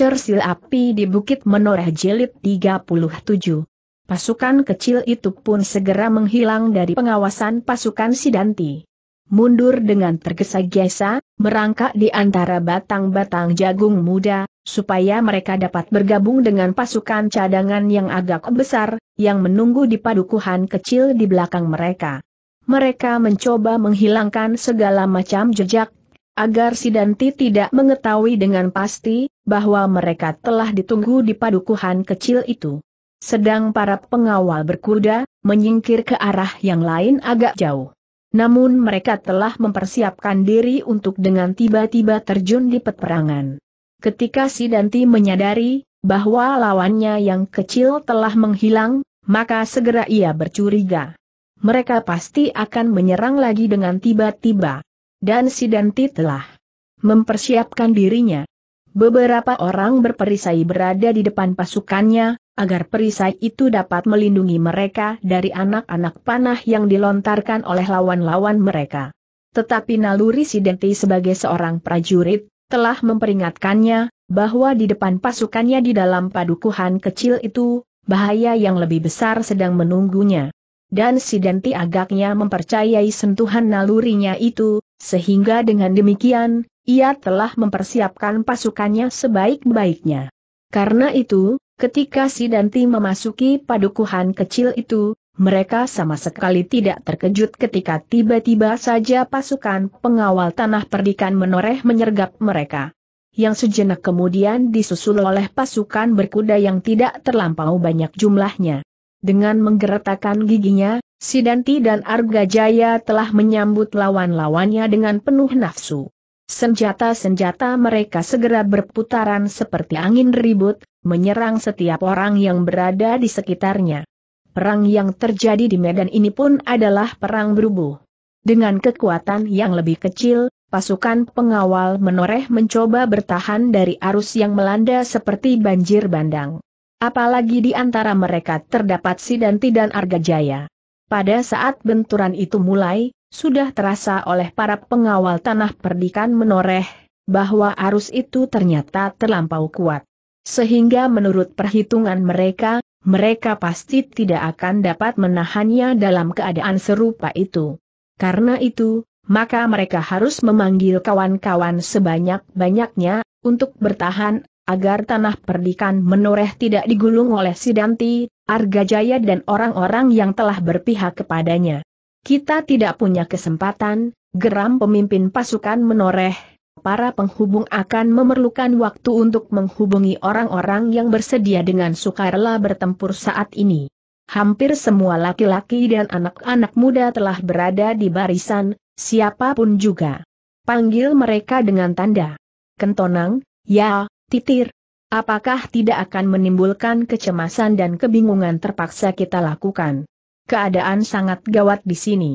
Cersil api di Bukit Menoreh Jelit 37. Pasukan kecil itu pun segera menghilang dari pengawasan pasukan Sidanti. Mundur dengan tergesa-gesa, merangkak di antara batang-batang jagung muda, supaya mereka dapat bergabung dengan pasukan cadangan yang agak besar, yang menunggu di padukuhan kecil di belakang mereka. Mereka mencoba menghilangkan segala macam jejak agar si Danti tidak mengetahui dengan pasti, bahwa mereka telah ditunggu di padukuhan kecil itu. Sedang para pengawal berkuda, menyingkir ke arah yang lain agak jauh. Namun mereka telah mempersiapkan diri untuk dengan tiba-tiba terjun di peperangan. Ketika si Danti menyadari bahwa lawannya yang kecil telah menghilang, maka segera ia bercuriga. Mereka pasti akan menyerang lagi dengan tiba-tiba dan Sidanti telah mempersiapkan dirinya. Beberapa orang berperisai berada di depan pasukannya, agar perisai itu dapat melindungi mereka dari anak-anak panah yang dilontarkan oleh lawan-lawan mereka. Tetapi naluri Sidanti sebagai seorang prajurit, telah memperingatkannya, bahwa di depan pasukannya di dalam padukuhan kecil itu, bahaya yang lebih besar sedang menunggunya dan si Danti agaknya mempercayai sentuhan nalurinya itu, sehingga dengan demikian, ia telah mempersiapkan pasukannya sebaik-baiknya. Karena itu, ketika Sidanti memasuki padukuhan kecil itu, mereka sama sekali tidak terkejut ketika tiba-tiba saja pasukan pengawal tanah perdikan menoreh menyergap mereka. Yang sejenak kemudian disusul oleh pasukan berkuda yang tidak terlampau banyak jumlahnya. Dengan menggeretakan giginya, Sidanti dan Arga Jaya telah menyambut lawan-lawannya dengan penuh nafsu. Senjata-senjata mereka segera berputaran seperti angin ribut, menyerang setiap orang yang berada di sekitarnya. Perang yang terjadi di medan ini pun adalah perang berubuh. Dengan kekuatan yang lebih kecil, pasukan pengawal menoreh mencoba bertahan dari arus yang melanda seperti banjir bandang. Apalagi di antara mereka terdapat Sidanti dan Arga Jaya. Pada saat benturan itu mulai, sudah terasa oleh para pengawal tanah perdikan menoreh, bahwa arus itu ternyata terlampau kuat. Sehingga menurut perhitungan mereka, mereka pasti tidak akan dapat menahannya dalam keadaan serupa itu. Karena itu, maka mereka harus memanggil kawan-kawan sebanyak-banyaknya, untuk bertahan, agar tanah perdikan menoreh tidak digulung oleh Sidanti, Argajaya dan orang-orang yang telah berpihak kepadanya. Kita tidak punya kesempatan, geram pemimpin pasukan menoreh, para penghubung akan memerlukan waktu untuk menghubungi orang-orang yang bersedia dengan sukarela bertempur saat ini. Hampir semua laki-laki dan anak-anak muda telah berada di barisan, siapapun juga. Panggil mereka dengan tanda. Kentonang, ya, titir, Apakah tidak akan menimbulkan kecemasan dan kebingungan terpaksa kita lakukan? Keadaan sangat gawat di sini.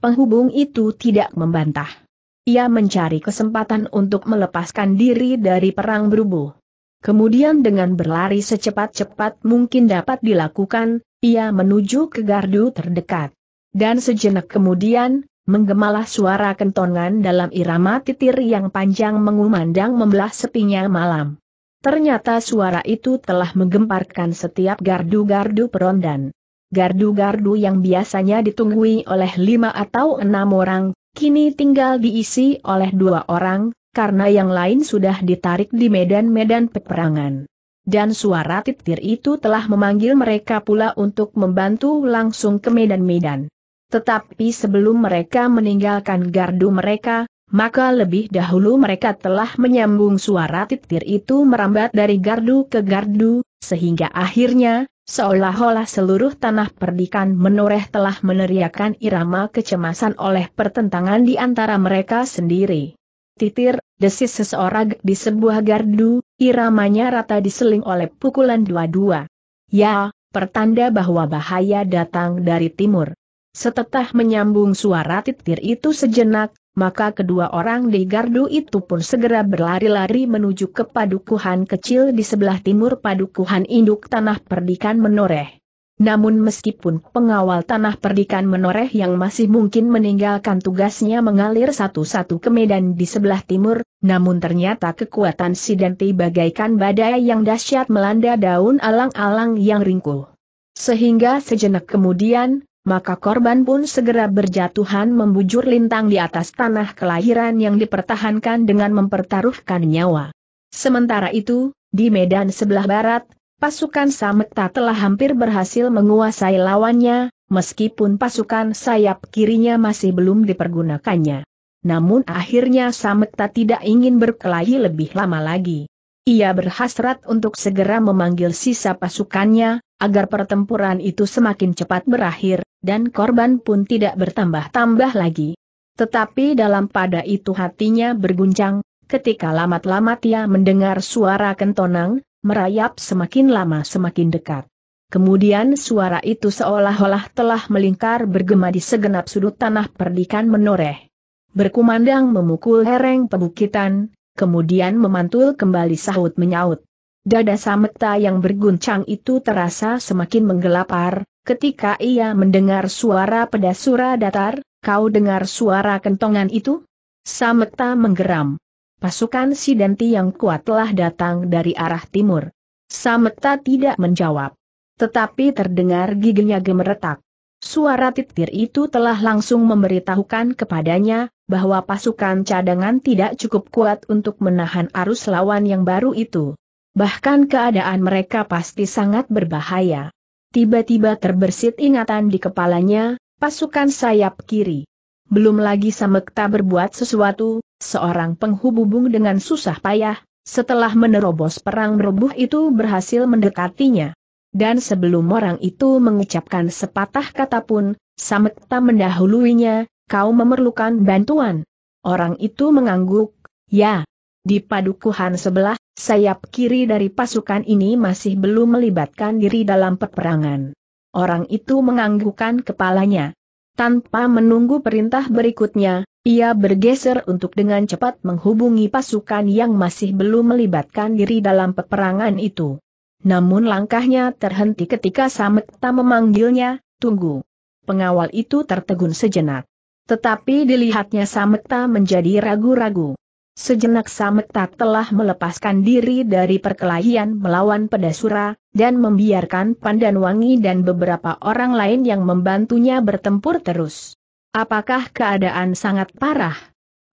Penghubung itu tidak membantah. Ia mencari kesempatan untuk melepaskan diri dari perang berubuh. Kemudian dengan berlari secepat-cepat mungkin dapat dilakukan, ia menuju ke gardu terdekat. Dan sejenak kemudian, menggemalah suara kentongan dalam irama titir yang panjang mengumandang membelah sepinya malam. Ternyata suara itu telah menggemparkan setiap gardu-gardu perondan. Gardu-gardu yang biasanya ditunggui oleh lima atau enam orang, kini tinggal diisi oleh dua orang, karena yang lain sudah ditarik di medan-medan peperangan. Dan suara titir itu telah memanggil mereka pula untuk membantu langsung ke medan-medan. Tetapi sebelum mereka meninggalkan gardu mereka, maka lebih dahulu mereka telah menyambung suara titir itu merambat dari gardu ke gardu, sehingga akhirnya, seolah-olah seluruh tanah perdikan menoreh telah meneriakan irama kecemasan oleh pertentangan di antara mereka sendiri. Titir, desis seseorang di sebuah gardu, iramanya rata diseling oleh pukulan dua-dua. Ya, pertanda bahwa bahaya datang dari timur. Setelah menyambung suara titir itu sejenak, maka kedua orang di gardu itu pun segera berlari-lari menuju ke padukuhan kecil di sebelah timur padukuhan induk tanah perdikan menoreh. Namun meskipun pengawal tanah perdikan menoreh yang masih mungkin meninggalkan tugasnya mengalir satu-satu ke medan di sebelah timur, namun ternyata kekuatan Sidenti bagaikan badai yang dahsyat melanda daun alang-alang yang ringkul. Sehingga sejenak kemudian, maka korban pun segera berjatuhan membujur lintang di atas tanah kelahiran yang dipertahankan dengan mempertaruhkan nyawa. Sementara itu, di medan sebelah barat, pasukan Sametta telah hampir berhasil menguasai lawannya, meskipun pasukan sayap kirinya masih belum dipergunakannya. Namun akhirnya Sametta tidak ingin berkelahi lebih lama lagi. Ia berhasrat untuk segera memanggil sisa pasukannya, agar pertempuran itu semakin cepat berakhir, dan korban pun tidak bertambah-tambah lagi. Tetapi dalam pada itu hatinya berguncang, ketika lamat-lamat ia mendengar suara kentonang, merayap semakin lama semakin dekat. Kemudian suara itu seolah-olah telah melingkar bergema di segenap sudut tanah perdikan menoreh. Berkumandang memukul hereng pebukitan, kemudian memantul kembali sahut menyaut. Dada Sameta yang berguncang itu terasa semakin menggelapar, ketika ia mendengar suara pedasura datar, kau dengar suara kentongan itu? Sameta menggeram. Pasukan Sidanti yang kuat telah datang dari arah timur. Sameta tidak menjawab. Tetapi terdengar giginya gemeretak. Suara titir itu telah langsung memberitahukan kepadanya, bahwa pasukan cadangan tidak cukup kuat untuk menahan arus lawan yang baru itu. Bahkan keadaan mereka pasti sangat berbahaya. Tiba-tiba terbersit ingatan di kepalanya, pasukan sayap kiri. Belum lagi Samekta berbuat sesuatu, seorang penghubung dengan susah payah, setelah menerobos perang merubuh itu berhasil mendekatinya. Dan sebelum orang itu mengucapkan sepatah kata pun, Samekta mendahuluinya, kau memerlukan bantuan. Orang itu mengangguk, ya. Di padukuhan sebelah, Sayap kiri dari pasukan ini masih belum melibatkan diri dalam peperangan. Orang itu menganggukkan kepalanya. Tanpa menunggu perintah berikutnya, ia bergeser untuk dengan cepat menghubungi pasukan yang masih belum melibatkan diri dalam peperangan itu. Namun langkahnya terhenti ketika Sametta memanggilnya, tunggu. Pengawal itu tertegun sejenak. Tetapi dilihatnya Sametta menjadi ragu-ragu. Sejenak Sametak telah melepaskan diri dari perkelahian melawan pedasura, dan membiarkan Pandanwangi dan beberapa orang lain yang membantunya bertempur terus. Apakah keadaan sangat parah?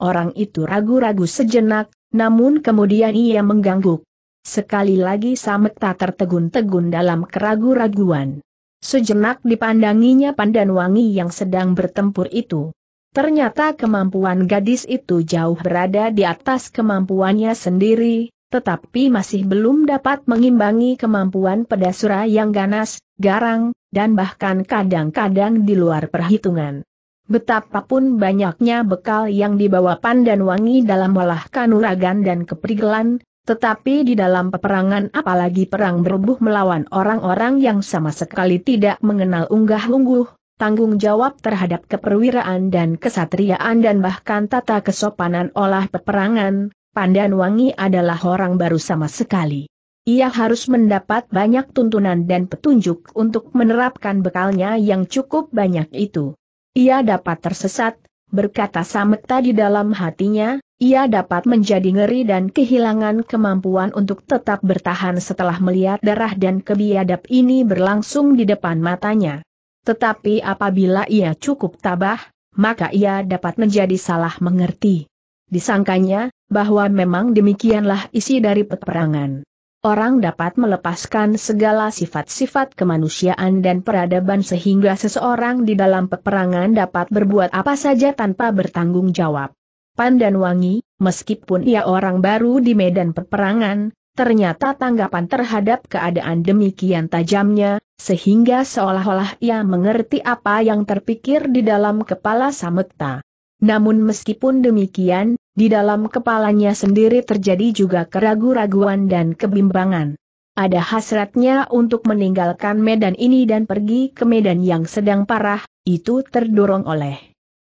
Orang itu ragu-ragu sejenak, namun kemudian ia mengganggu. Sekali lagi Sametak tertegun-tegun dalam keragu-raguan. Sejenak dipandanginya Pandanwangi yang sedang bertempur itu. Ternyata kemampuan gadis itu jauh berada di atas kemampuannya sendiri, tetapi masih belum dapat mengimbangi kemampuan pedasura yang ganas, garang, dan bahkan kadang-kadang di luar perhitungan. Betapapun banyaknya bekal yang dibawa Pandan Wangi dalam olah kanuragan dan keprigelan, tetapi di dalam peperangan apalagi perang berubuh melawan orang-orang yang sama sekali tidak mengenal unggah-ungguh, tanggung jawab terhadap keperwiraan dan kesatriaan dan bahkan tata kesopanan olah peperangan, Pandan Wangi adalah orang baru sama sekali. Ia harus mendapat banyak tuntunan dan petunjuk untuk menerapkan bekalnya yang cukup banyak itu. Ia dapat tersesat, berkata Samet tadi dalam hatinya, ia dapat menjadi ngeri dan kehilangan kemampuan untuk tetap bertahan setelah melihat darah dan kebiadab ini berlangsung di depan matanya. Tetapi apabila ia cukup tabah, maka ia dapat menjadi salah mengerti. Disangkanya, bahwa memang demikianlah isi dari peperangan. Orang dapat melepaskan segala sifat-sifat kemanusiaan dan peradaban sehingga seseorang di dalam peperangan dapat berbuat apa saja tanpa bertanggung jawab. Pandan Wangi, meskipun ia orang baru di medan peperangan, ternyata tanggapan terhadap keadaan demikian tajamnya, sehingga seolah-olah ia mengerti apa yang terpikir di dalam kepala Samekta. Namun meskipun demikian, di dalam kepalanya sendiri terjadi juga keragu-raguan dan kebimbangan. Ada hasratnya untuk meninggalkan medan ini dan pergi ke medan yang sedang parah, itu terdorong oleh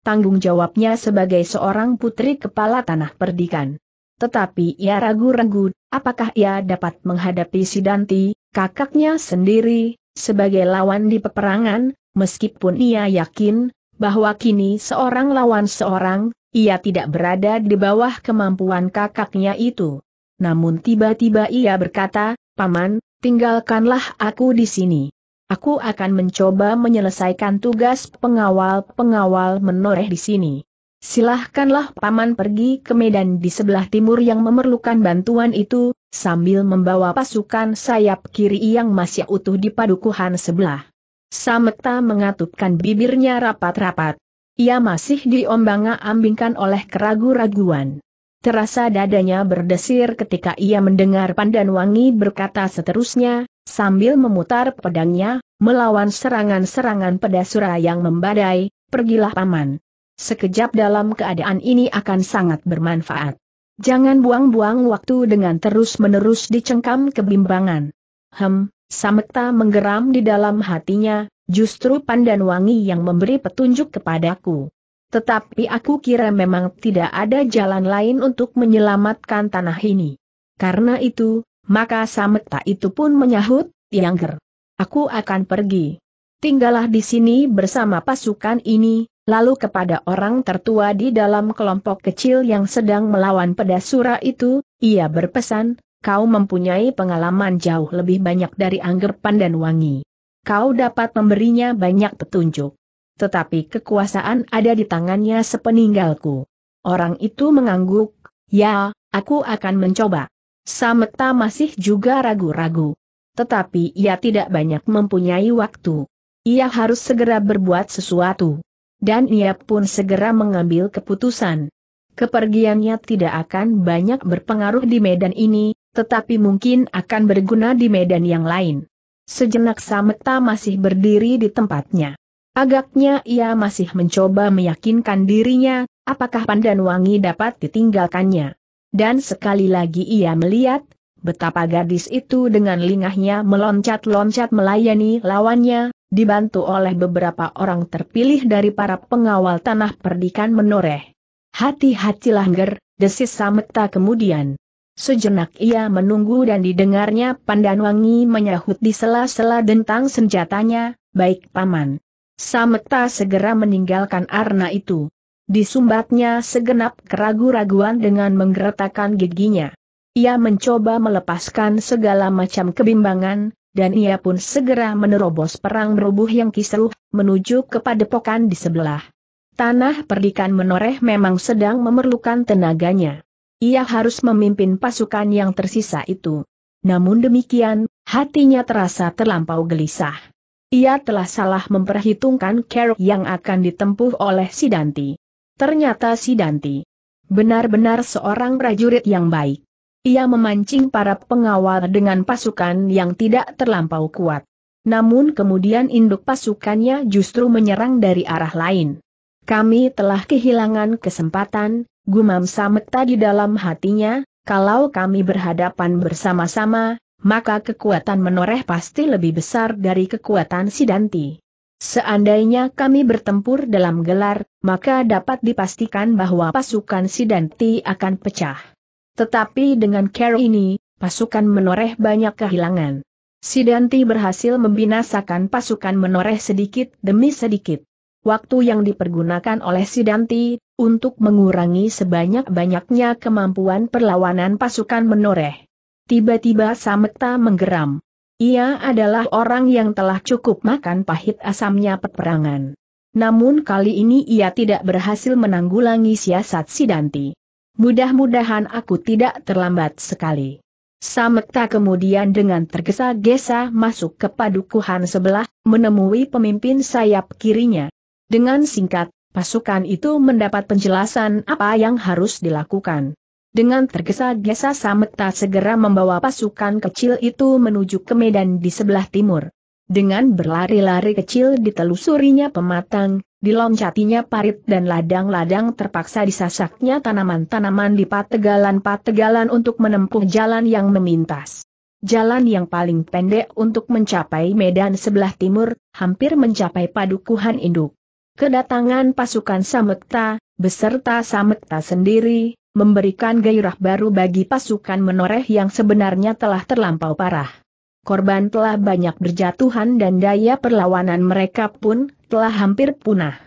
tanggung jawabnya sebagai seorang putri kepala tanah perdikan. Tetapi ia ragu-ragu, apakah ia dapat menghadapi Sidanti, kakaknya sendiri, sebagai lawan di peperangan, meskipun ia yakin bahwa kini seorang lawan seorang, ia tidak berada di bawah kemampuan kakaknya itu. Namun tiba-tiba ia berkata, Paman, tinggalkanlah aku di sini. Aku akan mencoba menyelesaikan tugas pengawal-pengawal menoreh di sini. Silahkanlah paman pergi ke medan di sebelah timur yang memerlukan bantuan itu, sambil membawa pasukan sayap kiri yang masih utuh di padukuhan sebelah. Samekta mengatupkan bibirnya rapat-rapat. Ia masih diombang-ambingkan oleh keragu-raguan. Terasa dadanya berdesir ketika ia mendengar Pandan Wangi berkata seterusnya, sambil memutar pedangnya, melawan serangan-serangan pedasura yang membadai, pergilah paman. Sekejap dalam keadaan ini akan sangat bermanfaat. Jangan buang-buang waktu dengan terus-menerus dicengkam kebimbangan. Hem, Samekta menggeram di dalam hatinya, justru pandan wangi yang memberi petunjuk kepadaku. Tetapi aku kira memang tidak ada jalan lain untuk menyelamatkan tanah ini. Karena itu, maka Samekta itu pun menyahut, Yangger. Aku akan pergi. Tinggallah di sini bersama pasukan ini, lalu kepada orang tertua di dalam kelompok kecil yang sedang melawan pedasura itu, ia berpesan, kau mempunyai pengalaman jauh lebih banyak dari Anggerpan dan Wangi. Kau dapat memberinya banyak petunjuk. Tetapi kekuasaan ada di tangannya sepeninggalku. Orang itu mengangguk, ya, aku akan mencoba. Sameta masih juga ragu-ragu. Tetapi ia tidak banyak mempunyai waktu. Ia harus segera berbuat sesuatu dan ia pun segera mengambil keputusan. Kepergiannya tidak akan banyak berpengaruh di medan ini, tetapi mungkin akan berguna di medan yang lain. Sejenak Sameta masih berdiri di tempatnya. Agaknya ia masih mencoba meyakinkan dirinya, apakah Pandan Wangi dapat ditinggalkannya. Dan sekali lagi ia melihat, betapa gadis itu dengan lingahnya meloncat-loncat melayani lawannya, dibantu oleh beberapa orang terpilih dari para pengawal tanah perdikan menoreh. Hati-hatilah Ger, desis sameta kemudian. Sejenak ia menunggu dan didengarnya Pandanwangi menyahut di sela-sela dentang senjatanya, baik paman. Sameta segera meninggalkan arna itu. Disumbatnya segenap keragu-raguan dengan menggeretakkan giginya. Ia mencoba melepaskan segala macam kebimbangan, dan ia pun segera menerobos perang rubuh yang kisruh, menuju ke padepokan di sebelah. Tanah perdikan menoreh memang sedang memerlukan tenaganya. Ia harus memimpin pasukan yang tersisa itu. Namun demikian, hatinya terasa terlampau gelisah. Ia telah salah memperhitungkan keruk yang akan ditempuh oleh Sidanti. Ternyata Sidanti benar-benar seorang prajurit yang baik. Ia memancing para pengawal dengan pasukan yang tidak terlampau kuat. Namun kemudian induk pasukannya justru menyerang dari arah lain. Kami telah kehilangan kesempatan, gumam sameta di dalam hatinya, kalau kami berhadapan bersama-sama, maka kekuatan menoreh pasti lebih besar dari kekuatan Sidanti. Seandainya kami bertempur dalam gelar, maka dapat dipastikan bahwa pasukan Sidanti akan pecah. Tetapi dengan cara ini, pasukan menoreh banyak kehilangan. Sidanti berhasil membinasakan pasukan menoreh sedikit demi sedikit. Waktu yang dipergunakan oleh Sidanti, untuk mengurangi sebanyak-banyaknya kemampuan perlawanan pasukan menoreh. Tiba-tiba Samekta menggeram. Ia adalah orang yang telah cukup makan pahit asamnya peperangan. Namun kali ini ia tidak berhasil menanggulangi siasat Sidanti. Mudah-mudahan aku tidak terlambat sekali. Samekta kemudian dengan tergesa-gesa masuk ke padukuhan sebelah, menemui pemimpin sayap kirinya. Dengan singkat, pasukan itu mendapat penjelasan apa yang harus dilakukan. Dengan tergesa-gesa Samekta segera membawa pasukan kecil itu menuju ke medan di sebelah timur. Dengan berlari-lari kecil ditelusurinya pematang, diloncatinya parit dan ladang-ladang terpaksa disasaknya tanaman-tanaman di pategalan-pategalan untuk menempuh jalan yang memintas. Jalan yang paling pendek untuk mencapai medan sebelah timur, hampir mencapai padukuhan induk. Kedatangan pasukan Samekta, beserta Samekta sendiri, memberikan gairah baru bagi pasukan menoreh yang sebenarnya telah terlampau parah korban telah banyak berjatuhan dan daya perlawanan mereka pun telah hampir punah.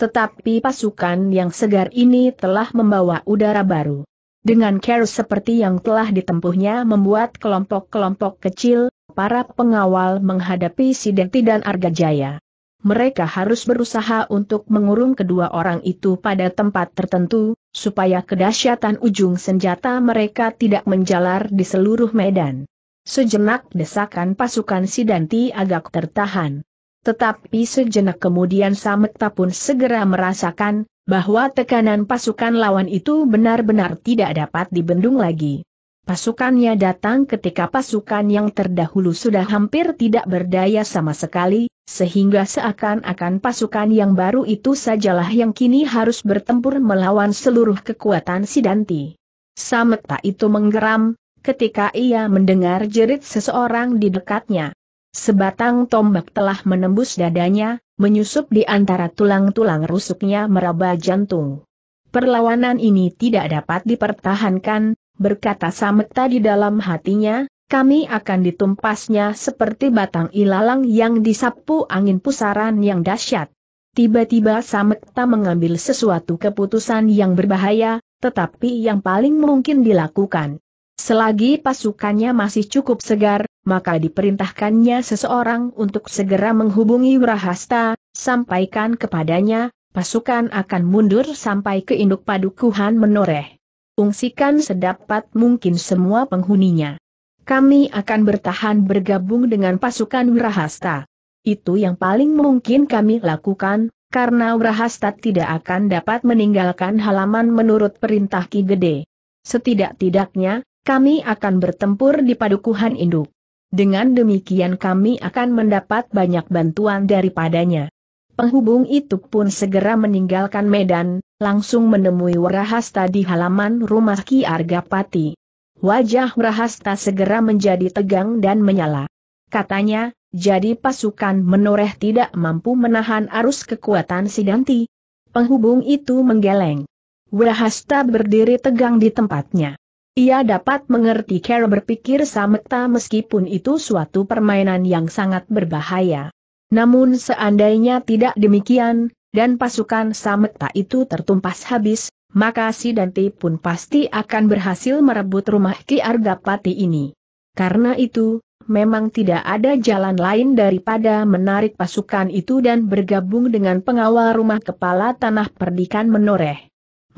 Tetapi pasukan yang segar ini telah membawa udara baru. Dengan care seperti yang telah ditempuhnya membuat kelompok-kelompok kecil, para pengawal menghadapi Sidenti dan Jaya. Mereka harus berusaha untuk mengurung kedua orang itu pada tempat tertentu, supaya kedahsyatan ujung senjata mereka tidak menjalar di seluruh medan. Sejenak desakan pasukan Sidanti agak tertahan. Tetapi sejenak kemudian Sametta pun segera merasakan, bahwa tekanan pasukan lawan itu benar-benar tidak dapat dibendung lagi. Pasukannya datang ketika pasukan yang terdahulu sudah hampir tidak berdaya sama sekali, sehingga seakan-akan pasukan yang baru itu sajalah yang kini harus bertempur melawan seluruh kekuatan Sidanti. Sametta itu menggeram, ketika ia mendengar jerit seseorang di dekatnya. Sebatang tombak telah menembus dadanya, menyusup di antara tulang-tulang rusuknya meraba jantung. Perlawanan ini tidak dapat dipertahankan, berkata Sametta di dalam hatinya, kami akan ditumpasnya seperti batang ilalang yang disapu angin pusaran yang dahsyat. Tiba-tiba Samekta mengambil sesuatu keputusan yang berbahaya, tetapi yang paling mungkin dilakukan. Selagi pasukannya masih cukup segar, maka diperintahkannya seseorang untuk segera menghubungi Wirahasta, sampaikan kepadanya, pasukan akan mundur sampai ke induk padukuhan menoreh. Ungsikan sedapat mungkin semua penghuninya. Kami akan bertahan bergabung dengan pasukan Wirahasta. Itu yang paling mungkin kami lakukan, karena Wirahasta tidak akan dapat meninggalkan halaman menurut perintah Ki Gede. Setidak-tidaknya, kami akan bertempur di padukuhan induk. Dengan demikian kami akan mendapat banyak bantuan daripadanya. Penghubung itu pun segera meninggalkan Medan, langsung menemui Warahasta di halaman rumah Ki Argapati. Wajah Warahasta segera menjadi tegang dan menyala. Katanya, jadi pasukan menoreh tidak mampu menahan arus kekuatan Sidanti. Penghubung itu menggeleng. Warahasta berdiri tegang di tempatnya. Ia dapat mengerti cara berpikir Sametta meskipun itu suatu permainan yang sangat berbahaya. Namun seandainya tidak demikian, dan pasukan Sametta itu tertumpas habis, maka si Dante pun pasti akan berhasil merebut rumah Ki Argapati ini. Karena itu, memang tidak ada jalan lain daripada menarik pasukan itu dan bergabung dengan pengawal rumah kepala tanah perdikan menoreh.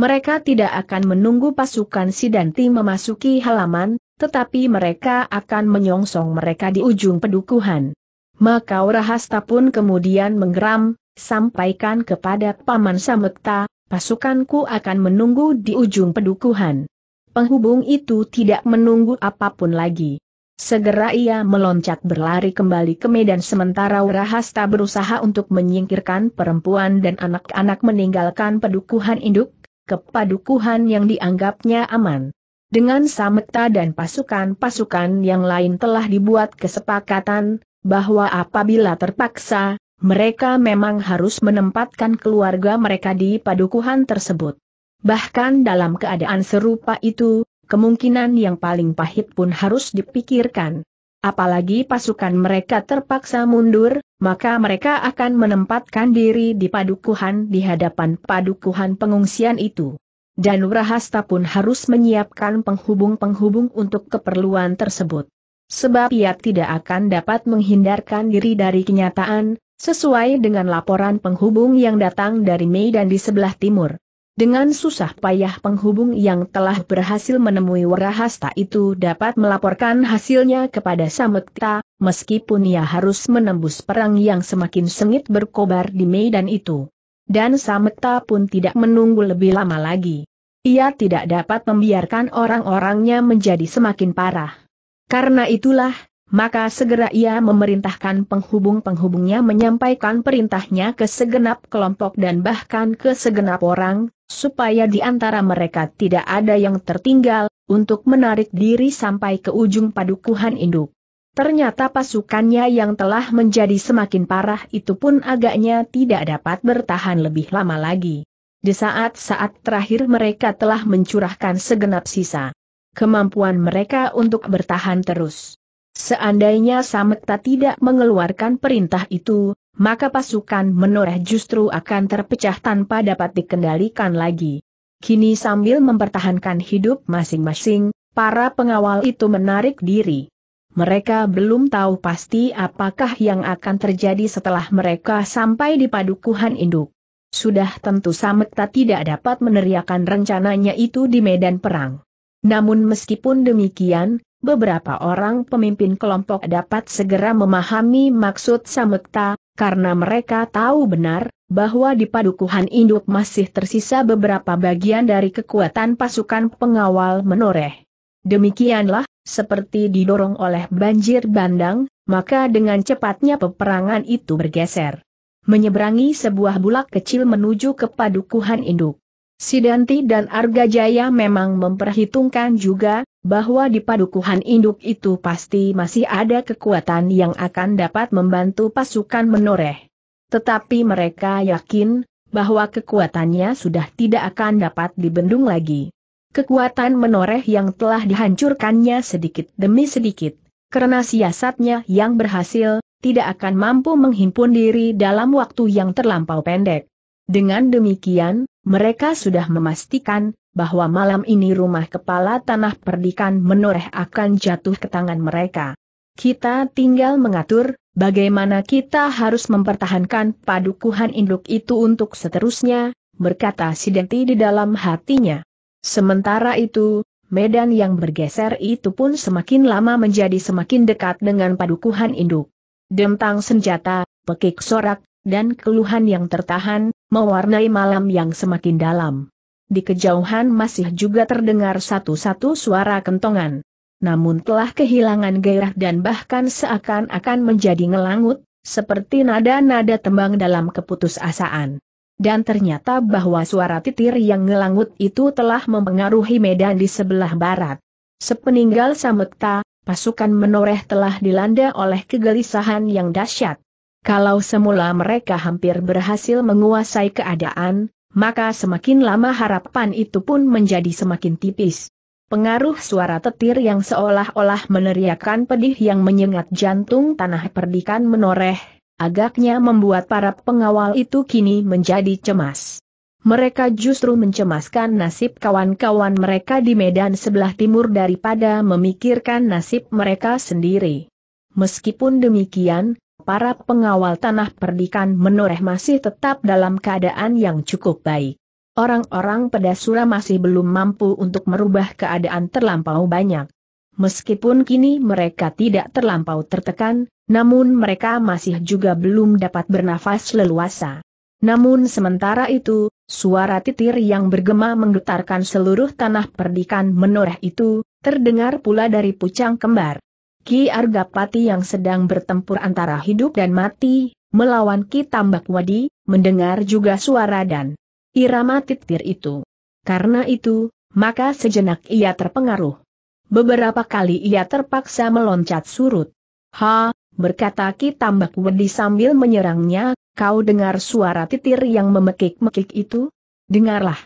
Mereka tidak akan menunggu pasukan Sidanti memasuki halaman, tetapi mereka akan menyongsong mereka di ujung pedukuhan. Maka Urahasta pun kemudian menggeram, sampaikan kepada Paman Samekta, pasukanku akan menunggu di ujung pedukuhan. Penghubung itu tidak menunggu apapun lagi. Segera ia meloncat berlari kembali ke medan sementara Urahasta berusaha untuk menyingkirkan perempuan dan anak-anak meninggalkan pedukuhan induk, ke padukuhan yang dianggapnya aman. Dengan Sameta dan pasukan-pasukan yang lain telah dibuat kesepakatan, bahwa apabila terpaksa, mereka memang harus menempatkan keluarga mereka di padukuhan tersebut. Bahkan dalam keadaan serupa itu, kemungkinan yang paling pahit pun harus dipikirkan. Apalagi pasukan mereka terpaksa mundur, maka mereka akan menempatkan diri di padukuhan di hadapan padukuhan pengungsian itu. Dan Rahasta pun harus menyiapkan penghubung-penghubung untuk keperluan tersebut. Sebab ia tidak akan dapat menghindarkan diri dari kenyataan, sesuai dengan laporan penghubung yang datang dari Medan di sebelah timur. Dengan susah payah penghubung yang telah berhasil menemui Warahasta itu dapat melaporkan hasilnya kepada Samekta, meskipun ia harus menembus perang yang semakin sengit berkobar di medan itu. Dan Samekta pun tidak menunggu lebih lama lagi. Ia tidak dapat membiarkan orang-orangnya menjadi semakin parah. Karena itulah, maka segera ia memerintahkan penghubung-penghubungnya menyampaikan perintahnya ke segenap kelompok dan bahkan ke segenap orang, supaya di antara mereka tidak ada yang tertinggal, untuk menarik diri sampai ke ujung padukuhan induk. Ternyata pasukannya yang telah menjadi semakin parah itu pun agaknya tidak dapat bertahan lebih lama lagi. Di saat-saat terakhir mereka telah mencurahkan segenap sisa kemampuan mereka untuk bertahan terus. Seandainya Samekta tidak mengeluarkan perintah itu, maka pasukan menoreh justru akan terpecah tanpa dapat dikendalikan lagi. Kini sambil mempertahankan hidup masing-masing, para pengawal itu menarik diri. Mereka belum tahu pasti apakah yang akan terjadi setelah mereka sampai di padukuhan induk. Sudah tentu Samekta tidak dapat meneriakan rencananya itu di medan perang. Namun meskipun demikian, beberapa orang pemimpin kelompok dapat segera memahami maksud Samekta, karena mereka tahu benar, bahwa di padukuhan induk masih tersisa beberapa bagian dari kekuatan pasukan pengawal menoreh. Demikianlah, seperti didorong oleh banjir bandang, maka dengan cepatnya peperangan itu bergeser. Menyeberangi sebuah bulak kecil menuju ke padukuhan induk. Sidanti dan Arga Jaya memang memperhitungkan juga, bahwa di padukuhan induk itu pasti masih ada kekuatan yang akan dapat membantu pasukan menoreh. Tetapi mereka yakin bahwa kekuatannya sudah tidak akan dapat dibendung lagi. Kekuatan menoreh yang telah dihancurkannya sedikit demi sedikit, karena siasatnya yang berhasil, tidak akan mampu menghimpun diri dalam waktu yang terlampau pendek. Dengan demikian, mereka sudah memastikan bahwa malam ini rumah kepala tanah perdikan menoreh akan jatuh ke tangan mereka. Kita tinggal mengatur, bagaimana kita harus mempertahankan padukuhan induk itu untuk seterusnya, berkata Sidenti di dalam hatinya. Sementara itu, medan yang bergeser itu pun semakin lama menjadi semakin dekat dengan padukuhan induk. Dentang senjata, pekik sorak, dan keluhan yang tertahan, mewarnai malam yang semakin dalam di kejauhan masih juga terdengar satu-satu suara kentongan. Namun telah kehilangan gairah dan bahkan seakan-akan menjadi ngelangut, seperti nada-nada tembang dalam keputusasaan. Dan ternyata bahwa suara titir yang ngelangut itu telah mempengaruhi medan di sebelah barat. Sepeninggal Samekta, pasukan menoreh telah dilanda oleh kegelisahan yang dahsyat. Kalau semula mereka hampir berhasil menguasai keadaan, maka semakin lama harapan itu pun menjadi semakin tipis. Pengaruh suara tetir yang seolah-olah meneriakkan pedih yang menyengat jantung tanah perdikan menoreh, agaknya membuat para pengawal itu kini menjadi cemas. Mereka justru mencemaskan nasib kawan-kawan mereka di medan sebelah timur daripada memikirkan nasib mereka sendiri. Meskipun demikian, para pengawal tanah perdikan menoreh masih tetap dalam keadaan yang cukup baik. Orang-orang pedasura masih belum mampu untuk merubah keadaan terlampau banyak. Meskipun kini mereka tidak terlampau tertekan, namun mereka masih juga belum dapat bernafas leluasa. Namun sementara itu, suara titir yang bergema menggetarkan seluruh tanah perdikan menoreh itu, terdengar pula dari pucang kembar. Ki Argapati yang sedang bertempur antara hidup dan mati, melawan Ki Tambak Wadi, mendengar juga suara dan irama titir itu. Karena itu, maka sejenak ia terpengaruh. Beberapa kali ia terpaksa meloncat surut. Ha, berkata Ki Tambak Wadi sambil menyerangnya, kau dengar suara titir yang memekik-mekik itu? Dengarlah.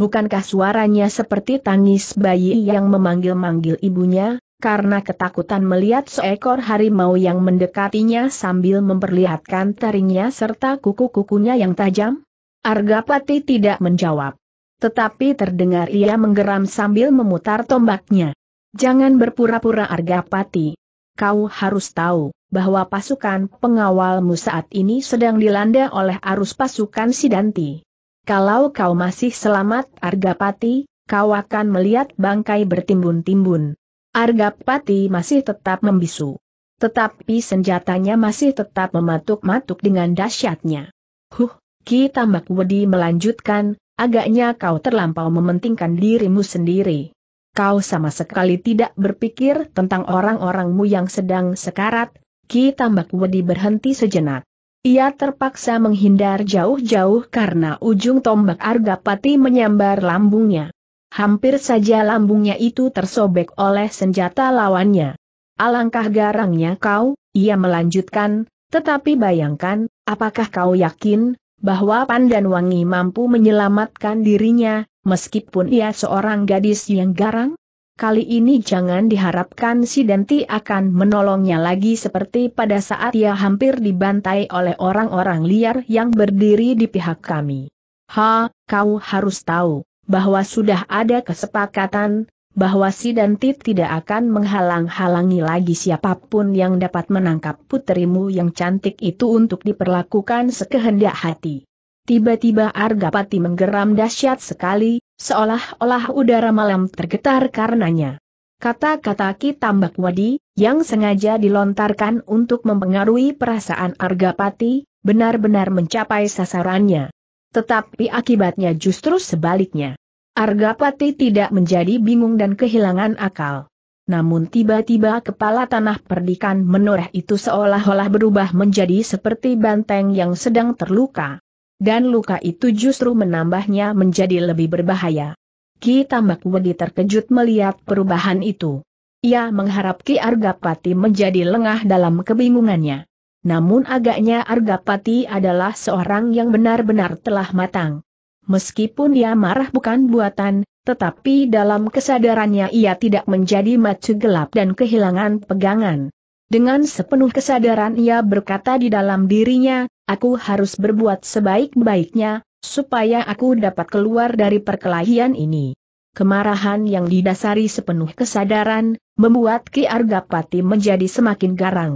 Bukankah suaranya seperti tangis bayi yang memanggil-manggil ibunya? karena ketakutan melihat seekor harimau yang mendekatinya sambil memperlihatkan taringnya serta kuku-kukunya yang tajam? Argapati tidak menjawab. Tetapi terdengar ia menggeram sambil memutar tombaknya. Jangan berpura-pura Argapati. Kau harus tahu bahwa pasukan pengawalmu saat ini sedang dilanda oleh arus pasukan Sidanti. Kalau kau masih selamat Argapati, kau akan melihat bangkai bertimbun-timbun. Argapati masih tetap membisu. Tetapi senjatanya masih tetap mematuk-matuk dengan dahsyatnya. Huh, Ki Tambak Wedi melanjutkan, agaknya kau terlampau mementingkan dirimu sendiri. Kau sama sekali tidak berpikir tentang orang-orangmu yang sedang sekarat, Ki Tambak Wedi berhenti sejenak. Ia terpaksa menghindar jauh-jauh karena ujung tombak Argapati menyambar lambungnya hampir saja lambungnya itu tersobek oleh senjata lawannya. Alangkah garangnya kau, ia melanjutkan, tetapi bayangkan, apakah kau yakin, bahwa Pandan Wangi mampu menyelamatkan dirinya, meskipun ia seorang gadis yang garang? Kali ini jangan diharapkan si Denti akan menolongnya lagi seperti pada saat ia hampir dibantai oleh orang-orang liar yang berdiri di pihak kami. Ha, kau harus tahu, bahwa sudah ada kesepakatan, bahwa si Dantit tidak akan menghalang-halangi lagi siapapun yang dapat menangkap putrimu yang cantik itu untuk diperlakukan sekehendak hati. Tiba-tiba Argapati menggeram dahsyat sekali, seolah-olah udara malam tergetar karenanya. Kata-kata Ki Tambak Wadi, yang sengaja dilontarkan untuk mempengaruhi perasaan Argapati, benar-benar mencapai sasarannya. Tetapi akibatnya justru sebaliknya. Argapati tidak menjadi bingung dan kehilangan akal. Namun tiba-tiba kepala tanah perdikan menoreh itu seolah-olah berubah menjadi seperti banteng yang sedang terluka. Dan luka itu justru menambahnya menjadi lebih berbahaya. Ki Tambak Wedi terkejut melihat perubahan itu. Ia mengharap Ki Argapati menjadi lengah dalam kebingungannya. Namun agaknya Argapati adalah seorang yang benar-benar telah matang. Meskipun dia marah bukan buatan, tetapi dalam kesadarannya ia tidak menjadi macu gelap dan kehilangan pegangan. Dengan sepenuh kesadaran ia berkata di dalam dirinya, aku harus berbuat sebaik-baiknya, supaya aku dapat keluar dari perkelahian ini. Kemarahan yang didasari sepenuh kesadaran, membuat Ki Argapati menjadi semakin garang.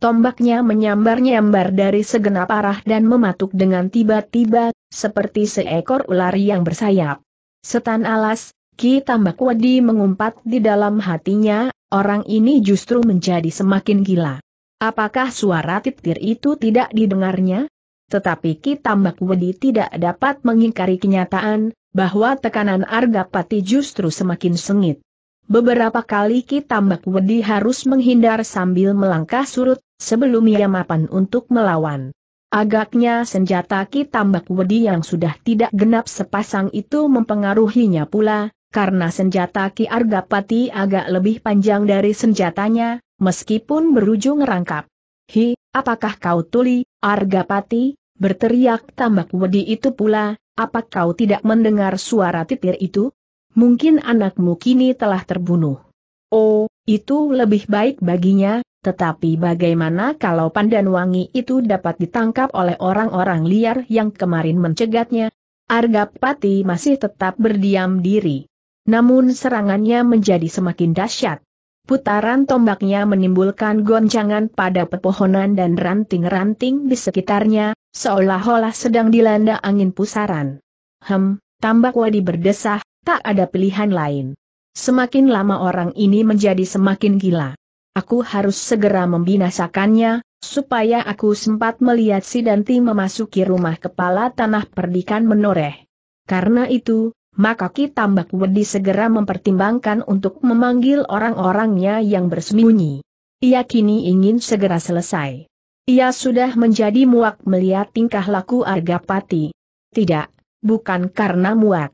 Tombaknya menyambar-nyambar dari segenap arah dan mematuk dengan tiba-tiba, seperti seekor ular yang bersayap. Setan alas, Ki Tambak Wadi mengumpat di dalam hatinya, orang ini justru menjadi semakin gila. Apakah suara titir itu tidak didengarnya? Tetapi Ki Tambak Wadi tidak dapat mengingkari kenyataan, bahwa tekanan Argapati justru semakin sengit. Beberapa kali Kitambak Wedi harus menghindar sambil melangkah surut, sebelum ia mapan untuk melawan. Agaknya senjata Kitambak Wedi yang sudah tidak genap sepasang itu mempengaruhinya pula, karena senjata Ki Argapati agak lebih panjang dari senjatanya, meskipun berujung rangkap. Hi, apakah kau tuli, Argapati? Berteriak Tambak Wedi itu pula, apa kau tidak mendengar suara titir itu? Mungkin anakmu kini telah terbunuh. Oh, itu lebih baik baginya, tetapi bagaimana kalau pandan wangi itu dapat ditangkap oleh orang-orang liar yang kemarin mencegatnya? Argapati masih tetap berdiam diri. Namun serangannya menjadi semakin dahsyat. Putaran tombaknya menimbulkan goncangan pada pepohonan dan ranting-ranting di sekitarnya, seolah-olah sedang dilanda angin pusaran. Hem, tambak wadi berdesah, Tak ada pilihan lain. Semakin lama orang ini menjadi semakin gila. Aku harus segera membinasakannya, supaya aku sempat melihat si Danti memasuki rumah kepala tanah perdikan menoreh. Karena itu, maka Ki Tambak Wedi segera mempertimbangkan untuk memanggil orang-orangnya yang bersembunyi. Ia kini ingin segera selesai. Ia sudah menjadi muak melihat tingkah laku Argapati. Tidak, bukan karena muak.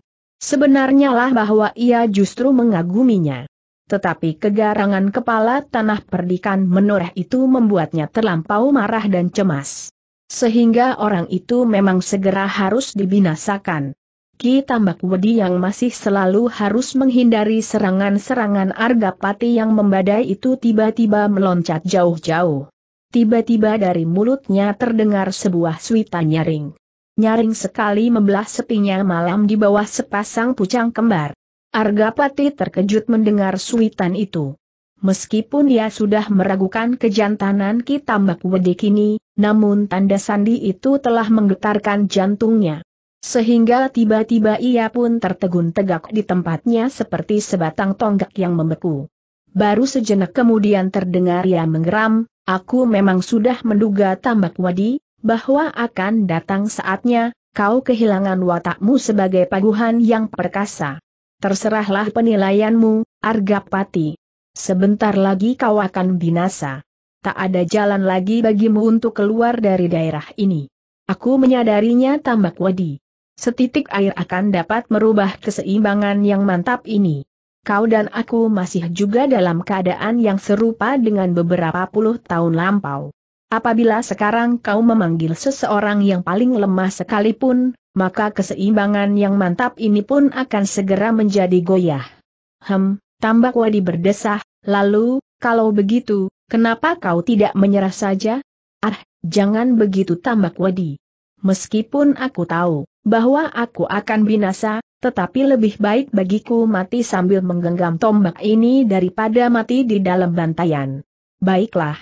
Sebenarnya lah bahwa ia justru mengaguminya. Tetapi kegarangan kepala tanah perdikan menoreh itu membuatnya terlampau marah dan cemas. Sehingga orang itu memang segera harus dibinasakan. Ki Tambak Wedi yang masih selalu harus menghindari serangan-serangan Argapati yang membadai itu tiba-tiba meloncat jauh-jauh. Tiba-tiba dari mulutnya terdengar sebuah suita nyaring. Nyaring sekali membelah sepinya malam di bawah sepasang pucang kembar. Argapati terkejut mendengar suitan itu. Meskipun dia sudah meragukan kejantanan Kitambak Wedi kini, namun tanda sandi itu telah menggetarkan jantungnya. Sehingga tiba-tiba ia pun tertegun tegak di tempatnya seperti sebatang tonggak yang membeku. Baru sejenak kemudian terdengar ia menggeram, aku memang sudah menduga Tambak Wadi, bahwa akan datang saatnya, kau kehilangan watakmu sebagai paguhan yang perkasa. Terserahlah penilaianmu, Argapati. Sebentar lagi kau akan binasa. Tak ada jalan lagi bagimu untuk keluar dari daerah ini. Aku menyadarinya tambak wadi. Setitik air akan dapat merubah keseimbangan yang mantap ini. Kau dan aku masih juga dalam keadaan yang serupa dengan beberapa puluh tahun lampau. Apabila sekarang kau memanggil seseorang yang paling lemah sekalipun, maka keseimbangan yang mantap ini pun akan segera menjadi goyah. Hem, tambak wadi berdesah, lalu, kalau begitu, kenapa kau tidak menyerah saja? Ah, jangan begitu tambak wadi. Meskipun aku tahu bahwa aku akan binasa, tetapi lebih baik bagiku mati sambil menggenggam tombak ini daripada mati di dalam bantayan. Baiklah,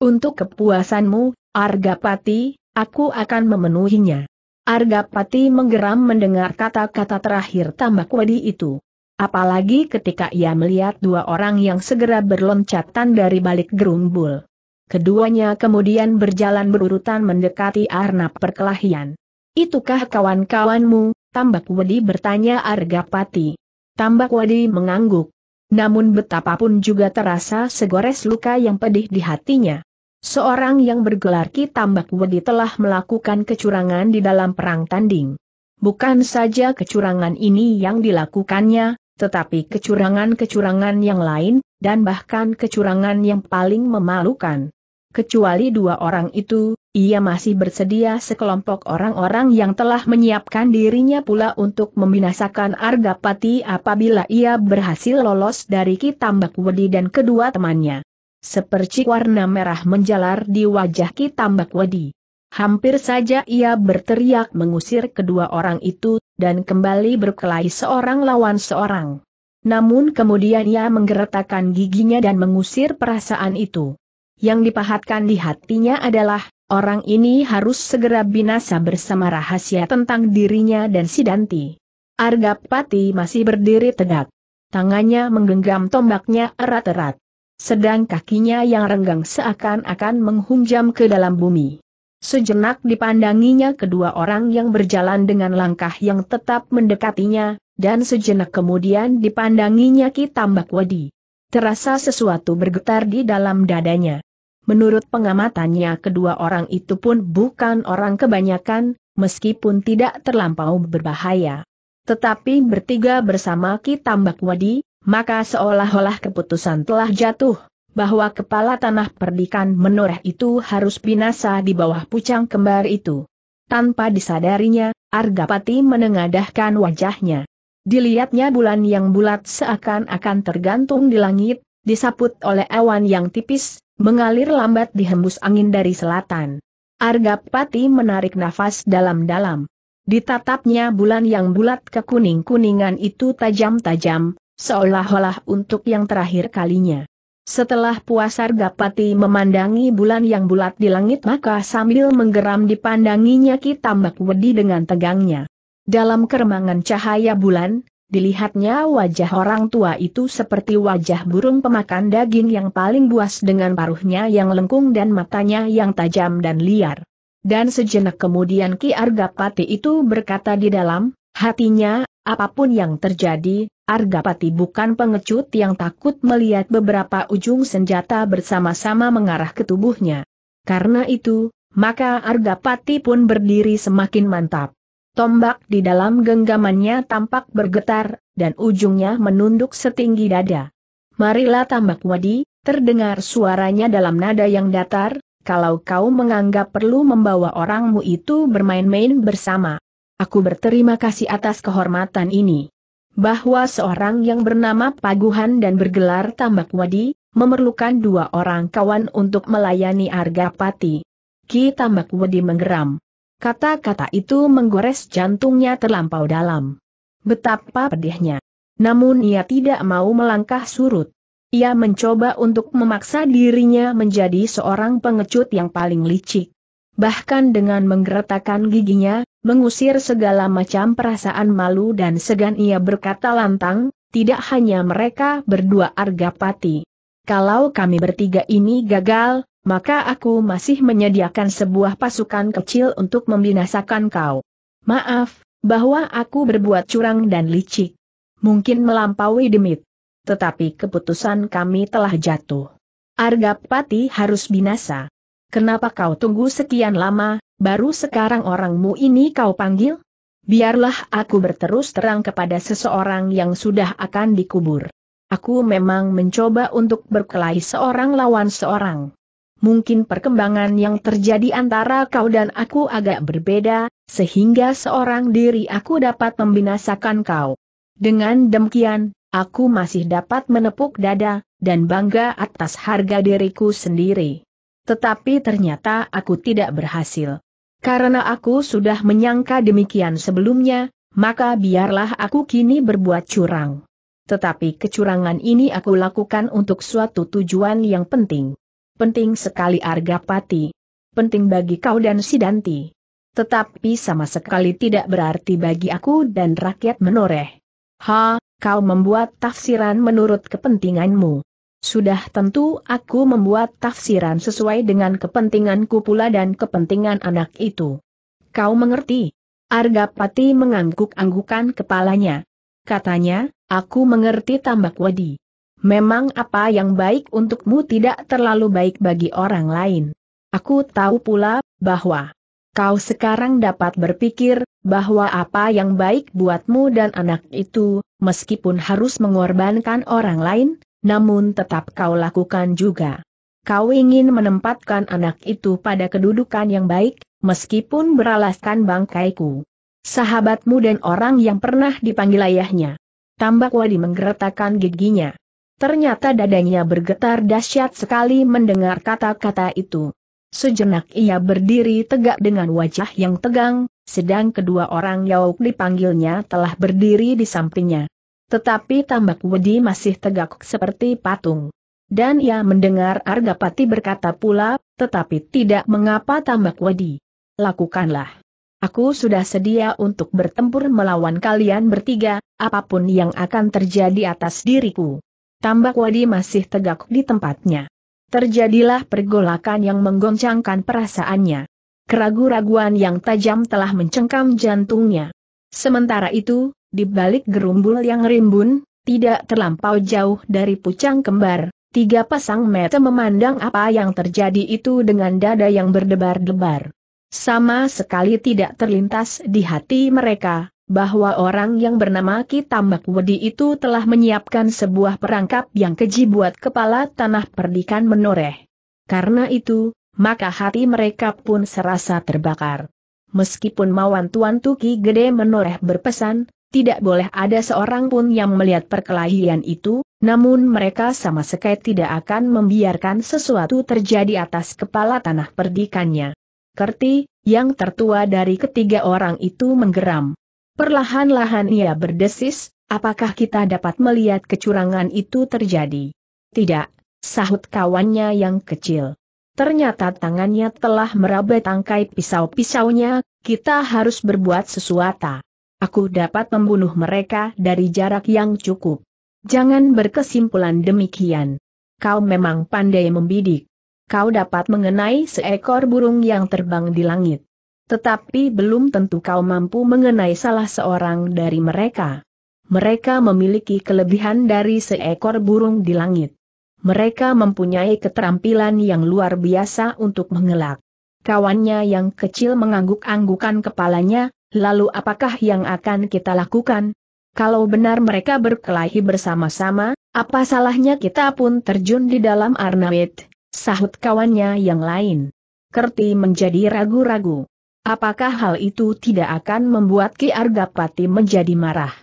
untuk kepuasanmu, Argapati, aku akan memenuhinya. Argapati menggeram mendengar kata-kata terakhir tambak wadi itu. Apalagi ketika ia melihat dua orang yang segera berloncatan dari balik gerumbul. Keduanya kemudian berjalan berurutan mendekati arna perkelahian. Itukah kawan-kawanmu, tambak wadi bertanya Argapati. Tambak wadi mengangguk. Namun betapapun juga terasa segores luka yang pedih di hatinya. Seorang yang bergelar Ki Tambak Wedi telah melakukan kecurangan di dalam perang tanding. Bukan saja kecurangan ini yang dilakukannya, tetapi kecurangan-kecurangan yang lain, dan bahkan kecurangan yang paling memalukan. Kecuali dua orang itu, ia masih bersedia sekelompok orang-orang yang telah menyiapkan dirinya pula untuk membinasakan Argapati apabila ia berhasil lolos dari Ki Tambak Wedi dan kedua temannya. Sepercik warna merah menjalar di wajah Tambak Wedi. Hampir saja ia berteriak mengusir kedua orang itu, dan kembali berkelahi seorang lawan seorang. Namun kemudian ia menggeretakkan giginya dan mengusir perasaan itu. Yang dipahatkan di hatinya adalah, orang ini harus segera binasa bersama rahasia tentang dirinya dan si Danti. Argapati masih berdiri tegak. Tangannya menggenggam tombaknya erat-erat sedang kakinya yang renggang seakan-akan menghunjam ke dalam bumi. Sejenak dipandanginya kedua orang yang berjalan dengan langkah yang tetap mendekatinya, dan sejenak kemudian dipandanginya Ki Tambak Wadi. Terasa sesuatu bergetar di dalam dadanya. Menurut pengamatannya kedua orang itu pun bukan orang kebanyakan, meskipun tidak terlampau berbahaya. Tetapi bertiga bersama Ki Tambak Wadi, maka seolah-olah keputusan telah jatuh, bahwa kepala tanah perdikan menoreh itu harus binasa di bawah pucang kembar itu. Tanpa disadarinya, Argapati menengadahkan wajahnya. Dilihatnya bulan yang bulat seakan-akan tergantung di langit, disaput oleh awan yang tipis, mengalir lambat dihembus angin dari selatan. Argapati menarik nafas dalam-dalam. Ditatapnya bulan yang bulat kekuning-kuningan itu tajam-tajam, seolah-olah untuk yang terakhir kalinya. Setelah puas Argapati memandangi bulan yang bulat di langit maka sambil menggeram dipandanginya Ki Tambak Wedi dengan tegangnya. Dalam keremangan cahaya bulan, dilihatnya wajah orang tua itu seperti wajah burung pemakan daging yang paling buas dengan paruhnya yang lengkung dan matanya yang tajam dan liar. Dan sejenak kemudian Ki Argapati itu berkata di dalam hatinya, apapun yang terjadi, Argapati bukan pengecut yang takut melihat beberapa ujung senjata bersama-sama mengarah ke tubuhnya. Karena itu, maka Argapati pun berdiri semakin mantap. Tombak di dalam genggamannya tampak bergetar, dan ujungnya menunduk setinggi dada. Marilah tambak wadi, terdengar suaranya dalam nada yang datar, kalau kau menganggap perlu membawa orangmu itu bermain-main bersama. Aku berterima kasih atas kehormatan ini bahwa seorang yang bernama Paguhan dan bergelar Tambak Wadi, memerlukan dua orang kawan untuk melayani Argapati. Ki Tambak Wadi menggeram. Kata-kata itu menggores jantungnya terlampau dalam. Betapa pedihnya. Namun ia tidak mau melangkah surut. Ia mencoba untuk memaksa dirinya menjadi seorang pengecut yang paling licik. Bahkan dengan menggeretakan giginya, mengusir segala macam perasaan malu dan segan ia berkata lantang, tidak hanya mereka berdua Argapati. Kalau kami bertiga ini gagal, maka aku masih menyediakan sebuah pasukan kecil untuk membinasakan kau. Maaf, bahwa aku berbuat curang dan licik. Mungkin melampaui demit. Tetapi keputusan kami telah jatuh. Argapati harus binasa. Kenapa kau tunggu sekian lama, baru sekarang orangmu ini kau panggil? Biarlah aku berterus terang kepada seseorang yang sudah akan dikubur. Aku memang mencoba untuk berkelahi seorang lawan seorang. Mungkin perkembangan yang terjadi antara kau dan aku agak berbeda, sehingga seorang diri aku dapat membinasakan kau. Dengan demikian, aku masih dapat menepuk dada, dan bangga atas harga diriku sendiri. Tetapi ternyata aku tidak berhasil. Karena aku sudah menyangka demikian sebelumnya, maka biarlah aku kini berbuat curang. Tetapi kecurangan ini aku lakukan untuk suatu tujuan yang penting. Penting sekali Argapati. Penting bagi kau dan Sidanti. Tetapi sama sekali tidak berarti bagi aku dan rakyat menoreh. Ha, kau membuat tafsiran menurut kepentinganmu. Sudah tentu aku membuat tafsiran sesuai dengan kepentinganku pula dan kepentingan anak itu. Kau mengerti? Argapati mengangguk-anggukan kepalanya. Katanya, aku mengerti tambak wadi. Memang apa yang baik untukmu tidak terlalu baik bagi orang lain. Aku tahu pula, bahwa kau sekarang dapat berpikir, bahwa apa yang baik buatmu dan anak itu, meskipun harus mengorbankan orang lain, namun tetap kau lakukan juga. Kau ingin menempatkan anak itu pada kedudukan yang baik, meskipun beralaskan bangkaiku. Sahabatmu dan orang yang pernah dipanggil ayahnya. Tambak Wadi menggeretakan giginya. Ternyata dadanya bergetar dahsyat sekali mendengar kata-kata itu. Sejenak ia berdiri tegak dengan wajah yang tegang, sedang kedua orang Yauk dipanggilnya telah berdiri di sampingnya. Tetapi tambak wedi masih tegak seperti patung. Dan ia mendengar Argapati berkata pula, tetapi tidak mengapa tambak wedi. Lakukanlah. Aku sudah sedia untuk bertempur melawan kalian bertiga, apapun yang akan terjadi atas diriku. Tambak Wadi masih tegak di tempatnya. Terjadilah pergolakan yang menggoncangkan perasaannya. Keragu-raguan yang tajam telah mencengkam jantungnya. Sementara itu, di balik gerumbul yang rimbun, tidak terlampau jauh dari pucang kembar, tiga pasang mata memandang apa yang terjadi itu dengan dada yang berdebar-debar. Sama sekali tidak terlintas di hati mereka, bahwa orang yang bernama Kitambak Wedi itu telah menyiapkan sebuah perangkap yang keji buat kepala tanah perdikan menoreh. Karena itu, maka hati mereka pun serasa terbakar. Meskipun Mawan Tuan Tuki Gede menoreh berpesan, tidak boleh ada seorang pun yang melihat perkelahian itu, namun mereka sama sekali tidak akan membiarkan sesuatu terjadi atas kepala tanah perdikannya. Kerti, yang tertua dari ketiga orang itu menggeram. Perlahan-lahan ia berdesis, apakah kita dapat melihat kecurangan itu terjadi? Tidak, sahut kawannya yang kecil. Ternyata tangannya telah meraba tangkai pisau-pisaunya, kita harus berbuat sesuatu aku dapat membunuh mereka dari jarak yang cukup. Jangan berkesimpulan demikian. Kau memang pandai membidik. Kau dapat mengenai seekor burung yang terbang di langit. Tetapi belum tentu kau mampu mengenai salah seorang dari mereka. Mereka memiliki kelebihan dari seekor burung di langit. Mereka mempunyai keterampilan yang luar biasa untuk mengelak. Kawannya yang kecil mengangguk-anggukan kepalanya, Lalu apakah yang akan kita lakukan? Kalau benar mereka berkelahi bersama-sama, apa salahnya kita pun terjun di dalam Arnawit? Sahut kawannya yang lain. Kerti menjadi ragu-ragu. Apakah hal itu tidak akan membuat Ki Argapati menjadi marah?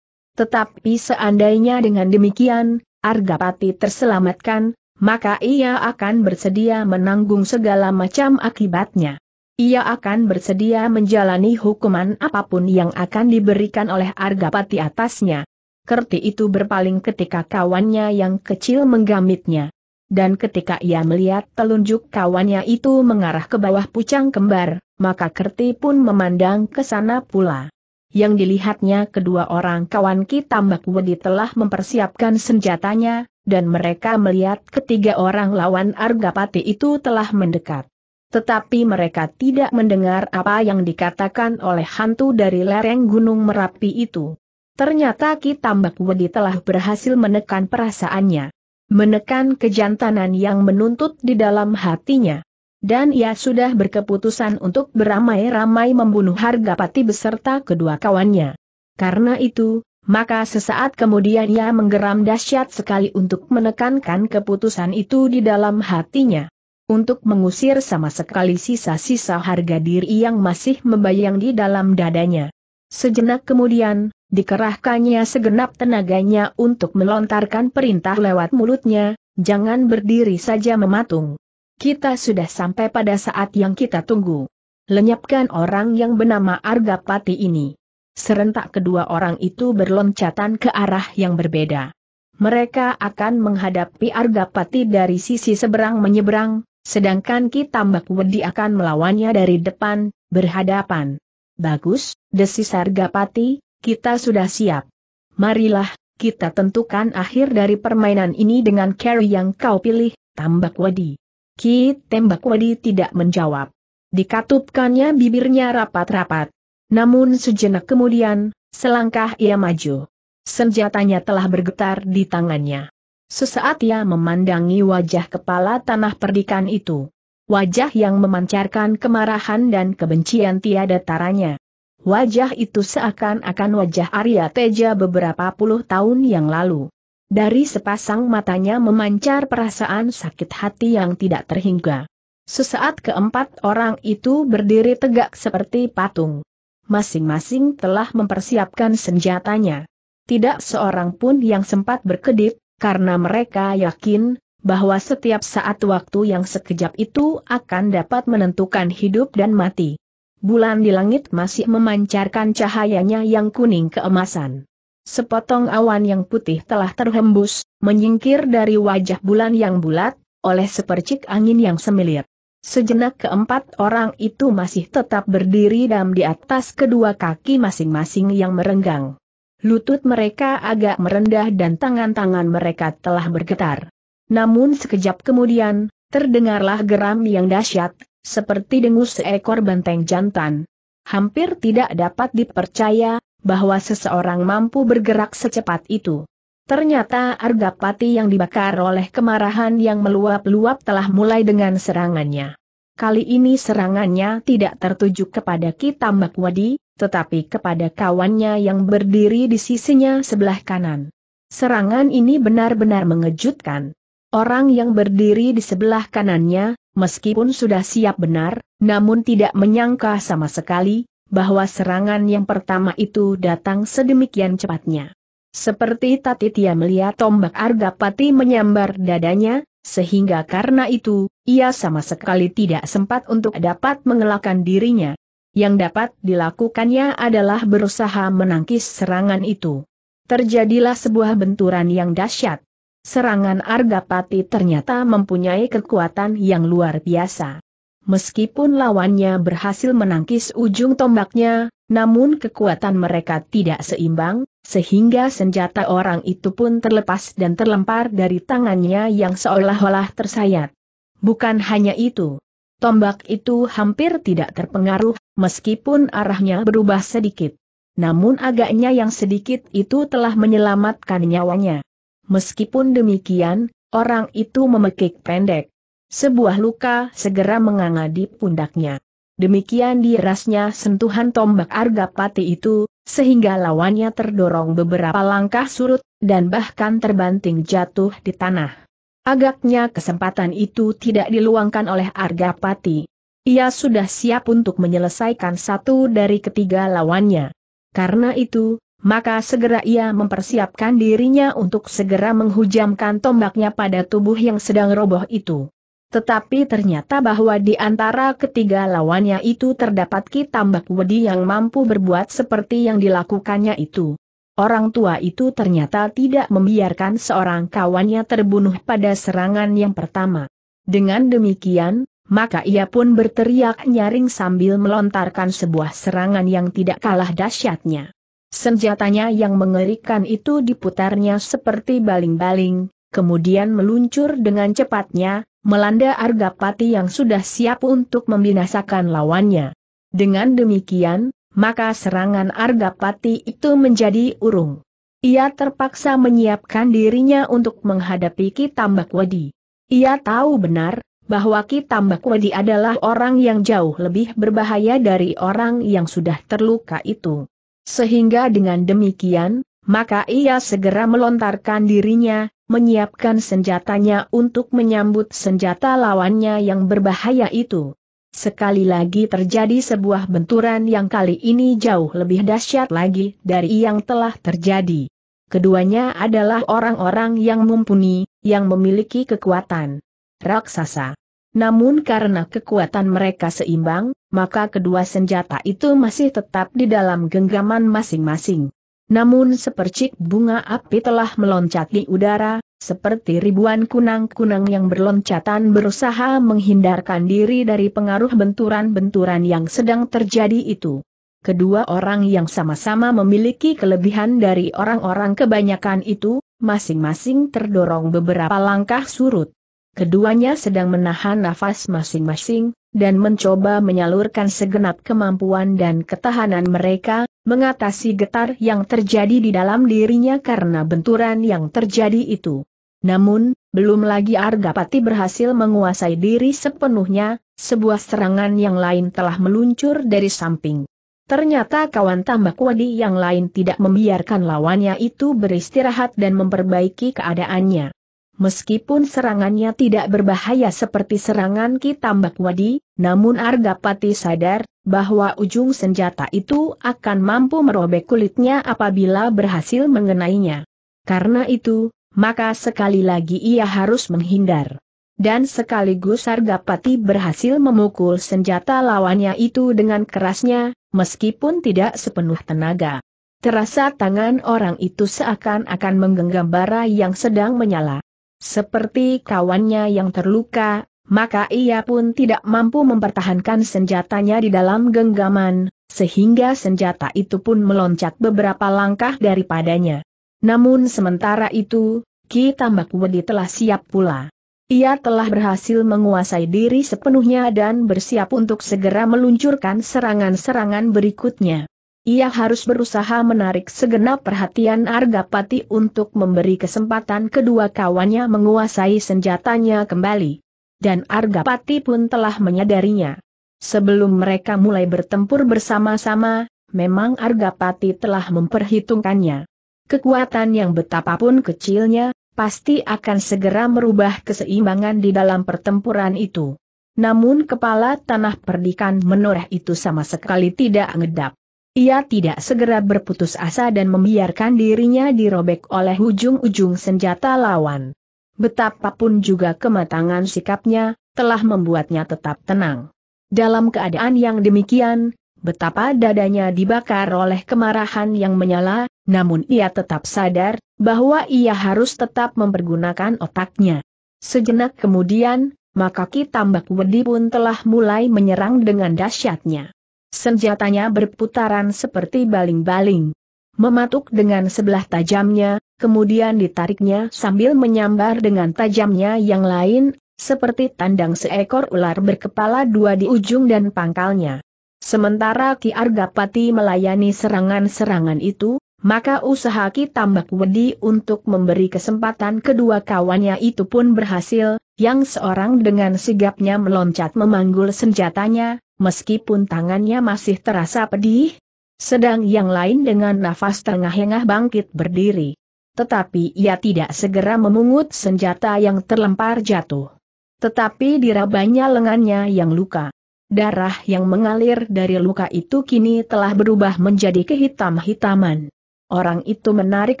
Tetapi seandainya dengan demikian, Argapati terselamatkan, maka ia akan bersedia menanggung segala macam akibatnya. Ia akan bersedia menjalani hukuman apapun yang akan diberikan oleh Argapati atasnya. Kerti itu berpaling ketika kawannya yang kecil menggamitnya. Dan ketika ia melihat telunjuk kawannya itu mengarah ke bawah pucang kembar, maka Kerti pun memandang ke sana pula. Yang dilihatnya kedua orang kawan kita Mbak Wedi telah mempersiapkan senjatanya, dan mereka melihat ketiga orang lawan Argapati itu telah mendekat. Tetapi mereka tidak mendengar apa yang dikatakan oleh hantu dari lereng Gunung Merapi itu. Ternyata Ki Tambak Wedi telah berhasil menekan perasaannya. Menekan kejantanan yang menuntut di dalam hatinya. Dan ia sudah berkeputusan untuk beramai-ramai membunuh harga pati beserta kedua kawannya. Karena itu, maka sesaat kemudian ia menggeram dahsyat sekali untuk menekankan keputusan itu di dalam hatinya untuk mengusir sama sekali sisa-sisa harga diri yang masih membayang di dalam dadanya. Sejenak kemudian, dikerahkannya segenap tenaganya untuk melontarkan perintah lewat mulutnya, jangan berdiri saja mematung. Kita sudah sampai pada saat yang kita tunggu. Lenyapkan orang yang bernama Argapati ini. Serentak kedua orang itu berloncatan ke arah yang berbeda. Mereka akan menghadapi Argapati dari sisi seberang menyeberang, Sedangkan Ki Tambak Wedi akan melawannya dari depan, berhadapan. Bagus, desi Sargapati, kita sudah siap. Marilah, kita tentukan akhir dari permainan ini dengan carry yang kau pilih, Tambak Wedi. Ki Tembak Wedi tidak menjawab. Dikatupkannya bibirnya rapat-rapat. Namun sejenak kemudian, selangkah ia maju. Senjatanya telah bergetar di tangannya. Sesaat ia memandangi wajah kepala tanah perdikan itu. Wajah yang memancarkan kemarahan dan kebencian tiada taranya. Wajah itu seakan-akan wajah Arya Teja beberapa puluh tahun yang lalu. Dari sepasang matanya memancar perasaan sakit hati yang tidak terhingga. Sesaat keempat orang itu berdiri tegak seperti patung. Masing-masing telah mempersiapkan senjatanya. Tidak seorang pun yang sempat berkedip, karena mereka yakin bahwa setiap saat waktu yang sekejap itu akan dapat menentukan hidup dan mati. Bulan di langit masih memancarkan cahayanya yang kuning keemasan. Sepotong awan yang putih telah terhembus, menyingkir dari wajah bulan yang bulat, oleh sepercik angin yang semilir. Sejenak keempat orang itu masih tetap berdiri dan di atas kedua kaki masing-masing yang merenggang. Lutut mereka agak merendah dan tangan-tangan mereka telah bergetar. Namun sekejap kemudian, terdengarlah geram yang dahsyat, seperti dengus seekor benteng jantan. Hampir tidak dapat dipercaya, bahwa seseorang mampu bergerak secepat itu. Ternyata Argapati yang dibakar oleh kemarahan yang meluap-luap telah mulai dengan serangannya. Kali ini serangannya tidak tertuju kepada Kitambak Wadi, tetapi kepada kawannya yang berdiri di sisinya sebelah kanan. Serangan ini benar-benar mengejutkan. Orang yang berdiri di sebelah kanannya, meskipun sudah siap benar, namun tidak menyangka sama sekali, bahwa serangan yang pertama itu datang sedemikian cepatnya. Seperti Tatitia melihat tombak Argapati menyambar dadanya, sehingga karena itu, ia sama sekali tidak sempat untuk dapat mengelakkan dirinya yang dapat dilakukannya adalah berusaha menangkis serangan itu. Terjadilah sebuah benturan yang dahsyat. Serangan Argapati ternyata mempunyai kekuatan yang luar biasa. Meskipun lawannya berhasil menangkis ujung tombaknya, namun kekuatan mereka tidak seimbang, sehingga senjata orang itu pun terlepas dan terlempar dari tangannya yang seolah-olah tersayat. Bukan hanya itu. Tombak itu hampir tidak terpengaruh meskipun arahnya berubah sedikit. Namun agaknya yang sedikit itu telah menyelamatkan nyawanya. Meskipun demikian, orang itu memekik pendek. Sebuah luka segera menganga di pundaknya. Demikian dirasnya sentuhan tombak Argapati itu, sehingga lawannya terdorong beberapa langkah surut, dan bahkan terbanting jatuh di tanah. Agaknya kesempatan itu tidak diluangkan oleh Argapati. Ia sudah siap untuk menyelesaikan satu dari ketiga lawannya. Karena itu, maka segera ia mempersiapkan dirinya untuk segera menghujamkan tombaknya pada tubuh yang sedang roboh itu. Tetapi ternyata bahwa di antara ketiga lawannya itu terdapat Ki Tambak Wedi yang mampu berbuat seperti yang dilakukannya itu. Orang tua itu ternyata tidak membiarkan seorang kawannya terbunuh pada serangan yang pertama. Dengan demikian, maka ia pun berteriak nyaring sambil melontarkan sebuah serangan yang tidak kalah dahsyatnya. Senjatanya yang mengerikan itu diputarnya seperti baling-baling, kemudian meluncur dengan cepatnya, melanda Argapati yang sudah siap untuk membinasakan lawannya. Dengan demikian, maka serangan Argapati itu menjadi urung. Ia terpaksa menyiapkan dirinya untuk menghadapi Kitambak Wadi. Ia tahu benar, bahwa Kitambak di adalah orang yang jauh lebih berbahaya dari orang yang sudah terluka itu. Sehingga dengan demikian, maka ia segera melontarkan dirinya, menyiapkan senjatanya untuk menyambut senjata lawannya yang berbahaya itu. Sekali lagi terjadi sebuah benturan yang kali ini jauh lebih dahsyat lagi dari yang telah terjadi. Keduanya adalah orang-orang yang mumpuni, yang memiliki kekuatan raksasa. Namun karena kekuatan mereka seimbang, maka kedua senjata itu masih tetap di dalam genggaman masing-masing. Namun sepercik bunga api telah meloncat di udara, seperti ribuan kunang-kunang yang berloncatan berusaha menghindarkan diri dari pengaruh benturan-benturan yang sedang terjadi itu. Kedua orang yang sama-sama memiliki kelebihan dari orang-orang kebanyakan itu, masing-masing terdorong beberapa langkah surut. Keduanya sedang menahan nafas masing-masing, dan mencoba menyalurkan segenap kemampuan dan ketahanan mereka, mengatasi getar yang terjadi di dalam dirinya karena benturan yang terjadi itu. Namun, belum lagi Argapati berhasil menguasai diri sepenuhnya, sebuah serangan yang lain telah meluncur dari samping. Ternyata kawan tambak wadi yang lain tidak membiarkan lawannya itu beristirahat dan memperbaiki keadaannya. Meskipun serangannya tidak berbahaya seperti serangan Ki Tambak Wadi, namun Argapati sadar bahwa ujung senjata itu akan mampu merobek kulitnya apabila berhasil mengenainya. Karena itu, maka sekali lagi ia harus menghindar. Dan sekaligus Argapati berhasil memukul senjata lawannya itu dengan kerasnya, meskipun tidak sepenuh tenaga. Terasa tangan orang itu seakan-akan menggenggam bara yang sedang menyala. Seperti kawannya yang terluka, maka ia pun tidak mampu mempertahankan senjatanya di dalam genggaman, sehingga senjata itu pun meloncat beberapa langkah daripadanya. Namun sementara itu, Ki Tambak Wedi telah siap pula. Ia telah berhasil menguasai diri sepenuhnya dan bersiap untuk segera meluncurkan serangan-serangan berikutnya ia harus berusaha menarik segenap perhatian Argapati untuk memberi kesempatan kedua kawannya menguasai senjatanya kembali. Dan Argapati pun telah menyadarinya. Sebelum mereka mulai bertempur bersama-sama, memang Argapati telah memperhitungkannya. Kekuatan yang betapapun kecilnya, pasti akan segera merubah keseimbangan di dalam pertempuran itu. Namun kepala tanah perdikan menoreh itu sama sekali tidak ngedap. Ia tidak segera berputus asa dan membiarkan dirinya dirobek oleh ujung-ujung senjata lawan. Betapapun juga kematangan sikapnya, telah membuatnya tetap tenang. Dalam keadaan yang demikian, betapa dadanya dibakar oleh kemarahan yang menyala, namun ia tetap sadar, bahwa ia harus tetap mempergunakan otaknya. Sejenak kemudian, maka Ki Tambak Wedi pun telah mulai menyerang dengan dahsyatnya. Senjatanya berputaran seperti baling-baling. Mematuk dengan sebelah tajamnya, kemudian ditariknya sambil menyambar dengan tajamnya yang lain, seperti tandang seekor ular berkepala dua di ujung dan pangkalnya. Sementara Ki Argapati melayani serangan-serangan itu, maka usaha Ki Tambak Wedi untuk memberi kesempatan kedua kawannya itu pun berhasil, yang seorang dengan sigapnya meloncat memanggul senjatanya, meskipun tangannya masih terasa pedih, sedang yang lain dengan nafas terengah-engah bangkit berdiri. Tetapi ia tidak segera memungut senjata yang terlempar jatuh. Tetapi dirabanya lengannya yang luka. Darah yang mengalir dari luka itu kini telah berubah menjadi kehitam-hitaman. Orang itu menarik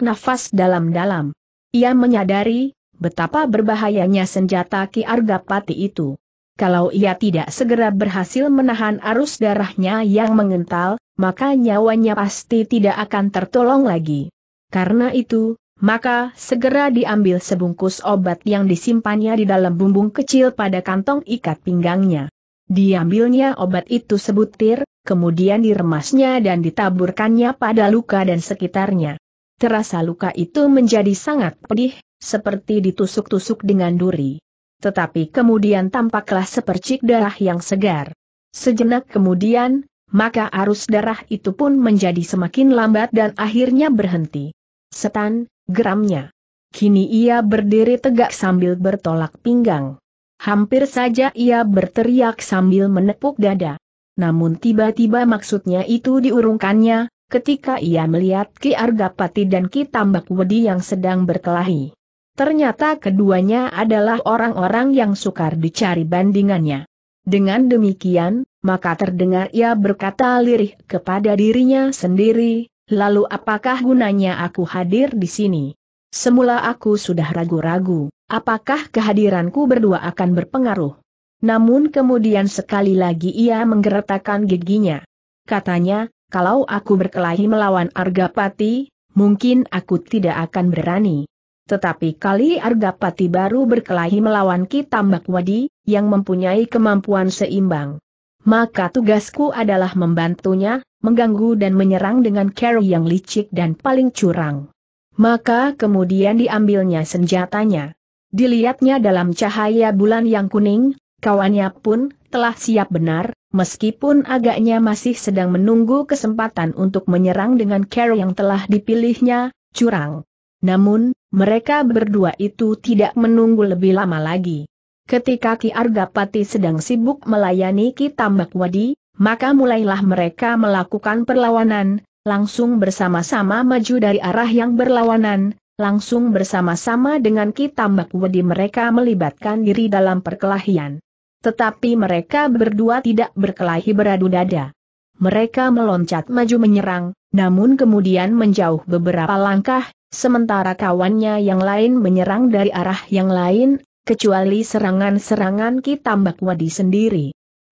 nafas dalam-dalam. Ia menyadari betapa berbahayanya senjata Ki Argapati itu. Kalau ia tidak segera berhasil menahan arus darahnya yang mengental, maka nyawanya pasti tidak akan tertolong lagi. Karena itu, maka segera diambil sebungkus obat yang disimpannya di dalam bumbung kecil pada kantong ikat pinggangnya. Diambilnya obat itu sebutir, kemudian diremasnya dan ditaburkannya pada luka dan sekitarnya. Terasa luka itu menjadi sangat pedih, seperti ditusuk-tusuk dengan duri. Tetapi kemudian tampaklah sepercik darah yang segar. Sejenak kemudian, maka arus darah itu pun menjadi semakin lambat dan akhirnya berhenti. Setan, geramnya. Kini ia berdiri tegak sambil bertolak pinggang. Hampir saja ia berteriak sambil menepuk dada namun tiba-tiba maksudnya itu diurungkannya, ketika ia melihat Ki Argapati dan Ki Tambak Wedi yang sedang berkelahi. Ternyata keduanya adalah orang-orang yang sukar dicari bandingannya. Dengan demikian, maka terdengar ia berkata lirih kepada dirinya sendiri, lalu apakah gunanya aku hadir di sini? Semula aku sudah ragu-ragu, apakah kehadiranku berdua akan berpengaruh? Namun kemudian sekali lagi ia menggeretakkan giginya. Katanya, kalau aku berkelahi melawan Argapati, mungkin aku tidak akan berani. Tetapi kali Argapati baru berkelahi melawan Kitambak Wadi, yang mempunyai kemampuan seimbang. Maka tugasku adalah membantunya, mengganggu dan menyerang dengan cara yang licik dan paling curang. Maka kemudian diambilnya senjatanya. Dilihatnya dalam cahaya bulan yang kuning, Kawannya pun telah siap benar, meskipun agaknya masih sedang menunggu kesempatan untuk menyerang dengan cara yang telah dipilihnya, curang. Namun, mereka berdua itu tidak menunggu lebih lama lagi. Ketika Ki Argapati sedang sibuk melayani Ki Tambak Wadi, maka mulailah mereka melakukan perlawanan, langsung bersama-sama maju dari arah yang berlawanan, langsung bersama-sama dengan Ki Tambak Wadi mereka melibatkan diri dalam perkelahian. Tetapi mereka berdua tidak berkelahi beradu dada. Mereka meloncat maju menyerang, namun kemudian menjauh beberapa langkah, sementara kawannya yang lain menyerang dari arah yang lain, kecuali serangan-serangan Ki Tambak Wadi sendiri.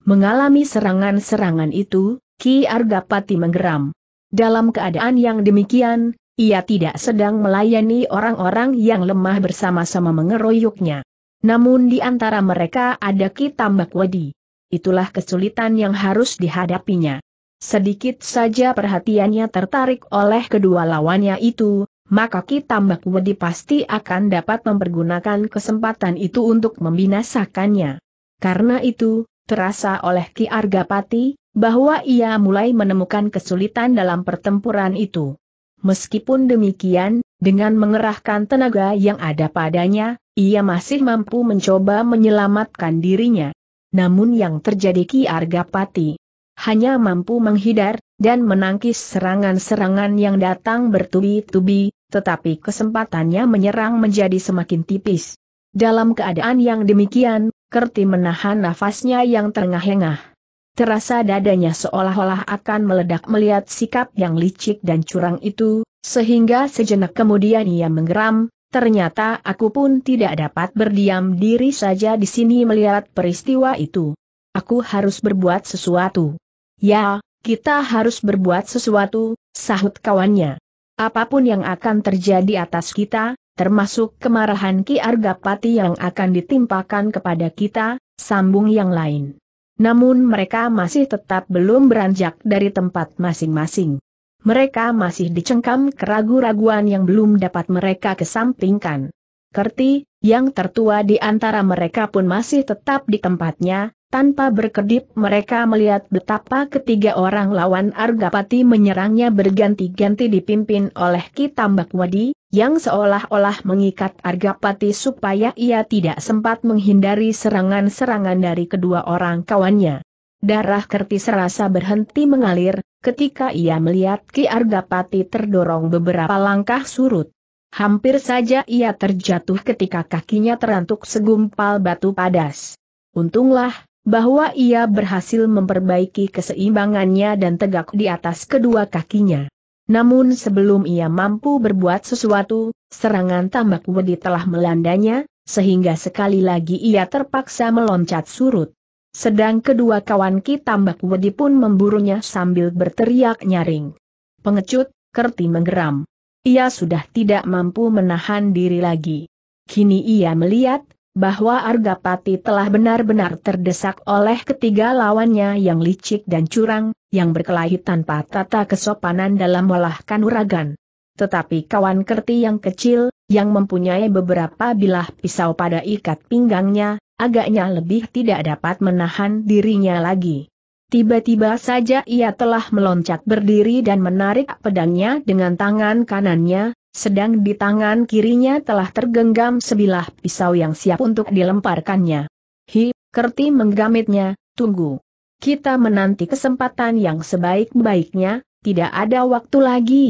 Mengalami serangan-serangan itu, Ki Argapati menggeram. Dalam keadaan yang demikian, ia tidak sedang melayani orang-orang yang lemah bersama-sama mengeroyoknya. Namun di antara mereka ada Ki Tambak Wedi. Itulah kesulitan yang harus dihadapinya. Sedikit saja perhatiannya tertarik oleh kedua lawannya itu, maka Ki Tambak Wedi pasti akan dapat mempergunakan kesempatan itu untuk membinasakannya. Karena itu, terasa oleh Ki Argapati, bahwa ia mulai menemukan kesulitan dalam pertempuran itu. Meskipun demikian, dengan mengerahkan tenaga yang ada padanya, ia masih mampu mencoba menyelamatkan dirinya. Namun yang terjadi Ki Argapati hanya mampu menghindar dan menangkis serangan-serangan yang datang bertubi-tubi, tetapi kesempatannya menyerang menjadi semakin tipis. Dalam keadaan yang demikian, Kerti menahan nafasnya yang terengah-engah. Terasa dadanya seolah-olah akan meledak melihat sikap yang licik dan curang itu, sehingga sejenak kemudian ia menggeram, ternyata aku pun tidak dapat berdiam diri saja di sini melihat peristiwa itu. Aku harus berbuat sesuatu. Ya, kita harus berbuat sesuatu, sahut kawannya. Apapun yang akan terjadi atas kita, termasuk kemarahan Ki Argapati yang akan ditimpakan kepada kita, sambung yang lain. Namun mereka masih tetap belum beranjak dari tempat masing-masing. Mereka masih dicengkam keragu-raguan yang belum dapat mereka kesampingkan. Kerti, yang tertua di antara mereka pun masih tetap di tempatnya, tanpa berkedip mereka melihat betapa ketiga orang lawan Argapati menyerangnya berganti-ganti dipimpin oleh Kitambak Wadi, yang seolah-olah mengikat Argapati supaya ia tidak sempat menghindari serangan-serangan dari kedua orang kawannya. Darah Kerti serasa berhenti mengalir, ketika ia melihat Ki Argapati terdorong beberapa langkah surut. Hampir saja ia terjatuh ketika kakinya terantuk segumpal batu padas. Untunglah, bahwa ia berhasil memperbaiki keseimbangannya dan tegak di atas kedua kakinya. Namun sebelum ia mampu berbuat sesuatu, serangan tambak wedi telah melandanya, sehingga sekali lagi ia terpaksa meloncat surut. Sedang kedua kawan Ki Tambak Wedi pun memburunya sambil berteriak nyaring. Pengecut, Kerti menggeram. Ia sudah tidak mampu menahan diri lagi. Kini ia melihat, bahwa Argapati telah benar-benar terdesak oleh ketiga lawannya yang licik dan curang, yang berkelahi tanpa tata kesopanan dalam melahkan uragan. Tetapi kawan kerti yang kecil, yang mempunyai beberapa bilah pisau pada ikat pinggangnya, agaknya lebih tidak dapat menahan dirinya lagi. Tiba-tiba saja ia telah meloncat berdiri dan menarik pedangnya dengan tangan kanannya, sedang di tangan kirinya telah tergenggam sebilah pisau yang siap untuk dilemparkannya. Hi, Kerti menggamitnya, tunggu. Kita menanti kesempatan yang sebaik-baiknya, tidak ada waktu lagi.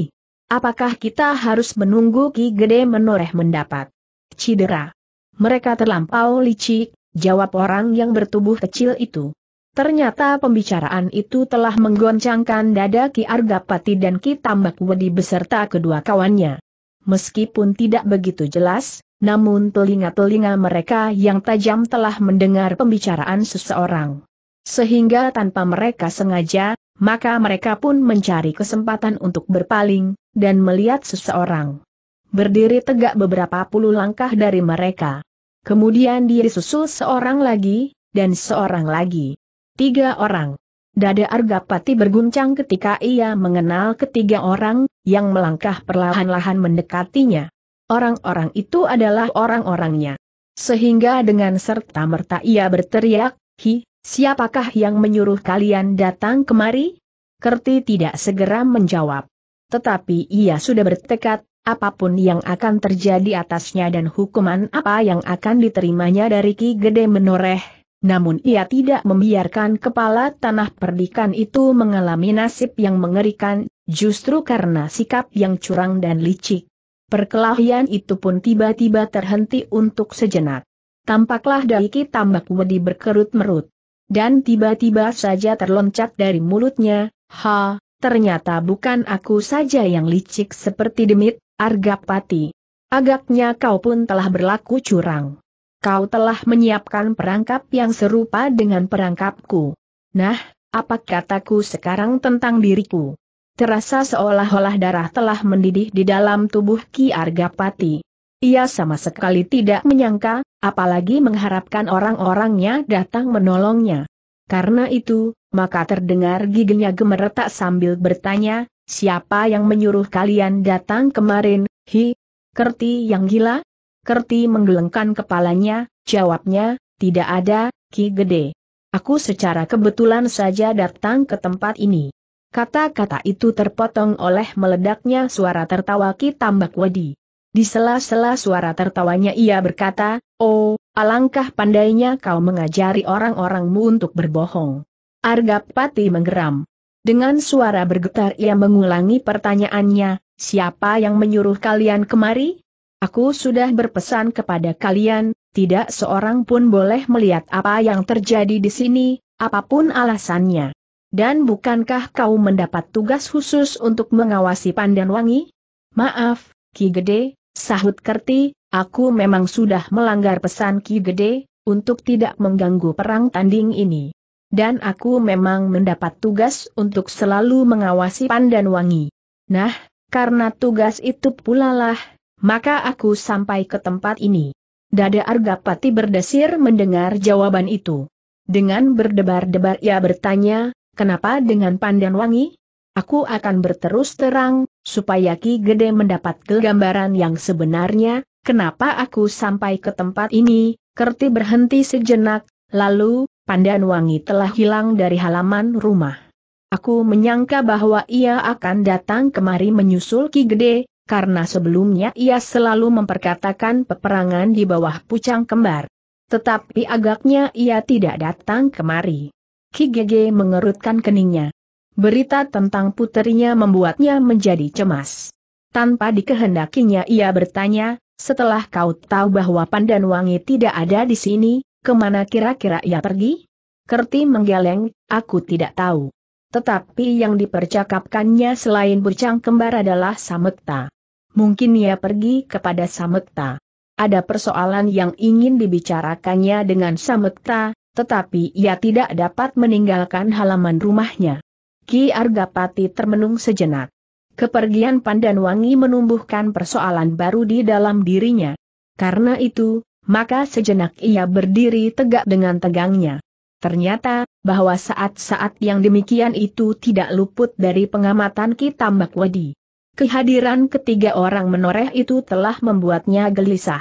Apakah kita harus menunggu Ki Gede menoreh mendapat cedera? Mereka terlampau licik, jawab orang yang bertubuh kecil itu. Ternyata pembicaraan itu telah menggoncangkan dada Ki Argapati dan Ki Tambak Wedi beserta kedua kawannya meskipun tidak begitu jelas, namun telinga-telinga mereka yang tajam telah mendengar pembicaraan seseorang. Sehingga tanpa mereka sengaja, maka mereka pun mencari kesempatan untuk berpaling, dan melihat seseorang. Berdiri tegak beberapa puluh langkah dari mereka. Kemudian dia disusul seorang lagi, dan seorang lagi. Tiga orang. Dada Argapati berguncang ketika ia mengenal ketiga orang, yang melangkah perlahan-lahan mendekatinya. Orang-orang itu adalah orang-orangnya. Sehingga dengan serta-merta ia berteriak, Hi, siapakah yang menyuruh kalian datang kemari? Kerti tidak segera menjawab. Tetapi ia sudah bertekad, apapun yang akan terjadi atasnya dan hukuman apa yang akan diterimanya dari Ki Gede Menoreh, namun ia tidak membiarkan kepala tanah perdikan itu mengalami nasib yang mengerikan, justru karena sikap yang curang dan licik. Perkelahian itu pun tiba-tiba terhenti untuk sejenak. Tampaklah Daiki Tambak Wedi berkerut merut. Dan tiba-tiba saja terloncat dari mulutnya, ha, ternyata bukan aku saja yang licik seperti demit, Argapati. Agaknya kau pun telah berlaku curang kau telah menyiapkan perangkap yang serupa dengan perangkapku. Nah, apa kataku sekarang tentang diriku? Terasa seolah-olah darah telah mendidih di dalam tubuh Ki Argapati. Ia sama sekali tidak menyangka, apalagi mengharapkan orang-orangnya datang menolongnya. Karena itu, maka terdengar giginya gemeretak sambil bertanya, siapa yang menyuruh kalian datang kemarin, hi? Kerti yang gila, Kerti menggelengkan kepalanya, jawabnya, tidak ada, Ki Gede. Aku secara kebetulan saja datang ke tempat ini. Kata-kata itu terpotong oleh meledaknya suara tertawa Ki Tambak Wadi. Di sela-sela suara tertawanya ia berkata, Oh, alangkah pandainya kau mengajari orang-orangmu untuk berbohong. Argapati menggeram. Dengan suara bergetar ia mengulangi pertanyaannya, siapa yang menyuruh kalian kemari? Aku sudah berpesan kepada kalian, tidak seorang pun boleh melihat apa yang terjadi di sini, apapun alasannya. Dan bukankah kau mendapat tugas khusus untuk mengawasi Pandan Wangi? Maaf, Ki Gede, sahut Kerti, aku memang sudah melanggar pesan Ki Gede, untuk tidak mengganggu perang tanding ini. Dan aku memang mendapat tugas untuk selalu mengawasi Pandan Wangi. Nah, karena tugas itu pula lah, maka aku sampai ke tempat ini. Dada Argapati berdesir mendengar jawaban itu. Dengan berdebar-debar ia bertanya, kenapa dengan pandan wangi? Aku akan berterus terang, supaya Ki Gede mendapat kegambaran yang sebenarnya, kenapa aku sampai ke tempat ini, Kerti berhenti sejenak, lalu, pandan wangi telah hilang dari halaman rumah. Aku menyangka bahwa ia akan datang kemari menyusul Ki Gede, karena sebelumnya ia selalu memperkatakan peperangan di bawah pucang kembar. Tetapi agaknya ia tidak datang kemari. Kigege mengerutkan keningnya. Berita tentang puterinya membuatnya menjadi cemas. Tanpa dikehendakinya ia bertanya, setelah kau tahu bahwa Pandan Wangi tidak ada di sini, kemana kira-kira ia pergi? Kerti menggeleng, aku tidak tahu. Tetapi yang dipercakapkannya selain pucang kembar adalah Samekta mungkin ia pergi kepada Samekta. Ada persoalan yang ingin dibicarakannya dengan Samekta, tetapi ia tidak dapat meninggalkan halaman rumahnya. Ki Argapati termenung sejenak. Kepergian Pandan Wangi menumbuhkan persoalan baru di dalam dirinya. Karena itu, maka sejenak ia berdiri tegak dengan tegangnya. Ternyata, bahwa saat-saat yang demikian itu tidak luput dari pengamatan Ki Tambak Wadi. Kehadiran ketiga orang menoreh itu telah membuatnya gelisah.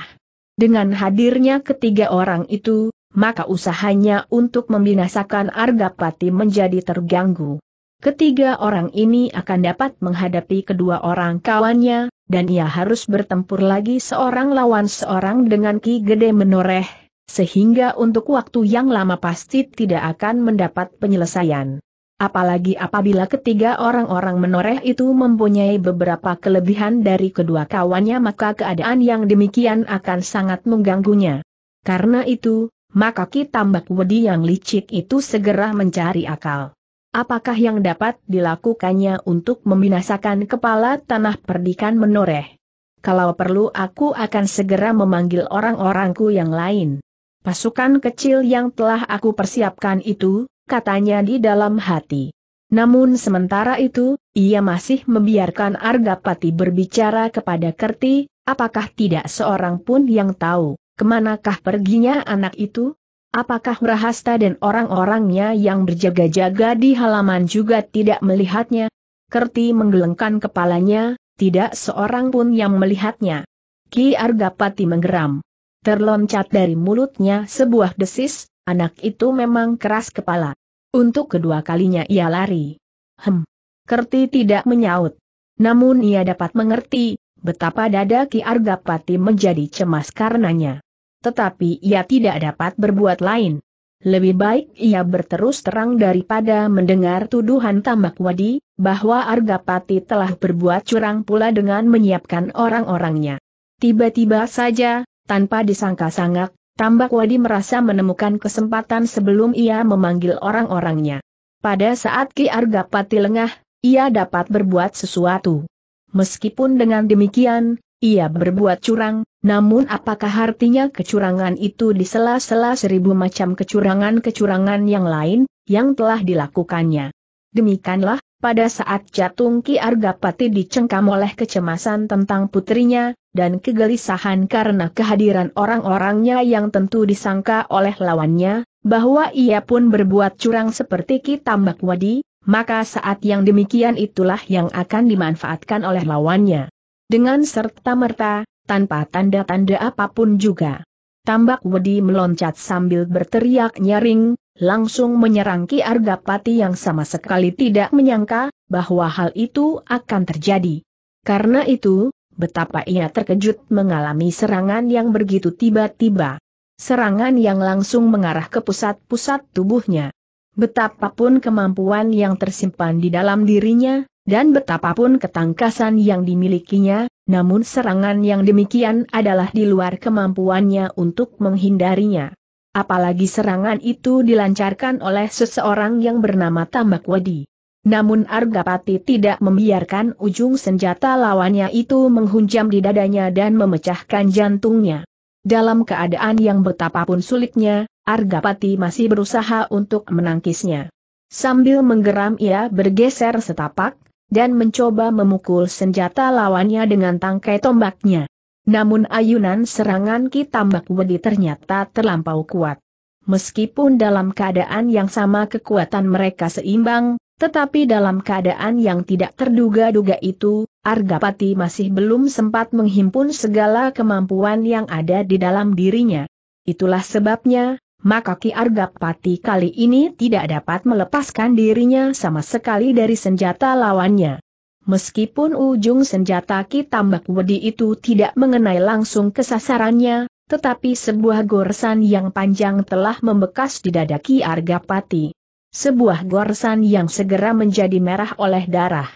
Dengan hadirnya ketiga orang itu, maka usahanya untuk membinasakan Argapati menjadi terganggu. Ketiga orang ini akan dapat menghadapi kedua orang kawannya, dan ia harus bertempur lagi seorang lawan seorang dengan Ki Gede Menoreh, sehingga untuk waktu yang lama pasti tidak akan mendapat penyelesaian. Apalagi apabila ketiga orang-orang menoreh itu mempunyai beberapa kelebihan dari kedua kawannya maka keadaan yang demikian akan sangat mengganggunya. Karena itu, maka Ki Tambak Wedi yang licik itu segera mencari akal. Apakah yang dapat dilakukannya untuk membinasakan kepala tanah perdikan menoreh? Kalau perlu aku akan segera memanggil orang-orangku yang lain. Pasukan kecil yang telah aku persiapkan itu, katanya di dalam hati. Namun sementara itu, ia masih membiarkan Argapati berbicara kepada Kerti, apakah tidak seorang pun yang tahu, kemanakah perginya anak itu? Apakah Rahasta dan orang-orangnya yang berjaga-jaga di halaman juga tidak melihatnya? Kerti menggelengkan kepalanya, tidak seorang pun yang melihatnya. Ki Argapati menggeram. Terloncat dari mulutnya sebuah desis, Anak itu memang keras kepala. Untuk kedua kalinya ia lari. Hem. Kerti tidak menyaut. Namun ia dapat mengerti, betapa dada Ki Argapati menjadi cemas karenanya. Tetapi ia tidak dapat berbuat lain. Lebih baik ia berterus terang daripada mendengar tuduhan tambak wadi, bahwa Argapati telah berbuat curang pula dengan menyiapkan orang-orangnya. Tiba-tiba saja, tanpa disangka-sangak, Tambak Wadi merasa menemukan kesempatan sebelum ia memanggil orang-orangnya. Pada saat Ki Argapati lengah, ia dapat berbuat sesuatu. Meskipun dengan demikian, ia berbuat curang, namun apakah artinya kecurangan itu di sela-sela seribu macam kecurangan-kecurangan yang lain, yang telah dilakukannya. Demikianlah, pada saat Jatung Ki Argapati dicengkam oleh kecemasan tentang putrinya, dan kegelisahan karena kehadiran orang-orangnya yang tentu disangka oleh lawannya, bahwa ia pun berbuat curang seperti Ki Tambak Wadi, maka saat yang demikian itulah yang akan dimanfaatkan oleh lawannya. Dengan serta-merta, tanpa tanda-tanda apapun juga. Tambak Wedi meloncat sambil berteriak nyaring, langsung menyerang Ki Argapati yang sama sekali tidak menyangka bahwa hal itu akan terjadi. Karena itu, betapa ia terkejut mengalami serangan yang begitu tiba-tiba. Serangan yang langsung mengarah ke pusat-pusat tubuhnya. Betapapun kemampuan yang tersimpan di dalam dirinya, dan betapapun ketangkasan yang dimilikinya, namun serangan yang demikian adalah di luar kemampuannya untuk menghindarinya. Apalagi serangan itu dilancarkan oleh seseorang yang bernama Tambak Wadi. Namun Argapati tidak membiarkan ujung senjata lawannya itu menghunjam di dadanya dan memecahkan jantungnya. Dalam keadaan yang betapapun sulitnya, Argapati masih berusaha untuk menangkisnya. Sambil menggeram ia bergeser setapak, dan mencoba memukul senjata lawannya dengan tangkai tombaknya. Namun ayunan serangan Ki Tambak Wedi ternyata terlampau kuat. Meskipun dalam keadaan yang sama kekuatan mereka seimbang, tetapi dalam keadaan yang tidak terduga-duga itu, Argapati masih belum sempat menghimpun segala kemampuan yang ada di dalam dirinya. Itulah sebabnya, maka Ki Argapati kali ini tidak dapat melepaskan dirinya sama sekali dari senjata lawannya. Meskipun ujung senjata Ki Tambak Wedi itu tidak mengenai langsung kesasarannya, tetapi sebuah goresan yang panjang telah membekas di dada Ki Argapati. Sebuah goresan yang segera menjadi merah oleh darah.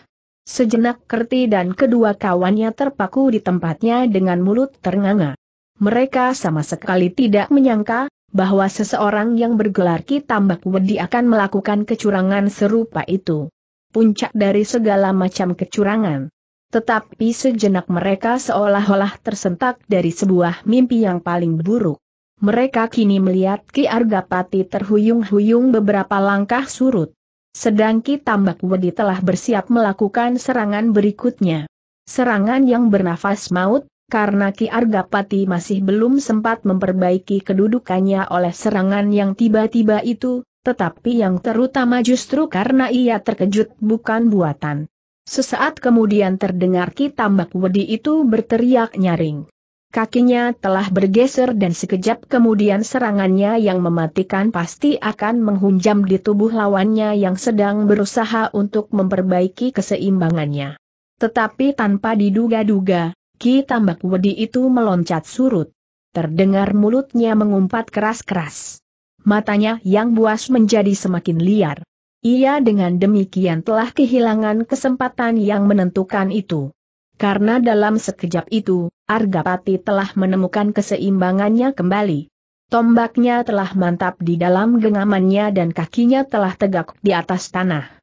Sejenak Kerti dan kedua kawannya terpaku di tempatnya dengan mulut ternganga. Mereka sama sekali tidak menyangka, bahwa seseorang yang bergelar Ki Tambak Wedi akan melakukan kecurangan serupa itu puncak dari segala macam kecurangan. Tetapi sejenak mereka seolah-olah tersentak dari sebuah mimpi yang paling buruk. Mereka kini melihat Ki Argapati terhuyung-huyung beberapa langkah surut. Sedang Ki Tambak Wedi telah bersiap melakukan serangan berikutnya. Serangan yang bernafas maut, karena Ki Argapati masih belum sempat memperbaiki kedudukannya oleh serangan yang tiba-tiba itu, tetapi yang terutama justru karena ia terkejut bukan buatan. Sesaat kemudian terdengar Ki Tambak Wedi itu berteriak nyaring. Kakinya telah bergeser dan sekejap kemudian serangannya yang mematikan pasti akan menghunjam di tubuh lawannya yang sedang berusaha untuk memperbaiki keseimbangannya. Tetapi tanpa diduga-duga, Ki Tambak Wedi itu meloncat surut. Terdengar mulutnya mengumpat keras-keras matanya yang buas menjadi semakin liar. Ia dengan demikian telah kehilangan kesempatan yang menentukan itu. Karena dalam sekejap itu, Argapati telah menemukan keseimbangannya kembali. Tombaknya telah mantap di dalam genggamannya dan kakinya telah tegak di atas tanah.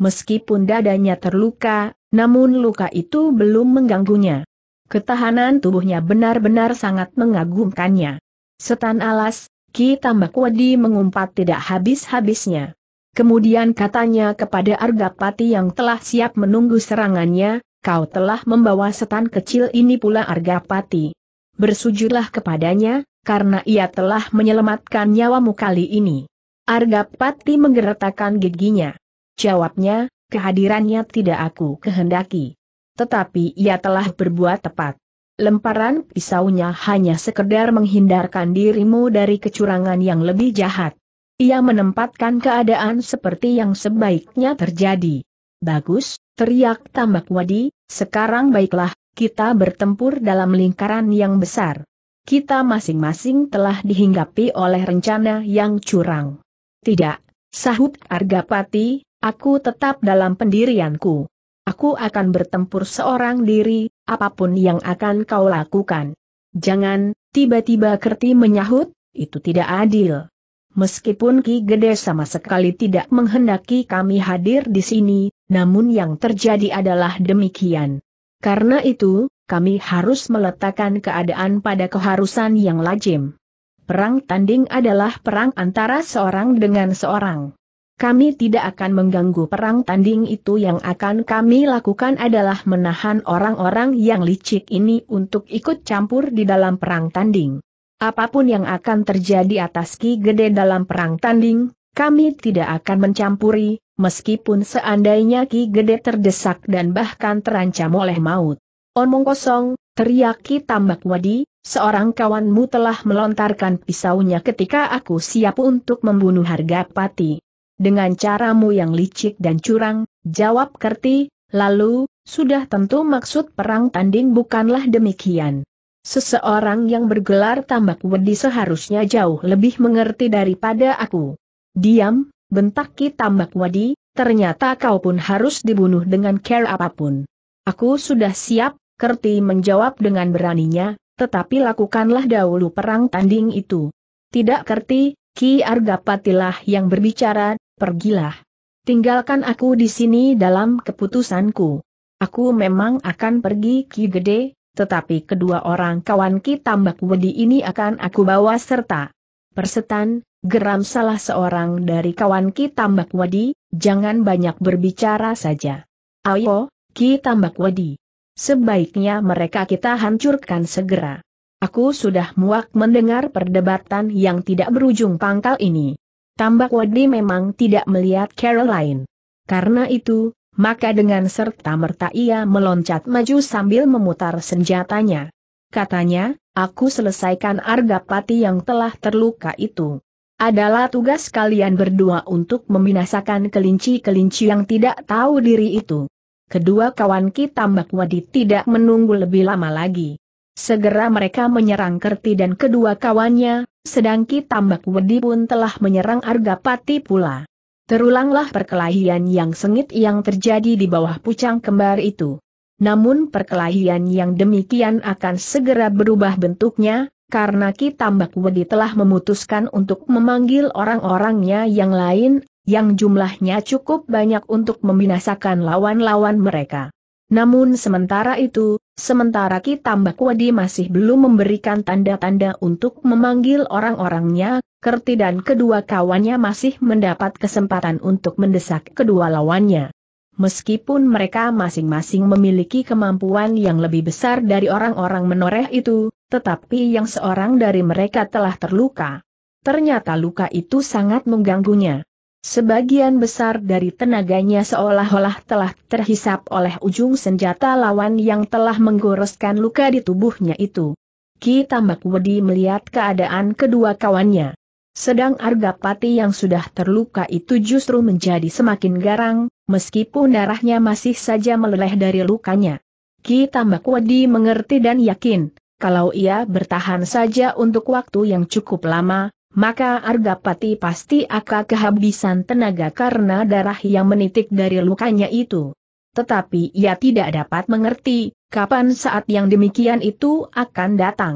Meskipun dadanya terluka, namun luka itu belum mengganggunya. Ketahanan tubuhnya benar-benar sangat mengagumkannya. Setan alas, Ki Tambak Wadi mengumpat tidak habis-habisnya. Kemudian katanya kepada Argapati yang telah siap menunggu serangannya, kau telah membawa setan kecil ini pula Argapati. Bersujudlah kepadanya, karena ia telah menyelamatkan nyawamu kali ini. Argapati menggeretakkan giginya. Jawabnya, kehadirannya tidak aku kehendaki. Tetapi ia telah berbuat tepat lemparan pisaunya hanya sekedar menghindarkan dirimu dari kecurangan yang lebih jahat. Ia menempatkan keadaan seperti yang sebaiknya terjadi. Bagus, teriak tambak wadi, sekarang baiklah, kita bertempur dalam lingkaran yang besar. Kita masing-masing telah dihinggapi oleh rencana yang curang. Tidak, sahut Argapati, aku tetap dalam pendirianku. Aku akan bertempur seorang diri, apapun yang akan kau lakukan. Jangan, tiba-tiba Kerti menyahut, itu tidak adil. Meskipun Ki Gede sama sekali tidak menghendaki kami hadir di sini, namun yang terjadi adalah demikian. Karena itu, kami harus meletakkan keadaan pada keharusan yang lazim. Perang tanding adalah perang antara seorang dengan seorang kami tidak akan mengganggu perang tanding itu yang akan kami lakukan adalah menahan orang-orang yang licik ini untuk ikut campur di dalam perang tanding. Apapun yang akan terjadi atas Ki Gede dalam perang tanding, kami tidak akan mencampuri, meskipun seandainya Ki Gede terdesak dan bahkan terancam oleh maut. Omong kosong, teriak Ki Tambak Wadi, seorang kawanmu telah melontarkan pisaunya ketika aku siap untuk membunuh harga pati. Dengan caramu yang licik dan curang, jawab Kerti, lalu, sudah tentu maksud perang tanding bukanlah demikian. Seseorang yang bergelar tambak wedi seharusnya jauh lebih mengerti daripada aku. Diam, bentak ki tambak wedi, ternyata kau pun harus dibunuh dengan care apapun. Aku sudah siap, Kerti menjawab dengan beraninya, tetapi lakukanlah dahulu perang tanding itu. Tidak Kerti, Ki Argapatilah yang berbicara, pergilah. Tinggalkan aku di sini dalam keputusanku. Aku memang akan pergi Ki Gede, tetapi kedua orang kawan Ki Tambak Wedi ini akan aku bawa serta. Persetan, geram salah seorang dari kawan Ki Tambak Wedi, jangan banyak berbicara saja. Ayo, Ki Tambak Wedi. Sebaiknya mereka kita hancurkan segera. Aku sudah muak mendengar perdebatan yang tidak berujung pangkal ini. Tambak Wadi memang tidak melihat Caroline. Karena itu, maka dengan serta-merta ia meloncat maju sambil memutar senjatanya. Katanya, aku selesaikan Argapati yang telah terluka itu. Adalah tugas kalian berdua untuk membinasakan kelinci-kelinci yang tidak tahu diri itu. Kedua kawan kita, Tambak Wadi tidak menunggu lebih lama lagi. Segera mereka menyerang Kerti dan kedua kawannya, sedang Ki Tambak Wedi pun telah menyerang Argapati pula. Terulanglah perkelahian yang sengit yang terjadi di bawah pucang kembar itu. Namun perkelahian yang demikian akan segera berubah bentuknya, karena Ki Tambak Wedi telah memutuskan untuk memanggil orang-orangnya yang lain, yang jumlahnya cukup banyak untuk membinasakan lawan-lawan mereka. Namun sementara itu, Sementara kita Mbak Wadi masih belum memberikan tanda-tanda untuk memanggil orang-orangnya, Kerti dan kedua kawannya masih mendapat kesempatan untuk mendesak kedua lawannya. Meskipun mereka masing-masing memiliki kemampuan yang lebih besar dari orang-orang menoreh itu, tetapi yang seorang dari mereka telah terluka. Ternyata luka itu sangat mengganggunya. Sebagian besar dari tenaganya seolah-olah telah terhisap oleh ujung senjata lawan yang telah menggoreskan luka di tubuhnya itu. Ki Tambak Wedi melihat keadaan kedua kawannya. Sedang Argapati yang sudah terluka itu justru menjadi semakin garang, meskipun darahnya masih saja meleleh dari lukanya. Ki Tambak Wedi mengerti dan yakin, kalau ia bertahan saja untuk waktu yang cukup lama, maka Argapati pasti akan kehabisan tenaga karena darah yang menitik dari lukanya itu. Tetapi ia tidak dapat mengerti, kapan saat yang demikian itu akan datang.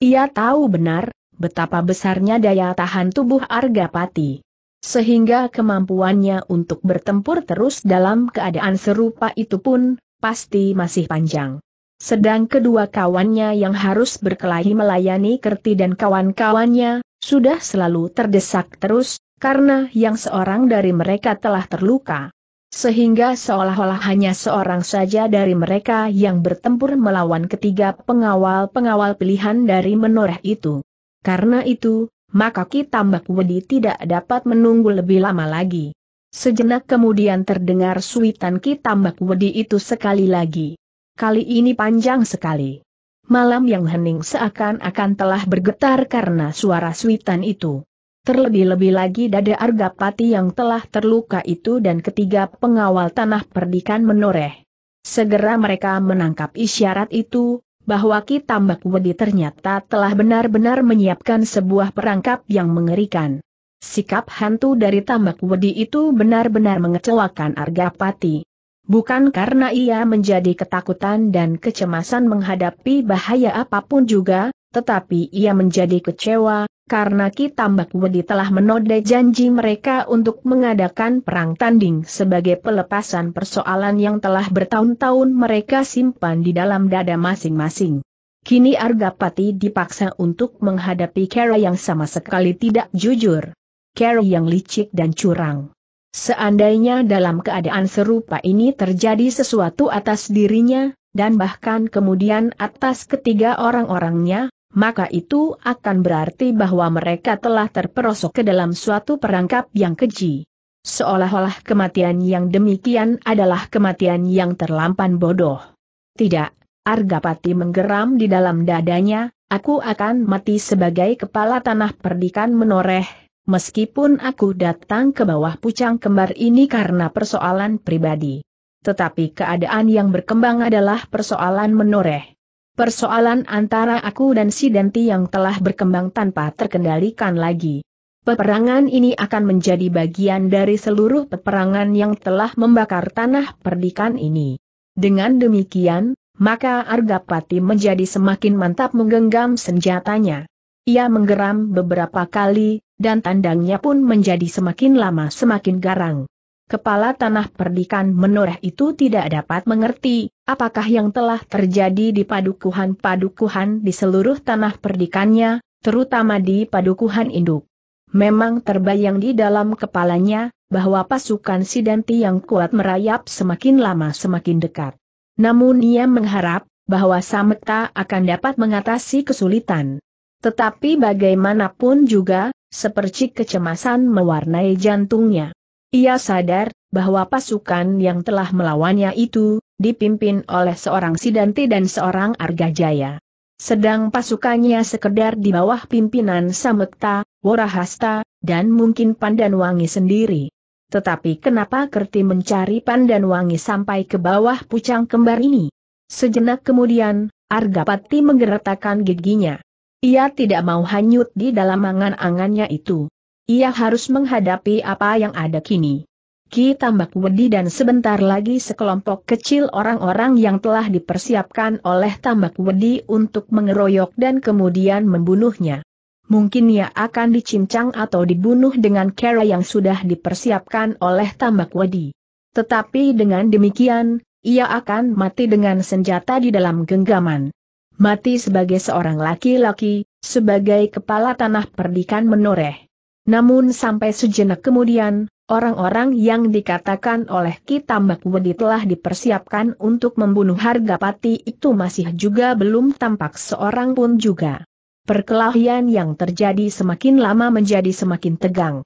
Ia tahu benar, betapa besarnya daya tahan tubuh Argapati. Sehingga kemampuannya untuk bertempur terus dalam keadaan serupa itu pun, pasti masih panjang. Sedang kedua kawannya yang harus berkelahi melayani Kerti dan kawan-kawannya, sudah selalu terdesak terus, karena yang seorang dari mereka telah terluka. Sehingga seolah-olah hanya seorang saja dari mereka yang bertempur melawan ketiga pengawal-pengawal pilihan dari menoreh itu. Karena itu, maka Ki Tambak Wedi tidak dapat menunggu lebih lama lagi. Sejenak kemudian terdengar suitan Ki Tambak Wedi itu sekali lagi. Kali ini panjang sekali malam yang hening seakan-akan telah bergetar karena suara suitan itu. Terlebih-lebih lagi dada Argapati yang telah terluka itu dan ketiga pengawal tanah perdikan menoreh. Segera mereka menangkap isyarat itu, bahwa Ki Tambak Wedi ternyata telah benar-benar menyiapkan sebuah perangkap yang mengerikan. Sikap hantu dari Tambak Wedi itu benar-benar mengecewakan Argapati. Bukan karena ia menjadi ketakutan dan kecemasan menghadapi bahaya apapun juga, tetapi ia menjadi kecewa, karena Kitambak Wedi telah menodai janji mereka untuk mengadakan perang tanding sebagai pelepasan persoalan yang telah bertahun-tahun mereka simpan di dalam dada masing-masing. Kini Argapati dipaksa untuk menghadapi Kara yang sama sekali tidak jujur. Kara yang licik dan curang. Seandainya dalam keadaan serupa ini terjadi sesuatu atas dirinya, dan bahkan kemudian atas ketiga orang-orangnya, maka itu akan berarti bahwa mereka telah terperosok ke dalam suatu perangkap yang keji. Seolah-olah kematian yang demikian adalah kematian yang terlampan bodoh. Tidak, Argapati menggeram di dalam dadanya, aku akan mati sebagai kepala tanah perdikan menoreh, meskipun aku datang ke bawah pucang kembar ini karena persoalan pribadi. Tetapi keadaan yang berkembang adalah persoalan menoreh. Persoalan antara aku dan si Denti yang telah berkembang tanpa terkendalikan lagi. Peperangan ini akan menjadi bagian dari seluruh peperangan yang telah membakar tanah perdikan ini. Dengan demikian, maka Argapati menjadi semakin mantap menggenggam senjatanya. Ia menggeram beberapa kali, dan tandangnya pun menjadi semakin lama semakin garang. Kepala Tanah Perdikan Menoreh itu tidak dapat mengerti, apakah yang telah terjadi di padukuhan-padukuhan di seluruh tanah perdikannya, terutama di padukuhan induk. Memang terbayang di dalam kepalanya, bahwa pasukan Sidanti yang kuat merayap semakin lama semakin dekat. Namun ia mengharap, bahwa Sameta akan dapat mengatasi kesulitan. Tetapi bagaimanapun juga, sepercik kecemasan mewarnai jantungnya. Ia sadar bahwa pasukan yang telah melawannya itu dipimpin oleh seorang Sidanti dan seorang Argajaya. Sedang pasukannya sekedar di bawah pimpinan Samekta, Warahasta, dan mungkin Pandanwangi sendiri. Tetapi kenapa Kerti mencari Pandanwangi sampai ke bawah pucang kembar ini? Sejenak kemudian, Argapati menggeretakkan giginya. Ia tidak mau hanyut di dalam angan-angannya itu. Ia harus menghadapi apa yang ada kini. Ki Tambak Wedi dan sebentar lagi sekelompok kecil orang-orang yang telah dipersiapkan oleh Tambak Wedi untuk mengeroyok dan kemudian membunuhnya. Mungkin ia akan dicincang atau dibunuh dengan cara yang sudah dipersiapkan oleh Tambak Wedi. Tetapi dengan demikian, ia akan mati dengan senjata di dalam genggaman mati sebagai seorang laki-laki, sebagai kepala tanah perdikan menoreh. Namun sampai sejenak kemudian, orang-orang yang dikatakan oleh kita Wedi telah dipersiapkan untuk membunuh harga pati itu masih juga belum tampak seorang pun juga. Perkelahian yang terjadi semakin lama menjadi semakin tegang.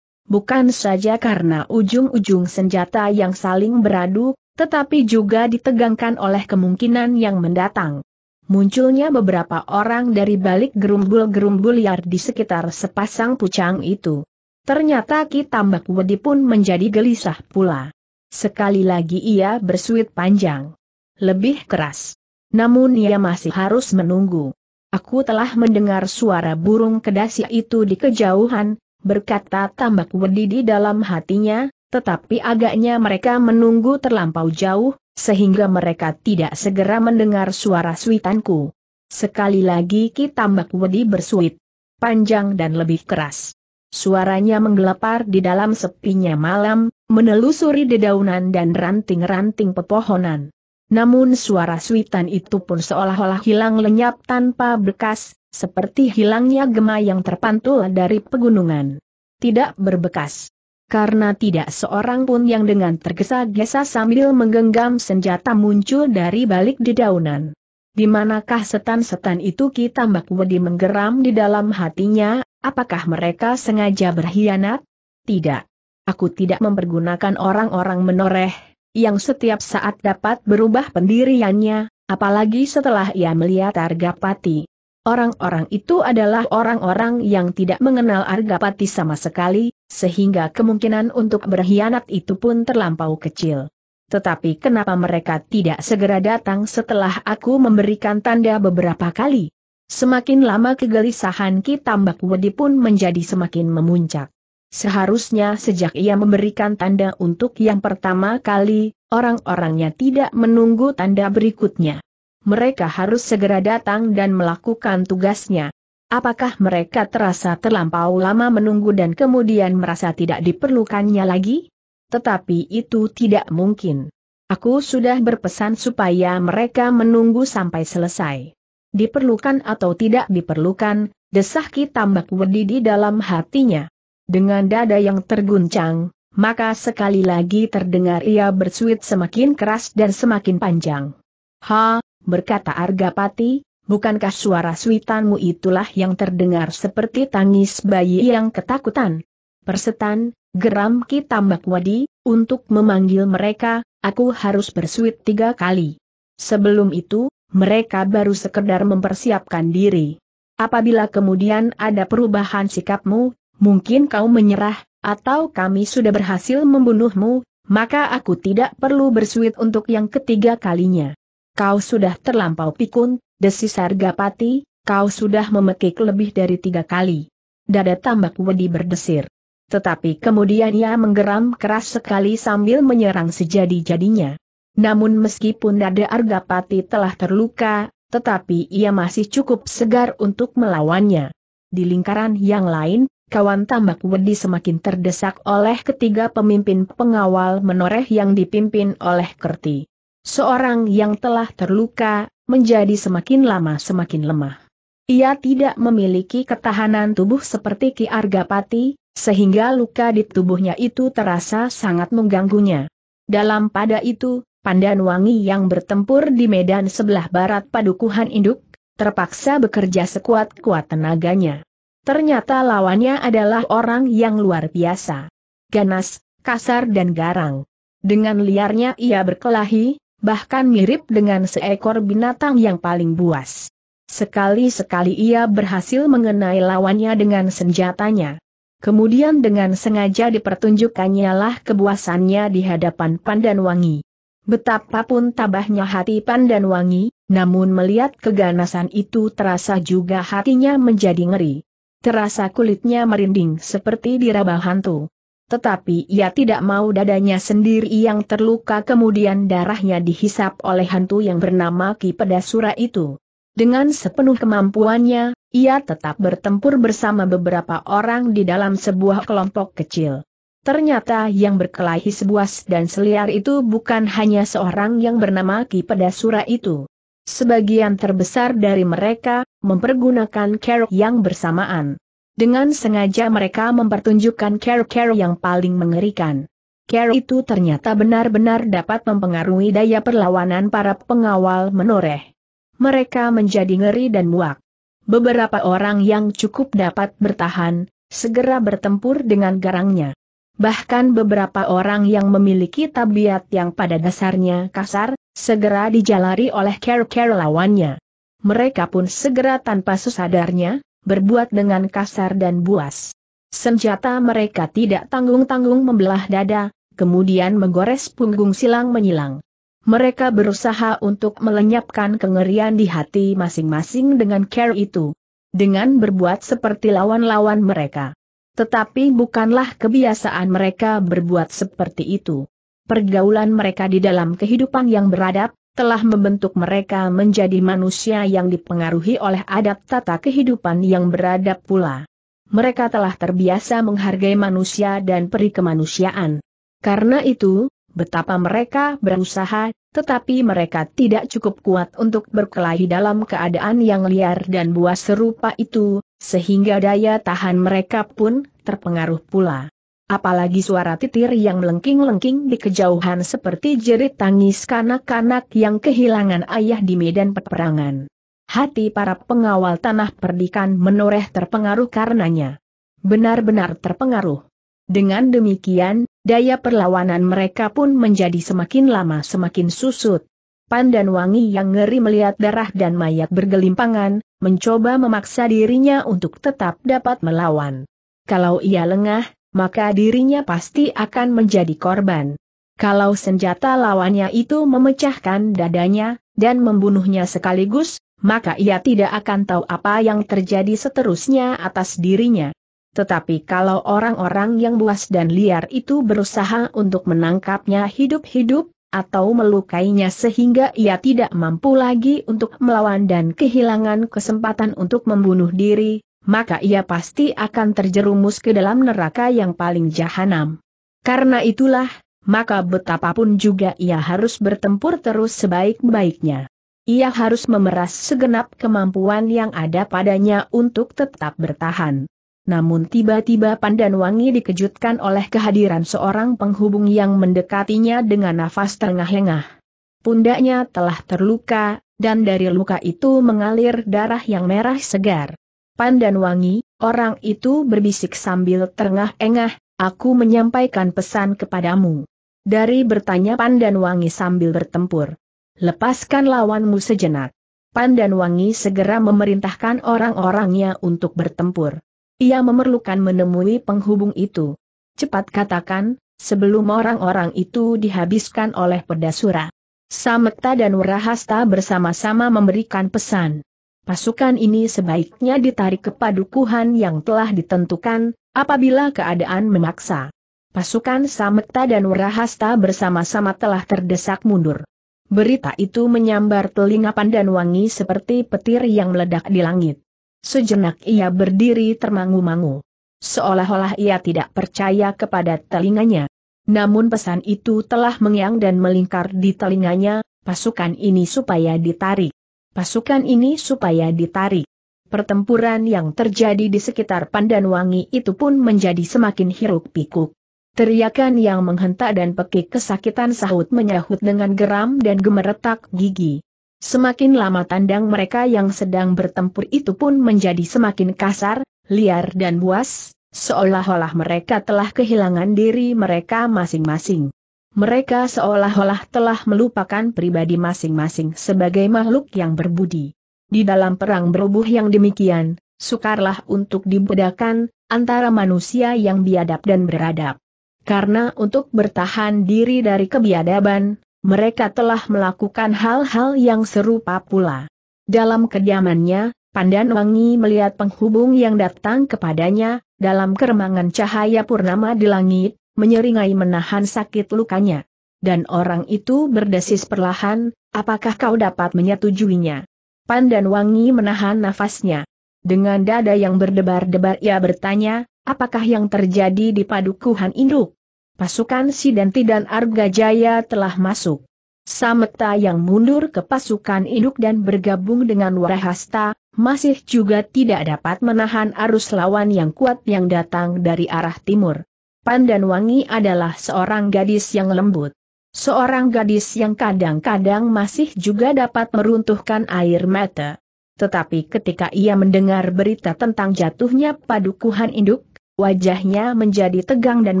Bukan saja karena ujung-ujung senjata yang saling beradu, tetapi juga ditegangkan oleh kemungkinan yang mendatang munculnya beberapa orang dari balik gerumbul-gerumbul liar di sekitar sepasang pucang itu. Ternyata Ki Tambak Wedi pun menjadi gelisah pula. Sekali lagi ia bersuit panjang. Lebih keras. Namun ia masih harus menunggu. Aku telah mendengar suara burung kedasi itu di kejauhan, berkata Tambak Wedi di dalam hatinya, tetapi agaknya mereka menunggu terlampau jauh, sehingga mereka tidak segera mendengar suara suitanku. Sekali lagi Ki Tambak Wedi bersuit, panjang dan lebih keras. Suaranya menggelepar di dalam sepinya malam, menelusuri dedaunan dan ranting-ranting pepohonan. Namun suara suitan itu pun seolah-olah hilang lenyap tanpa bekas, seperti hilangnya gema yang terpantul dari pegunungan. Tidak berbekas karena tidak seorang pun yang dengan tergesa-gesa sambil menggenggam senjata muncul dari balik dedaunan. Di manakah setan-setan itu Kita, Tambak Wedi menggeram di dalam hatinya, apakah mereka sengaja berkhianat? Tidak. Aku tidak mempergunakan orang-orang menoreh, yang setiap saat dapat berubah pendiriannya, apalagi setelah ia melihat Argapati. Orang-orang itu adalah orang-orang yang tidak mengenal Argapati sama sekali, sehingga kemungkinan untuk berkhianat itu pun terlampau kecil. Tetapi kenapa mereka tidak segera datang setelah aku memberikan tanda beberapa kali? Semakin lama kegelisahan Ki Tambak Wedi pun menjadi semakin memuncak. Seharusnya sejak ia memberikan tanda untuk yang pertama kali, orang-orangnya tidak menunggu tanda berikutnya mereka harus segera datang dan melakukan tugasnya. Apakah mereka terasa terlampau lama menunggu dan kemudian merasa tidak diperlukannya lagi? Tetapi itu tidak mungkin. Aku sudah berpesan supaya mereka menunggu sampai selesai. Diperlukan atau tidak diperlukan, desah Ki Tambak Wedi di dalam hatinya. Dengan dada yang terguncang, maka sekali lagi terdengar ia bersuit semakin keras dan semakin panjang. Ha, berkata Argapati, bukankah suara suitanmu itulah yang terdengar seperti tangis bayi yang ketakutan? Persetan, geram kita Mbak Wadi, untuk memanggil mereka, aku harus bersuit tiga kali. Sebelum itu, mereka baru sekedar mempersiapkan diri. Apabila kemudian ada perubahan sikapmu, mungkin kau menyerah, atau kami sudah berhasil membunuhmu, maka aku tidak perlu bersuit untuk yang ketiga kalinya kau sudah terlampau pikun, desi Sargapati, kau sudah memekik lebih dari tiga kali. Dada tambak wedi berdesir. Tetapi kemudian ia menggeram keras sekali sambil menyerang sejadi-jadinya. Namun meskipun dada Argapati telah terluka, tetapi ia masih cukup segar untuk melawannya. Di lingkaran yang lain, kawan tambak wedi semakin terdesak oleh ketiga pemimpin pengawal menoreh yang dipimpin oleh Kerti seorang yang telah terluka, menjadi semakin lama semakin lemah. Ia tidak memiliki ketahanan tubuh seperti Ki Argapati, sehingga luka di tubuhnya itu terasa sangat mengganggunya. Dalam pada itu, Wangi yang bertempur di medan sebelah barat padukuhan induk, terpaksa bekerja sekuat-kuat tenaganya. Ternyata lawannya adalah orang yang luar biasa. Ganas, kasar dan garang. Dengan liarnya ia berkelahi, bahkan mirip dengan seekor binatang yang paling buas. Sekali-sekali ia berhasil mengenai lawannya dengan senjatanya. Kemudian dengan sengaja dipertunjukkannya lah kebuasannya di hadapan Pandan Wangi. Betapapun tabahnya hati Pandan Wangi, namun melihat keganasan itu terasa juga hatinya menjadi ngeri. Terasa kulitnya merinding seperti diraba hantu. Tetapi ia tidak mau dadanya sendiri yang terluka kemudian darahnya dihisap oleh hantu yang bernama Ki Pedasura itu. Dengan sepenuh kemampuannya, ia tetap bertempur bersama beberapa orang di dalam sebuah kelompok kecil. Ternyata yang berkelahi sebuas dan seliar itu bukan hanya seorang yang bernama Ki Pedasura itu. Sebagian terbesar dari mereka, mempergunakan kerok yang bersamaan. Dengan sengaja mereka mempertunjukkan care-care yang paling mengerikan. Care itu ternyata benar-benar dapat mempengaruhi daya perlawanan para pengawal menoreh. Mereka menjadi ngeri dan muak. Beberapa orang yang cukup dapat bertahan, segera bertempur dengan garangnya. Bahkan beberapa orang yang memiliki tabiat yang pada dasarnya kasar, segera dijalari oleh care-care lawannya. Mereka pun segera tanpa sesadarnya, berbuat dengan kasar dan buas. Senjata mereka tidak tanggung-tanggung membelah dada, kemudian menggores punggung silang menyilang. Mereka berusaha untuk melenyapkan kengerian di hati masing-masing dengan care itu. Dengan berbuat seperti lawan-lawan mereka. Tetapi bukanlah kebiasaan mereka berbuat seperti itu. Pergaulan mereka di dalam kehidupan yang beradab, telah membentuk mereka menjadi manusia yang dipengaruhi oleh adat tata kehidupan yang beradab pula. Mereka telah terbiasa menghargai manusia dan peri kemanusiaan. Karena itu, betapa mereka berusaha, tetapi mereka tidak cukup kuat untuk berkelahi dalam keadaan yang liar dan buas serupa itu, sehingga daya tahan mereka pun terpengaruh pula. Apalagi suara titir yang melengking-lengking di kejauhan seperti jerit tangis kanak-kanak yang kehilangan ayah di medan peperangan. Hati para pengawal tanah perdikan menoreh terpengaruh karenanya. Benar-benar terpengaruh. Dengan demikian, daya perlawanan mereka pun menjadi semakin lama semakin susut. Pandan Wangi yang ngeri melihat darah dan mayat bergelimpangan, mencoba memaksa dirinya untuk tetap dapat melawan. Kalau ia lengah, maka dirinya pasti akan menjadi korban. Kalau senjata lawannya itu memecahkan dadanya, dan membunuhnya sekaligus, maka ia tidak akan tahu apa yang terjadi seterusnya atas dirinya. Tetapi kalau orang-orang yang buas dan liar itu berusaha untuk menangkapnya hidup-hidup, atau melukainya sehingga ia tidak mampu lagi untuk melawan dan kehilangan kesempatan untuk membunuh diri, maka ia pasti akan terjerumus ke dalam neraka yang paling jahanam. Karena itulah, maka betapapun juga ia harus bertempur terus sebaik-baiknya. Ia harus memeras segenap kemampuan yang ada padanya untuk tetap bertahan. Namun tiba-tiba pandan wangi dikejutkan oleh kehadiran seorang penghubung yang mendekatinya dengan nafas terengah-engah. Pundaknya telah terluka, dan dari luka itu mengalir darah yang merah segar sopan dan wangi, orang itu berbisik sambil terengah-engah, aku menyampaikan pesan kepadamu. Dari bertanya Pandan Wangi sambil bertempur. Lepaskan lawanmu sejenak. Pandan Wangi segera memerintahkan orang-orangnya untuk bertempur. Ia memerlukan menemui penghubung itu. Cepat katakan, sebelum orang-orang itu dihabiskan oleh pedasura. Samekta dan Warahasta bersama-sama memberikan pesan. Pasukan ini sebaiknya ditarik ke padukuhan yang telah ditentukan, apabila keadaan memaksa. Pasukan Samekta dan Warahasta bersama-sama telah terdesak mundur. Berita itu menyambar telinga Pandan Wangi seperti petir yang meledak di langit. Sejenak ia berdiri termangu-mangu. Seolah-olah ia tidak percaya kepada telinganya. Namun pesan itu telah mengiang dan melingkar di telinganya, pasukan ini supaya ditarik pasukan ini supaya ditarik. Pertempuran yang terjadi di sekitar Pandanwangi itu pun menjadi semakin hiruk pikuk. Teriakan yang menghentak dan pekik kesakitan sahut menyahut dengan geram dan gemeretak gigi. Semakin lama tandang mereka yang sedang bertempur itu pun menjadi semakin kasar, liar dan buas, seolah-olah mereka telah kehilangan diri mereka masing-masing. Mereka seolah-olah telah melupakan pribadi masing-masing sebagai makhluk yang berbudi. Di dalam perang berubuh yang demikian, sukarlah untuk dibedakan antara manusia yang biadab dan beradab. Karena untuk bertahan diri dari kebiadaban, mereka telah melakukan hal-hal yang serupa pula. Dalam kediamannya, Pandan Wangi melihat penghubung yang datang kepadanya, dalam keremangan cahaya purnama di langit, menyeringai menahan sakit lukanya. Dan orang itu berdesis perlahan, apakah kau dapat menyetujuinya? Pandan Wangi menahan nafasnya. Dengan dada yang berdebar-debar ia bertanya, apakah yang terjadi di padukuhan induk? Pasukan Sidenti dan Arga Jaya telah masuk. Sameta yang mundur ke pasukan induk dan bergabung dengan Warahasta, masih juga tidak dapat menahan arus lawan yang kuat yang datang dari arah timur. Pandan Wangi adalah seorang gadis yang lembut. Seorang gadis yang kadang-kadang masih juga dapat meruntuhkan air mata. Tetapi ketika ia mendengar berita tentang jatuhnya padukuhan induk, wajahnya menjadi tegang dan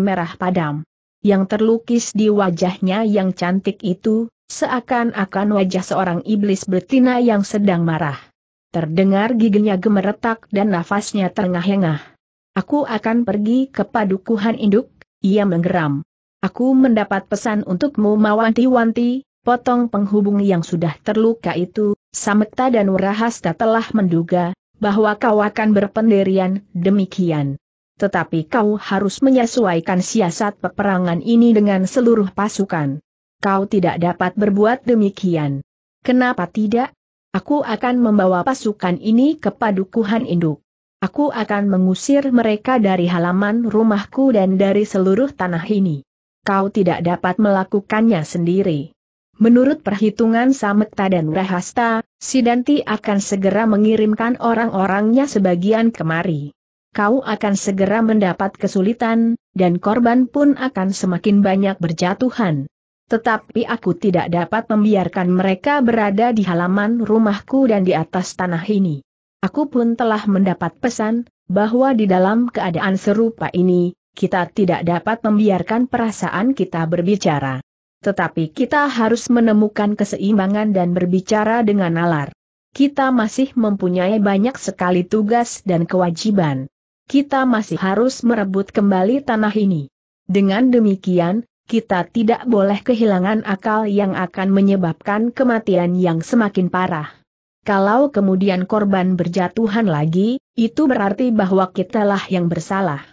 merah padam. Yang terlukis di wajahnya yang cantik itu, seakan-akan wajah seorang iblis betina yang sedang marah. Terdengar giginya gemeretak dan nafasnya terengah-engah. Aku akan pergi ke padukuhan induk, ia menggeram. Aku mendapat pesan untukmu mawanti-wanti, potong penghubung yang sudah terluka itu, Samekta dan Warahasta telah menduga, bahwa kau akan berpendirian demikian. Tetapi kau harus menyesuaikan siasat peperangan ini dengan seluruh pasukan. Kau tidak dapat berbuat demikian. Kenapa tidak? Aku akan membawa pasukan ini ke padukuhan induk. Aku akan mengusir mereka dari halaman rumahku dan dari seluruh tanah ini. Kau tidak dapat melakukannya sendiri. Menurut perhitungan Sametta dan Rahasta, Sidanti akan segera mengirimkan orang-orangnya sebagian kemari. Kau akan segera mendapat kesulitan, dan korban pun akan semakin banyak berjatuhan. Tetapi aku tidak dapat membiarkan mereka berada di halaman rumahku dan di atas tanah ini. Aku pun telah mendapat pesan, bahwa di dalam keadaan serupa ini, kita tidak dapat membiarkan perasaan kita berbicara. Tetapi kita harus menemukan keseimbangan dan berbicara dengan nalar. Kita masih mempunyai banyak sekali tugas dan kewajiban. Kita masih harus merebut kembali tanah ini. Dengan demikian, kita tidak boleh kehilangan akal yang akan menyebabkan kematian yang semakin parah. Kalau kemudian korban berjatuhan lagi, itu berarti bahwa kitalah yang bersalah.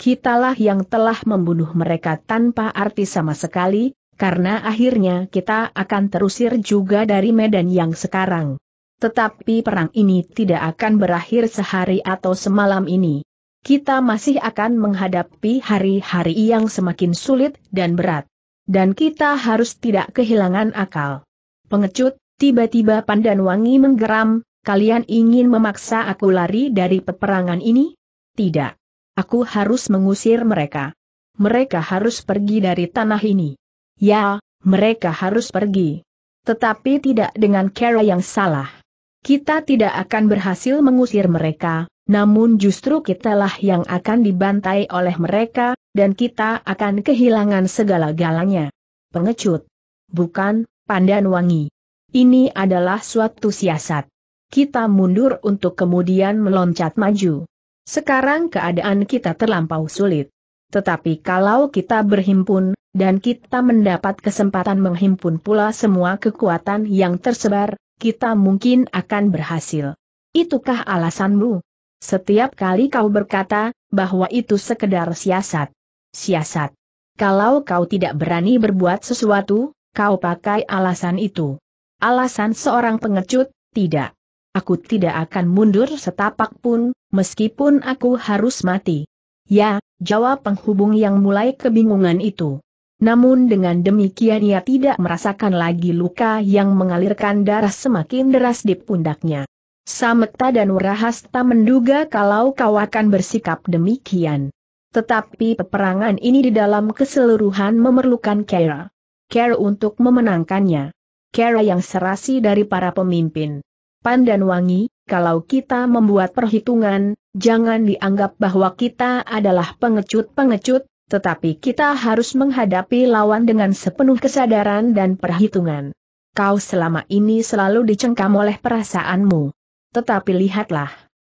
Kitalah yang telah membunuh mereka tanpa arti sama sekali, karena akhirnya kita akan terusir juga dari medan yang sekarang. Tetapi perang ini tidak akan berakhir sehari atau semalam ini. Kita masih akan menghadapi hari-hari yang semakin sulit dan berat. Dan kita harus tidak kehilangan akal. Pengecut, Tiba-tiba Pandan Wangi menggeram, kalian ingin memaksa aku lari dari peperangan ini? Tidak. Aku harus mengusir mereka. Mereka harus pergi dari tanah ini. Ya, mereka harus pergi. Tetapi tidak dengan cara yang salah. Kita tidak akan berhasil mengusir mereka, namun justru kitalah yang akan dibantai oleh mereka, dan kita akan kehilangan segala-galanya. Pengecut. Bukan, Pandan Wangi. Ini adalah suatu siasat. Kita mundur untuk kemudian meloncat maju. Sekarang keadaan kita terlampau sulit. Tetapi kalau kita berhimpun, dan kita mendapat kesempatan menghimpun pula semua kekuatan yang tersebar, kita mungkin akan berhasil. Itukah alasanmu? Setiap kali kau berkata, bahwa itu sekedar siasat. Siasat. Kalau kau tidak berani berbuat sesuatu, kau pakai alasan itu. Alasan seorang pengecut, tidak. Aku tidak akan mundur setapak pun, meskipun aku harus mati. Ya, jawab penghubung yang mulai kebingungan itu. Namun dengan demikian ia tidak merasakan lagi luka yang mengalirkan darah semakin deras di pundaknya. Sameta dan Wrahasta menduga kalau kau akan bersikap demikian. Tetapi peperangan ini di dalam keseluruhan memerlukan care. Care untuk memenangkannya. Kera yang serasi dari para pemimpin. Pandan Wangi, kalau kita membuat perhitungan, jangan dianggap bahwa kita adalah pengecut-pengecut, tetapi kita harus menghadapi lawan dengan sepenuh kesadaran dan perhitungan. Kau selama ini selalu dicengkam oleh perasaanmu. Tetapi lihatlah.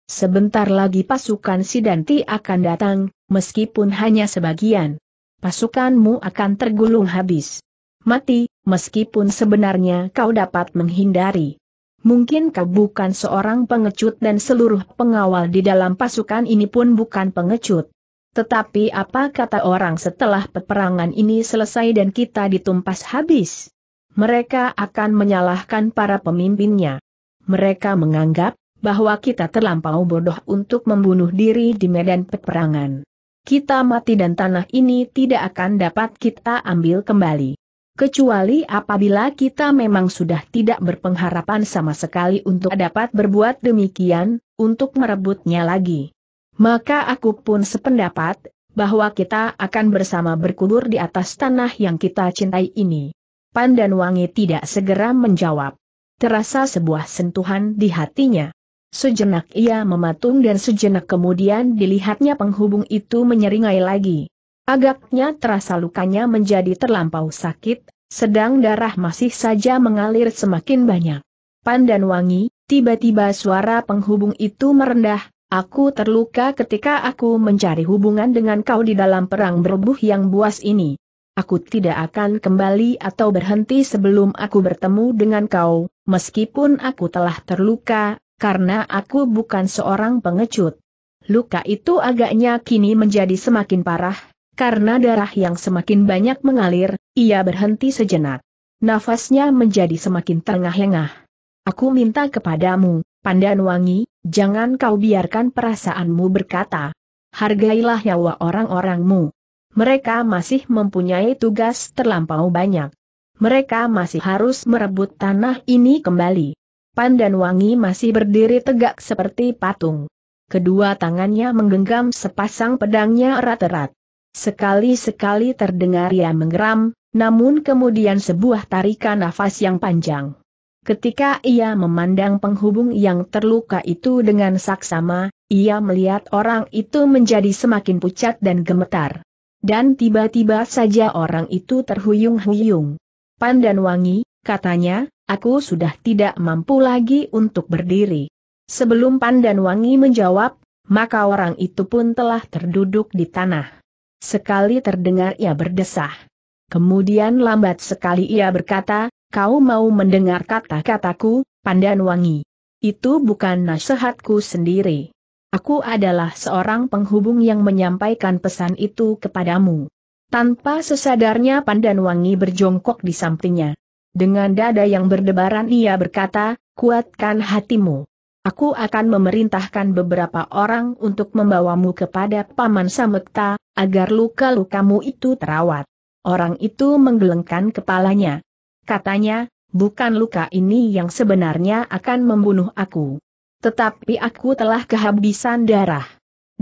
Sebentar lagi pasukan Sidanti akan datang, meskipun hanya sebagian. Pasukanmu akan tergulung habis. Mati, meskipun sebenarnya kau dapat menghindari. Mungkin kau bukan seorang pengecut dan seluruh pengawal di dalam pasukan ini pun bukan pengecut. Tetapi apa kata orang setelah peperangan ini selesai dan kita ditumpas habis? Mereka akan menyalahkan para pemimpinnya. Mereka menganggap bahwa kita terlampau bodoh untuk membunuh diri di medan peperangan. Kita mati dan tanah ini tidak akan dapat kita ambil kembali kecuali apabila kita memang sudah tidak berpengharapan sama sekali untuk dapat berbuat demikian, untuk merebutnya lagi. Maka aku pun sependapat, bahwa kita akan bersama berkubur di atas tanah yang kita cintai ini. Pandan Wangi tidak segera menjawab. Terasa sebuah sentuhan di hatinya. Sejenak ia mematung dan sejenak kemudian dilihatnya penghubung itu menyeringai lagi. Agaknya terasa lukanya menjadi terlampau sakit, sedang darah masih saja mengalir semakin banyak. Pandan wangi, tiba-tiba suara penghubung itu merendah, aku terluka ketika aku mencari hubungan dengan kau di dalam perang berbuh yang buas ini. Aku tidak akan kembali atau berhenti sebelum aku bertemu dengan kau, meskipun aku telah terluka, karena aku bukan seorang pengecut. Luka itu agaknya kini menjadi semakin parah, karena darah yang semakin banyak mengalir, ia berhenti sejenak. Nafasnya menjadi semakin terengah-engah. Aku minta kepadamu, Pandan Wangi, jangan kau biarkan perasaanmu berkata. Hargailah nyawa orang-orangmu. Mereka masih mempunyai tugas terlampau banyak. Mereka masih harus merebut tanah ini kembali. Pandan Wangi masih berdiri tegak seperti patung. Kedua tangannya menggenggam sepasang pedangnya erat-erat. Sekali-sekali terdengar ia menggeram, namun kemudian sebuah tarikan nafas yang panjang. Ketika ia memandang penghubung yang terluka itu dengan saksama, ia melihat orang itu menjadi semakin pucat dan gemetar. Dan tiba-tiba saja orang itu terhuyung-huyung. Pandan wangi, katanya, aku sudah tidak mampu lagi untuk berdiri. Sebelum Pandan Wangi menjawab, maka orang itu pun telah terduduk di tanah. Sekali terdengar ia berdesah. Kemudian lambat sekali ia berkata, kau mau mendengar kata-kataku, Pandan Wangi. Itu bukan nasihatku sendiri. Aku adalah seorang penghubung yang menyampaikan pesan itu kepadamu. Tanpa sesadarnya Pandan Wangi berjongkok di sampingnya. Dengan dada yang berdebaran ia berkata, kuatkan hatimu. Aku akan memerintahkan beberapa orang untuk membawamu kepada Paman Samekta, agar luka-lukamu itu terawat. Orang itu menggelengkan kepalanya. Katanya, bukan luka ini yang sebenarnya akan membunuh aku. Tetapi aku telah kehabisan darah.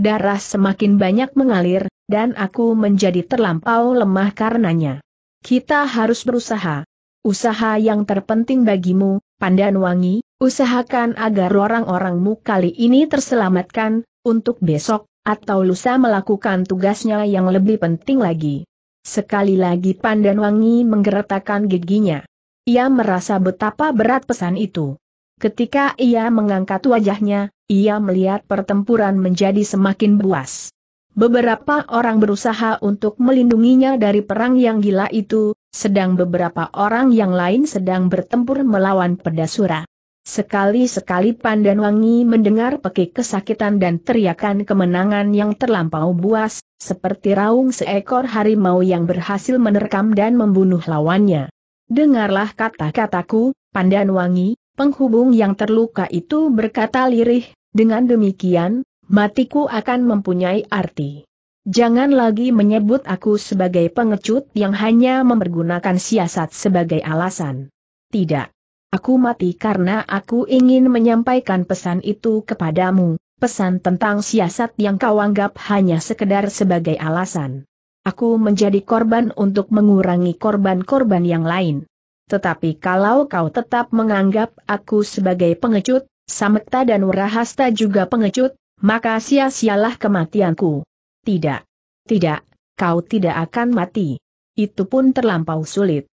Darah semakin banyak mengalir, dan aku menjadi terlampau lemah karenanya. Kita harus berusaha. Usaha yang terpenting bagimu, wangi, usahakan agar orang-orangmu kali ini terselamatkan, untuk besok, atau lusa melakukan tugasnya yang lebih penting lagi. Sekali lagi Pandanwangi menggeretakkan giginya. Ia merasa betapa berat pesan itu. Ketika ia mengangkat wajahnya, ia melihat pertempuran menjadi semakin buas. Beberapa orang berusaha untuk melindunginya dari perang yang gila itu, sedang beberapa orang yang lain sedang bertempur melawan pedasura. Sekali-sekali Pandan Wangi mendengar pekik kesakitan dan teriakan kemenangan yang terlampau buas, seperti raung seekor harimau yang berhasil menerkam dan membunuh lawannya. Dengarlah kata-kataku, Pandan Wangi, penghubung yang terluka itu berkata lirih, dengan demikian, matiku akan mempunyai arti. Jangan lagi menyebut aku sebagai pengecut yang hanya mempergunakan siasat sebagai alasan. Tidak. Aku mati karena aku ingin menyampaikan pesan itu kepadamu, pesan tentang siasat yang kau anggap hanya sekedar sebagai alasan. Aku menjadi korban untuk mengurangi korban-korban yang lain. Tetapi kalau kau tetap menganggap aku sebagai pengecut, Samekta dan Wrahasta juga pengecut, maka sia-sialah kematianku. Tidak. Tidak, kau tidak akan mati. Itu pun terlampau sulit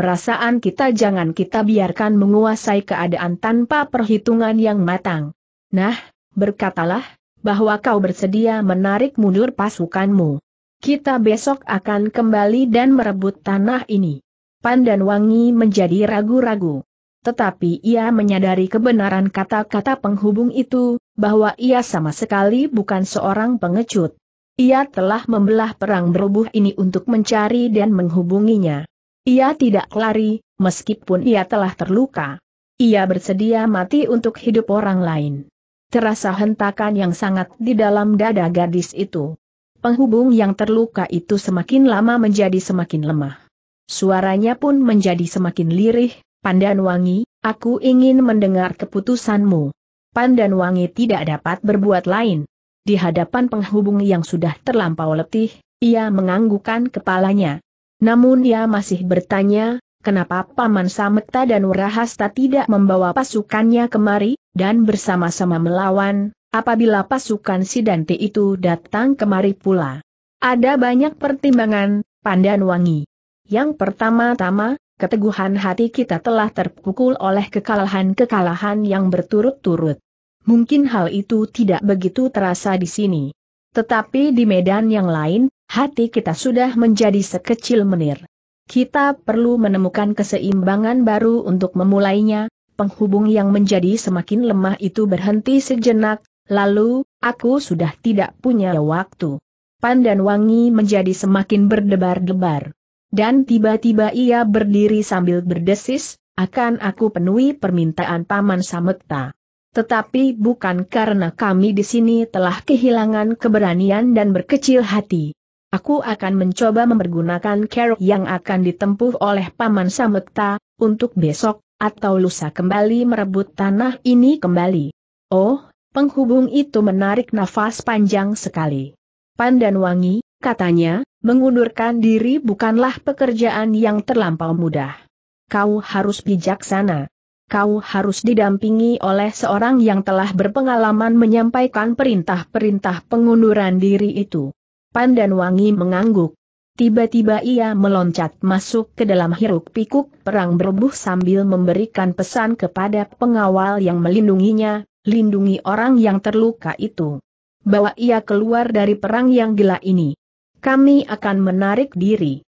perasaan kita jangan kita biarkan menguasai keadaan tanpa perhitungan yang matang. Nah, berkatalah, bahwa kau bersedia menarik mundur pasukanmu. Kita besok akan kembali dan merebut tanah ini. Pandan Wangi menjadi ragu-ragu. Tetapi ia menyadari kebenaran kata-kata penghubung itu, bahwa ia sama sekali bukan seorang pengecut. Ia telah membelah perang berubuh ini untuk mencari dan menghubunginya. Ia tidak lari, meskipun ia telah terluka. Ia bersedia mati untuk hidup orang lain. Terasa hentakan yang sangat di dalam dada gadis itu. Penghubung yang terluka itu semakin lama menjadi semakin lemah. Suaranya pun menjadi semakin lirih, Pandan Wangi, aku ingin mendengar keputusanmu. Pandan Wangi tidak dapat berbuat lain. Di hadapan penghubung yang sudah terlampau letih, ia menganggukkan kepalanya. Namun ia masih bertanya, kenapa Paman Sameta dan Wrahasta tidak membawa pasukannya kemari, dan bersama-sama melawan, apabila pasukan Sidante itu datang kemari pula. Ada banyak pertimbangan, Pandan Wangi. Yang pertama-tama, keteguhan hati kita telah terpukul oleh kekalahan-kekalahan yang berturut-turut. Mungkin hal itu tidak begitu terasa di sini. Tetapi di medan yang lain, hati kita sudah menjadi sekecil menir. Kita perlu menemukan keseimbangan baru untuk memulainya, penghubung yang menjadi semakin lemah itu berhenti sejenak, lalu, aku sudah tidak punya waktu. Pandan wangi menjadi semakin berdebar-debar. Dan tiba-tiba ia berdiri sambil berdesis, akan aku penuhi permintaan Paman Samekta. Tetapi bukan karena kami di sini telah kehilangan keberanian dan berkecil hati. Aku akan mencoba mempergunakan kerok yang akan ditempuh oleh Paman Samekta, untuk besok, atau lusa kembali merebut tanah ini kembali. Oh, penghubung itu menarik nafas panjang sekali. Pandan Wangi, katanya, mengundurkan diri bukanlah pekerjaan yang terlampau mudah. Kau harus bijaksana. Kau harus didampingi oleh seorang yang telah berpengalaman menyampaikan perintah-perintah pengunduran diri itu dan Wangi mengangguk. Tiba-tiba ia meloncat masuk ke dalam hiruk-pikuk perang berbuh sambil memberikan pesan kepada pengawal yang melindunginya, lindungi orang yang terluka itu. Bawa ia keluar dari perang yang gila ini. Kami akan menarik diri.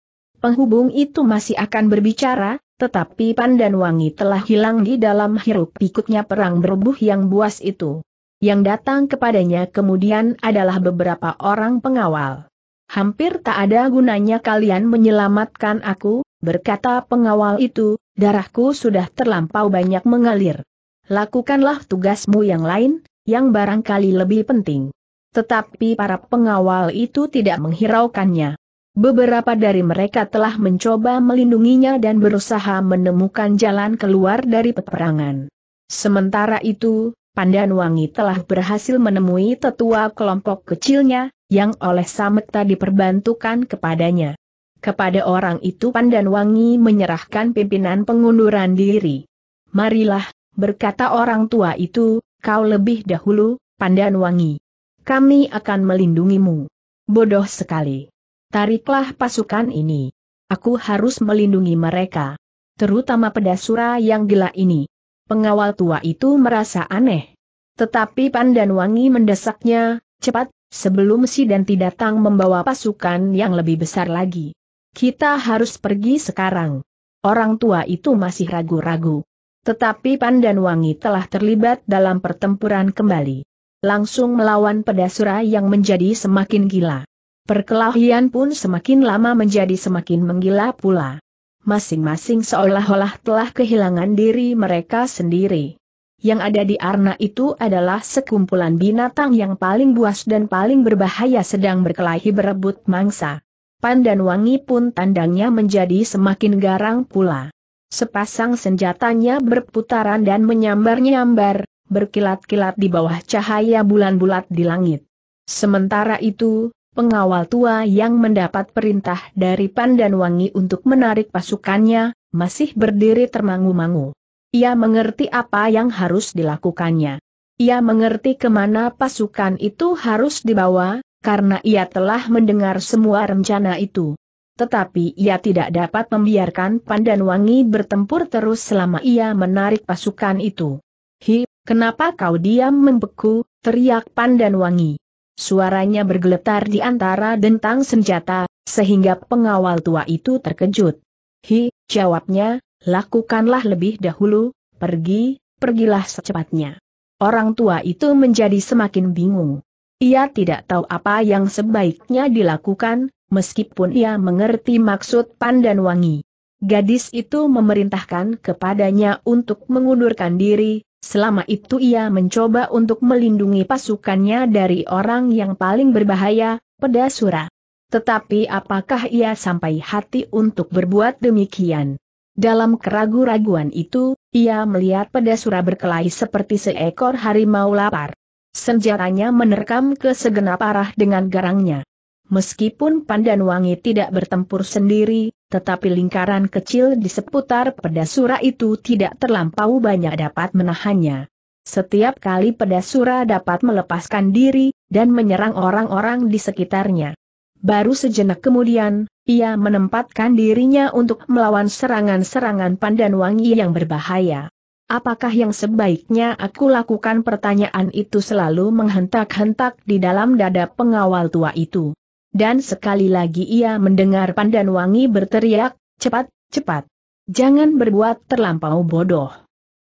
Penghubung itu masih akan berbicara, tetapi Pandan Wangi telah hilang di dalam hiruk pikuknya perang berbuh yang buas itu. Yang datang kepadanya kemudian adalah beberapa orang pengawal. Hampir tak ada gunanya kalian menyelamatkan aku, berkata pengawal itu, darahku sudah terlampau banyak mengalir. Lakukanlah tugasmu yang lain, yang barangkali lebih penting. Tetapi para pengawal itu tidak menghiraukannya. Beberapa dari mereka telah mencoba melindunginya dan berusaha menemukan jalan keluar dari peperangan. Sementara itu, Pandan Wangi telah berhasil menemui tetua kelompok kecilnya, yang oleh Sametta diperbantukan kepadanya. Kepada orang itu Pandan Wangi menyerahkan pimpinan pengunduran diri. Marilah, berkata orang tua itu, kau lebih dahulu, Pandan Wangi. Kami akan melindungimu. Bodoh sekali. Tariklah pasukan ini. Aku harus melindungi mereka. Terutama pedasura yang gila ini. Pengawal tua itu merasa aneh. Tetapi Pandan Wangi mendesaknya, cepat, sebelum si Danti datang membawa pasukan yang lebih besar lagi. Kita harus pergi sekarang. Orang tua itu masih ragu-ragu. Tetapi Pandan Wangi telah terlibat dalam pertempuran kembali. Langsung melawan pedasura yang menjadi semakin gila. Perkelahian pun semakin lama menjadi semakin menggila pula masing-masing seolah-olah telah kehilangan diri mereka sendiri. Yang ada di arna itu adalah sekumpulan binatang yang paling buas dan paling berbahaya sedang berkelahi berebut mangsa. Pan dan wangi pun tandangnya menjadi semakin garang pula. Sepasang senjatanya berputaran dan menyambar-nyambar, berkilat-kilat di bawah cahaya bulan bulat di langit. Sementara itu, pengawal tua yang mendapat perintah dari Pandan Wangi untuk menarik pasukannya, masih berdiri termangu-mangu. Ia mengerti apa yang harus dilakukannya. Ia mengerti kemana pasukan itu harus dibawa, karena ia telah mendengar semua rencana itu. Tetapi ia tidak dapat membiarkan Pandan Wangi bertempur terus selama ia menarik pasukan itu. Hi, kenapa kau diam membeku, teriak Pandan Wangi. Suaranya bergeletar di antara dentang senjata, sehingga pengawal tua itu terkejut. Hi, jawabnya, lakukanlah lebih dahulu, pergi, pergilah secepatnya. Orang tua itu menjadi semakin bingung. Ia tidak tahu apa yang sebaiknya dilakukan, meskipun ia mengerti maksud pandan Wangi. Gadis itu memerintahkan kepadanya untuk mengundurkan diri, Selama itu ia mencoba untuk melindungi pasukannya dari orang yang paling berbahaya, pedasura. Tetapi apakah ia sampai hati untuk berbuat demikian? Dalam keraguan-raguan itu, ia melihat pedasura berkelahi seperti seekor harimau lapar. Senjatanya menerkam ke segenap arah dengan garangnya. Meskipun Pandan Wangi tidak bertempur sendiri, tetapi lingkaran kecil di seputar pedasura itu tidak terlampau banyak dapat menahannya. Setiap kali pedasura dapat melepaskan diri, dan menyerang orang-orang di sekitarnya. Baru sejenak kemudian, ia menempatkan dirinya untuk melawan serangan-serangan Pandan Wangi yang berbahaya. Apakah yang sebaiknya aku lakukan pertanyaan itu selalu menghentak-hentak di dalam dada pengawal tua itu dan sekali lagi ia mendengar Pandan Wangi berteriak, cepat, cepat. Jangan berbuat terlampau bodoh.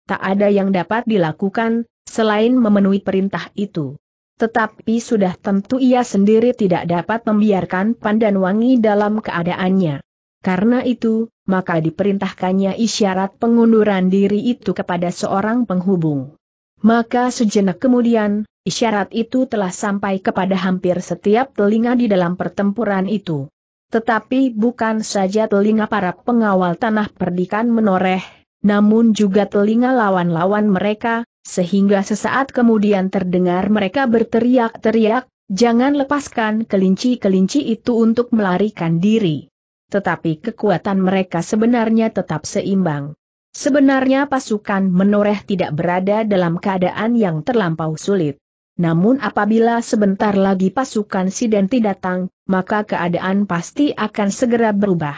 Tak ada yang dapat dilakukan, selain memenuhi perintah itu. Tetapi sudah tentu ia sendiri tidak dapat membiarkan Pandan Wangi dalam keadaannya. Karena itu, maka diperintahkannya isyarat pengunduran diri itu kepada seorang penghubung. Maka sejenak kemudian, Isyarat itu telah sampai kepada hampir setiap telinga di dalam pertempuran itu. Tetapi bukan saja telinga para pengawal tanah perdikan menoreh, namun juga telinga lawan-lawan mereka, sehingga sesaat kemudian terdengar mereka berteriak-teriak, jangan lepaskan kelinci-kelinci itu untuk melarikan diri. Tetapi kekuatan mereka sebenarnya tetap seimbang. Sebenarnya pasukan menoreh tidak berada dalam keadaan yang terlampau sulit. Namun apabila sebentar lagi pasukan Sidenti datang, maka keadaan pasti akan segera berubah.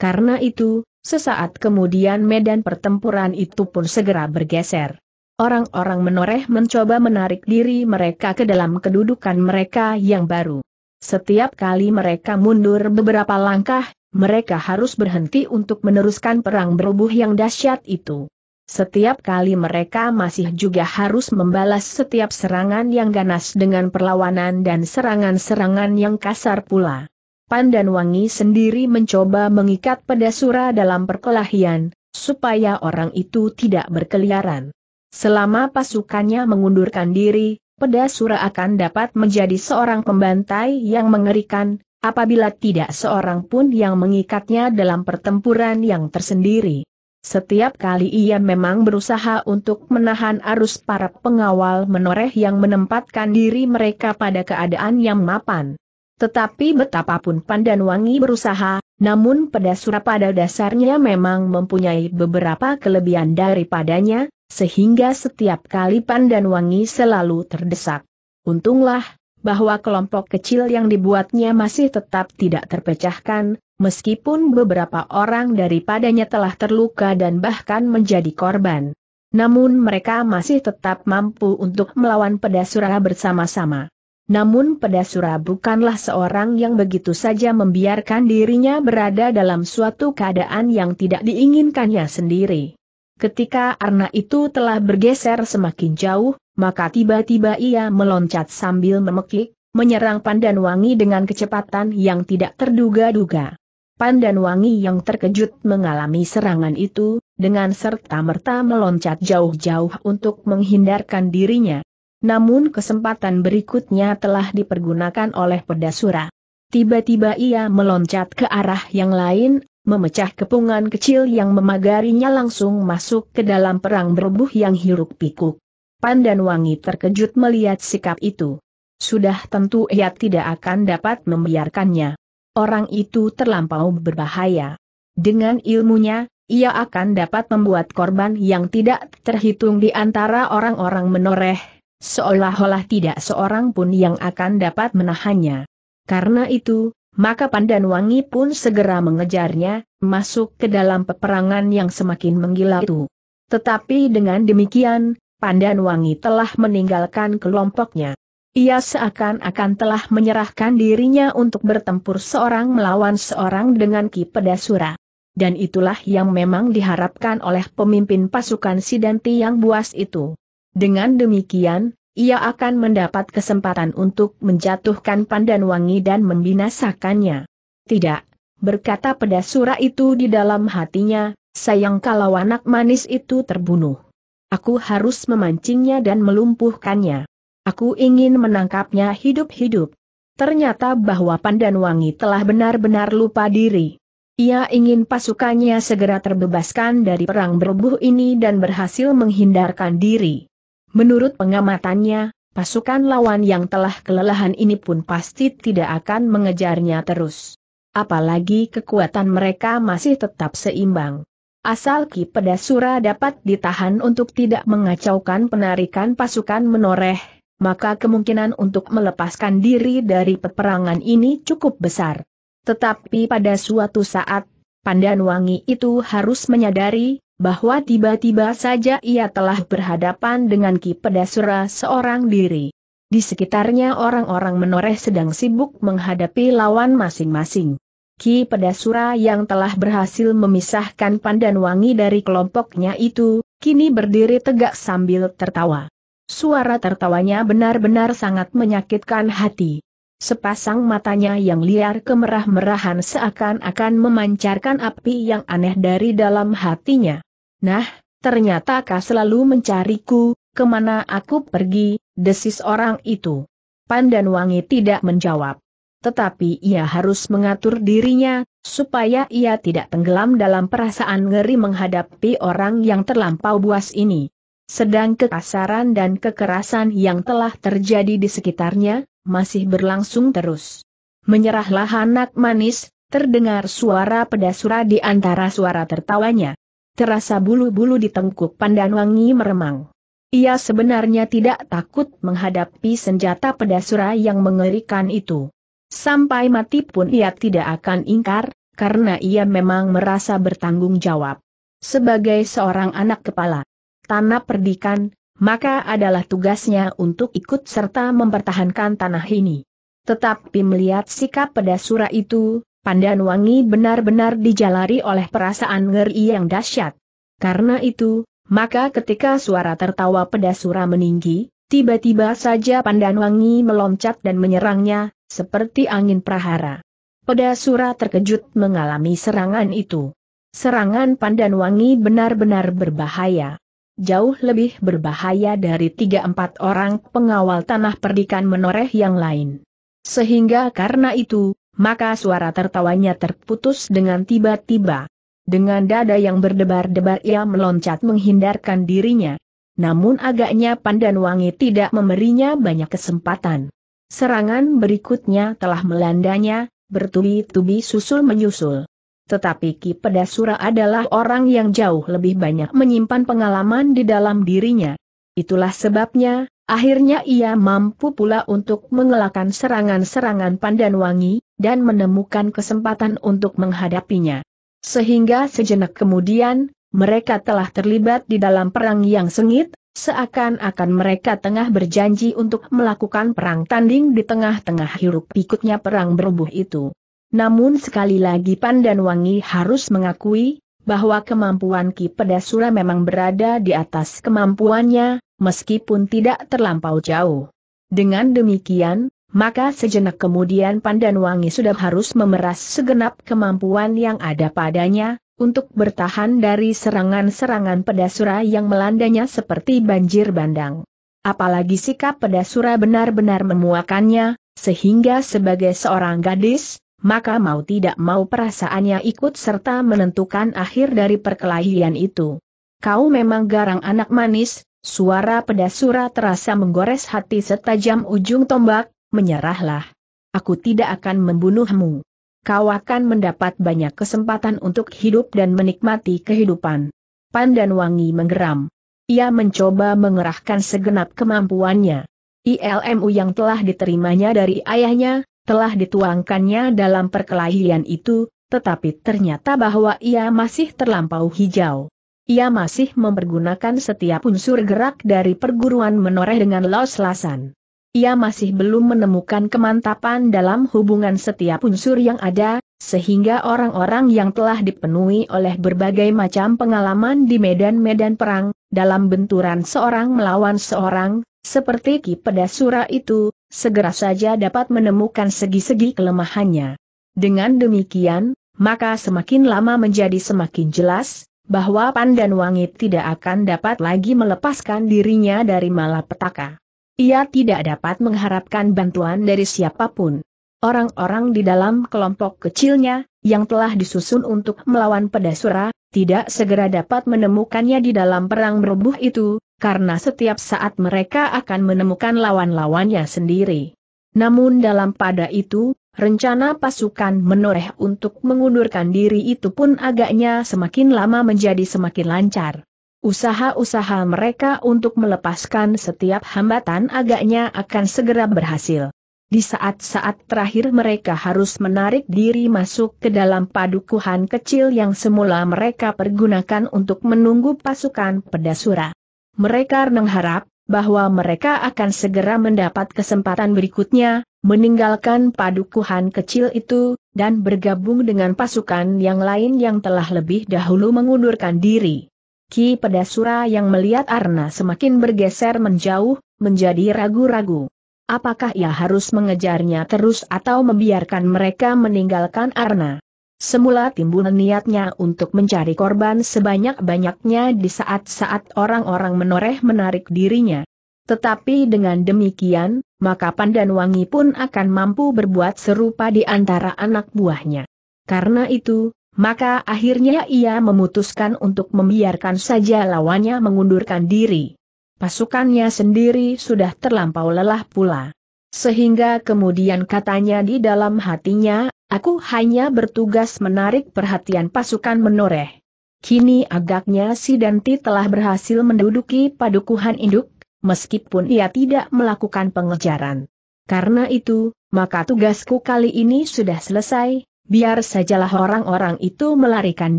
Karena itu, sesaat kemudian medan pertempuran itu pun segera bergeser. Orang-orang menoreh mencoba menarik diri mereka ke dalam kedudukan mereka yang baru. Setiap kali mereka mundur beberapa langkah, mereka harus berhenti untuk meneruskan perang berubuh yang dahsyat itu. Setiap kali mereka masih juga harus membalas setiap serangan yang ganas dengan perlawanan dan serangan-serangan yang kasar pula. Pandan Wangi sendiri mencoba mengikat pedasura dalam perkelahian, supaya orang itu tidak berkeliaran. Selama pasukannya mengundurkan diri, pedasura akan dapat menjadi seorang pembantai yang mengerikan, apabila tidak seorang pun yang mengikatnya dalam pertempuran yang tersendiri. Setiap kali ia memang berusaha untuk menahan arus para pengawal menoreh yang menempatkan diri mereka pada keadaan yang mapan. Tetapi betapapun Pandan Wangi berusaha, namun pedasura pada dasarnya memang mempunyai beberapa kelebihan daripadanya, sehingga setiap kali Pandan Wangi selalu terdesak. Untunglah, bahwa kelompok kecil yang dibuatnya masih tetap tidak terpecahkan, meskipun beberapa orang daripadanya telah terluka dan bahkan menjadi korban. Namun mereka masih tetap mampu untuk melawan pedasura bersama-sama. Namun pedasura bukanlah seorang yang begitu saja membiarkan dirinya berada dalam suatu keadaan yang tidak diinginkannya sendiri. Ketika Arna itu telah bergeser semakin jauh, maka tiba-tiba ia meloncat sambil memekik, menyerang pandan wangi dengan kecepatan yang tidak terduga-duga. Pandan Wangi yang terkejut mengalami serangan itu, dengan serta-merta meloncat jauh-jauh untuk menghindarkan dirinya. Namun kesempatan berikutnya telah dipergunakan oleh pedasura. Tiba-tiba ia meloncat ke arah yang lain, memecah kepungan kecil yang memagarinya langsung masuk ke dalam perang berbuh yang hiruk pikuk. Pandan Wangi terkejut melihat sikap itu. Sudah tentu ia tidak akan dapat membiarkannya orang itu terlampau berbahaya. Dengan ilmunya, ia akan dapat membuat korban yang tidak terhitung di antara orang-orang menoreh, seolah-olah tidak seorang pun yang akan dapat menahannya. Karena itu, maka Pandan Wangi pun segera mengejarnya, masuk ke dalam peperangan yang semakin menggila itu. Tetapi dengan demikian, Pandan Wangi telah meninggalkan kelompoknya. Ia seakan-akan telah menyerahkan dirinya untuk bertempur seorang melawan seorang dengan Ki Pedasura. Dan itulah yang memang diharapkan oleh pemimpin pasukan Sidanti yang buas itu. Dengan demikian, ia akan mendapat kesempatan untuk menjatuhkan pandan wangi dan membinasakannya. Tidak, berkata pedasura itu di dalam hatinya, sayang kalau anak manis itu terbunuh. Aku harus memancingnya dan melumpuhkannya. Aku ingin menangkapnya hidup-hidup. Ternyata bahwa Pandanwangi telah benar-benar lupa diri. Ia ingin pasukannya segera terbebaskan dari perang berbuh ini dan berhasil menghindarkan diri. Menurut pengamatannya, pasukan lawan yang telah kelelahan ini pun pasti tidak akan mengejarnya terus. Apalagi kekuatan mereka masih tetap seimbang. Asal Ki Pedasura dapat ditahan untuk tidak mengacaukan penarikan pasukan menoreh, maka kemungkinan untuk melepaskan diri dari peperangan ini cukup besar. Tetapi pada suatu saat, Pandan Wangi itu harus menyadari bahwa tiba-tiba saja ia telah berhadapan dengan Ki Pedasura seorang diri. Di sekitarnya orang-orang menoreh sedang sibuk menghadapi lawan masing-masing. Ki Pedasura yang telah berhasil memisahkan Pandan Wangi dari kelompoknya itu, kini berdiri tegak sambil tertawa. Suara tertawanya benar-benar sangat menyakitkan hati. Sepasang matanya yang liar kemerah-merahan seakan-akan memancarkan api yang aneh dari dalam hatinya. Nah, ternyata kau selalu mencariku, kemana aku pergi, desis orang itu. Pandan Wangi tidak menjawab. Tetapi ia harus mengatur dirinya, supaya ia tidak tenggelam dalam perasaan ngeri menghadapi orang yang terlampau buas ini. Sedang kekasaran dan kekerasan yang telah terjadi di sekitarnya, masih berlangsung terus. Menyerahlah anak manis, terdengar suara pedasura di antara suara tertawanya. Terasa bulu-bulu di tengkuk wangi meremang. Ia sebenarnya tidak takut menghadapi senjata pedasura yang mengerikan itu. Sampai mati pun ia tidak akan ingkar, karena ia memang merasa bertanggung jawab. Sebagai seorang anak kepala, tanah perdikan, maka adalah tugasnya untuk ikut serta mempertahankan tanah ini. Tetapi melihat sikap pedasura itu, Pandanwangi benar-benar dijalari oleh perasaan ngeri yang dahsyat. Karena itu, maka ketika suara tertawa pedasura meninggi, tiba-tiba saja Pandanwangi meloncat dan menyerangnya, seperti angin prahara. Pedasura terkejut mengalami serangan itu. Serangan Pandanwangi benar-benar berbahaya jauh lebih berbahaya dari tiga empat orang pengawal tanah perdikan menoreh yang lain. Sehingga karena itu, maka suara tertawanya terputus dengan tiba-tiba. Dengan dada yang berdebar-debar ia meloncat menghindarkan dirinya. Namun agaknya Pandan Wangi tidak memberinya banyak kesempatan. Serangan berikutnya telah melandanya, bertubi-tubi susul menyusul. Tetapi Ki Pedasura adalah orang yang jauh lebih banyak menyimpan pengalaman di dalam dirinya. Itulah sebabnya, akhirnya ia mampu pula untuk mengelakkan serangan-serangan pandan wangi, dan menemukan kesempatan untuk menghadapinya. Sehingga sejenak kemudian, mereka telah terlibat di dalam perang yang sengit, seakan-akan mereka tengah berjanji untuk melakukan perang tanding di tengah-tengah hiruk pikuknya perang berubuh itu. Namun sekali lagi Wangi harus mengakui, bahwa kemampuan Ki Pedasura memang berada di atas kemampuannya, meskipun tidak terlampau jauh. Dengan demikian, maka sejenak kemudian Wangi sudah harus memeras segenap kemampuan yang ada padanya, untuk bertahan dari serangan-serangan pedasura yang melandanya seperti banjir bandang. Apalagi sikap pedasura benar-benar memuakannya, sehingga sebagai seorang gadis, maka mau tidak mau perasaannya ikut serta menentukan akhir dari perkelahian itu. Kau memang garang anak manis, suara pedas pedasura terasa menggores hati setajam ujung tombak, menyerahlah. Aku tidak akan membunuhmu. Kau akan mendapat banyak kesempatan untuk hidup dan menikmati kehidupan. Pandan Wangi menggeram. Ia mencoba mengerahkan segenap kemampuannya. ILMU yang telah diterimanya dari ayahnya, telah dituangkannya dalam perkelahian itu, tetapi ternyata bahwa ia masih terlampau hijau. Ia masih mempergunakan setiap unsur gerak dari perguruan menoreh dengan los-lasan. Ia masih belum menemukan kemantapan dalam hubungan setiap unsur yang ada, sehingga orang-orang yang telah dipenuhi oleh berbagai macam pengalaman di medan-medan perang, dalam benturan seorang melawan seorang, seperti Ki Pedasura itu, segera saja dapat menemukan segi-segi kelemahannya. Dengan demikian, maka semakin lama menjadi semakin jelas, bahwa Pandan Wangit tidak akan dapat lagi melepaskan dirinya dari malapetaka. Ia tidak dapat mengharapkan bantuan dari siapapun. Orang-orang di dalam kelompok kecilnya, yang telah disusun untuk melawan pedasura, tidak segera dapat menemukannya di dalam perang merubuh itu, karena setiap saat mereka akan menemukan lawan-lawannya sendiri. Namun dalam pada itu, rencana pasukan menoreh untuk mengundurkan diri itu pun agaknya semakin lama menjadi semakin lancar. Usaha-usaha mereka untuk melepaskan setiap hambatan agaknya akan segera berhasil. Di saat-saat terakhir mereka harus menarik diri masuk ke dalam padukuhan kecil yang semula mereka pergunakan untuk menunggu pasukan pedasura. Mereka mengharap bahwa mereka akan segera mendapat kesempatan berikutnya, meninggalkan padukuhan kecil itu, dan bergabung dengan pasukan yang lain yang telah lebih dahulu mengundurkan diri. Ki Pedasura yang melihat Arna semakin bergeser menjauh, menjadi ragu-ragu. Apakah ia harus mengejarnya terus atau membiarkan mereka meninggalkan Arna? Semula timbul niatnya untuk mencari korban sebanyak-banyaknya di saat-saat orang-orang menoreh menarik dirinya. Tetapi dengan demikian, maka Pandan Wangi pun akan mampu berbuat serupa di antara anak buahnya. Karena itu, maka akhirnya ia memutuskan untuk membiarkan saja lawannya mengundurkan diri pasukannya sendiri sudah terlampau lelah pula. Sehingga kemudian katanya di dalam hatinya, aku hanya bertugas menarik perhatian pasukan menoreh. Kini agaknya si Danti telah berhasil menduduki padukuhan induk, meskipun ia tidak melakukan pengejaran. Karena itu, maka tugasku kali ini sudah selesai, biar sajalah orang-orang itu melarikan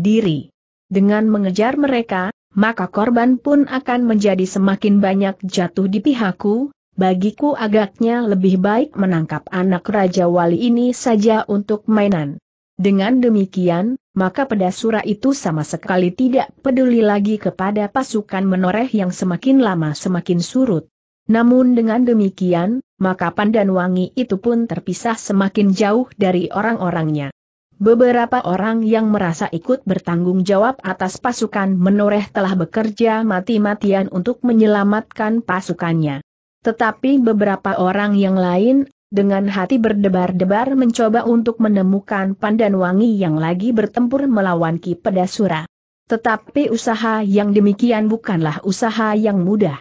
diri. Dengan mengejar mereka, maka korban pun akan menjadi semakin banyak jatuh di pihakku, bagiku agaknya lebih baik menangkap anak Raja Wali ini saja untuk mainan. Dengan demikian, maka pedasura itu sama sekali tidak peduli lagi kepada pasukan menoreh yang semakin lama semakin surut. Namun dengan demikian, maka pandan wangi itu pun terpisah semakin jauh dari orang-orangnya. Beberapa orang yang merasa ikut bertanggung jawab atas pasukan menoreh telah bekerja mati-matian untuk menyelamatkan pasukannya. Tetapi beberapa orang yang lain, dengan hati berdebar-debar mencoba untuk menemukan Pandan Wangi yang lagi bertempur melawan Ki Pedasura. Tetapi usaha yang demikian bukanlah usaha yang mudah.